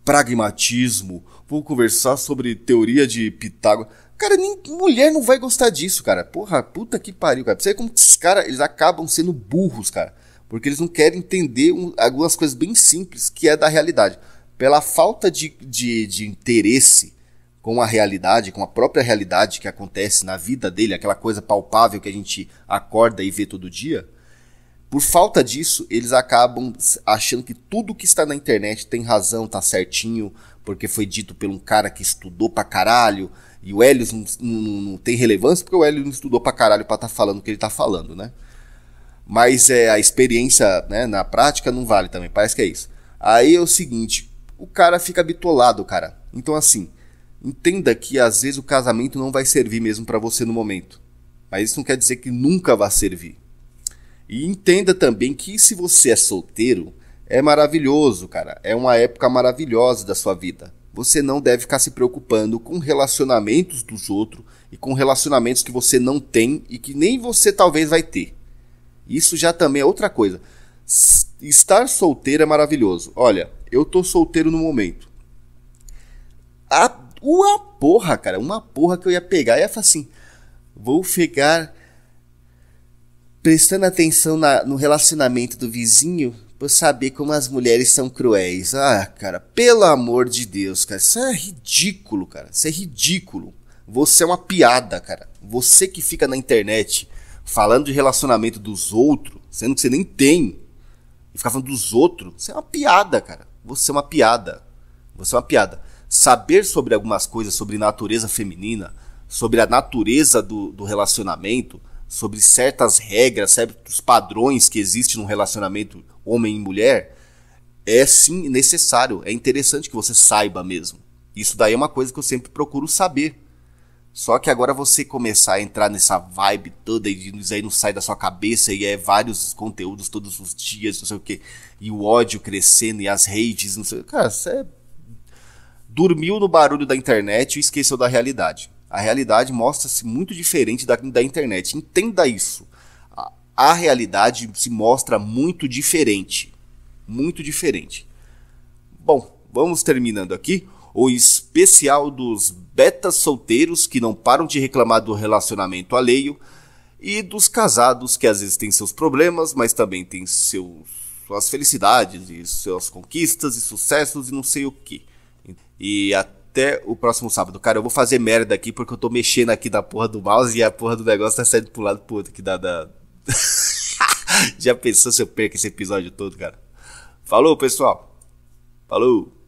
S1: pragmatismo, vou conversar sobre teoria de Pitágoras. Cara, nem mulher não vai gostar disso, cara. Porra, puta que pariu, cara. você vê como esses caras, eles acabam sendo burros, cara. Porque eles não querem entender um, algumas coisas bem simples que é da realidade. Pela falta de, de, de interesse com a realidade, com a própria realidade que acontece na vida dele, aquela coisa palpável que a gente acorda e vê todo dia, por falta disso, eles acabam achando que tudo que está na internet tem razão, tá certinho, porque foi dito por um cara que estudou pra caralho, e o Helios não, não, não tem relevância porque o Helios não estudou pra caralho pra estar tá falando o que ele tá falando, né? Mas é, a experiência né, na prática não vale também, parece que é isso. Aí é o seguinte, o cara fica bitolado, cara. Então assim, entenda que às vezes o casamento não vai servir mesmo para você no momento. Mas isso não quer dizer que nunca vai servir. E entenda também que se você é solteiro, é maravilhoso, cara. É uma época maravilhosa da sua vida você não deve ficar se preocupando com relacionamentos dos outros e com relacionamentos que você não tem e que nem você talvez vai ter. Isso já também é outra coisa. Estar solteiro é maravilhoso. Olha, eu tô solteiro no momento. A, uma porra, cara, uma porra que eu ia pegar ia falar assim: vou ficar prestando atenção na, no relacionamento do vizinho por saber como as mulheres são cruéis. Ah, cara, pelo amor de Deus, cara, isso é ridículo, cara. Isso é ridículo. Você é uma piada, cara. Você que fica na internet falando de relacionamento dos outros, sendo que você nem tem, e ficar falando dos outros, você é uma piada, cara. Você é uma piada. Você é uma piada. Saber sobre algumas coisas, sobre natureza feminina, sobre a natureza do, do relacionamento, sobre certas regras, certos padrões que existem no relacionamento homem e mulher, é sim necessário, é interessante que você saiba mesmo. Isso daí é uma coisa que eu sempre procuro saber. Só que agora você começar a entrar nessa vibe toda e isso aí não sai da sua cabeça e é vários conteúdos todos os dias, não sei o que, e o ódio crescendo e as redes, não sei o que. Cara, você dormiu no barulho da internet e esqueceu da realidade. A realidade mostra-se muito diferente da, da internet. Entenda isso a realidade se mostra muito diferente. Muito diferente. Bom, vamos terminando aqui o especial dos betas solteiros que não param de reclamar do relacionamento alheio e dos casados que às vezes têm seus problemas, mas também têm seus, suas felicidades e suas conquistas e sucessos e não sei o que. E até o próximo sábado. Cara, eu vou fazer merda aqui porque eu tô mexendo aqui na porra do mouse e a porra do negócio tá saindo pro lado pro outro dá da, da, Já pensou se eu perco esse episódio todo, cara? Falou, pessoal. Falou.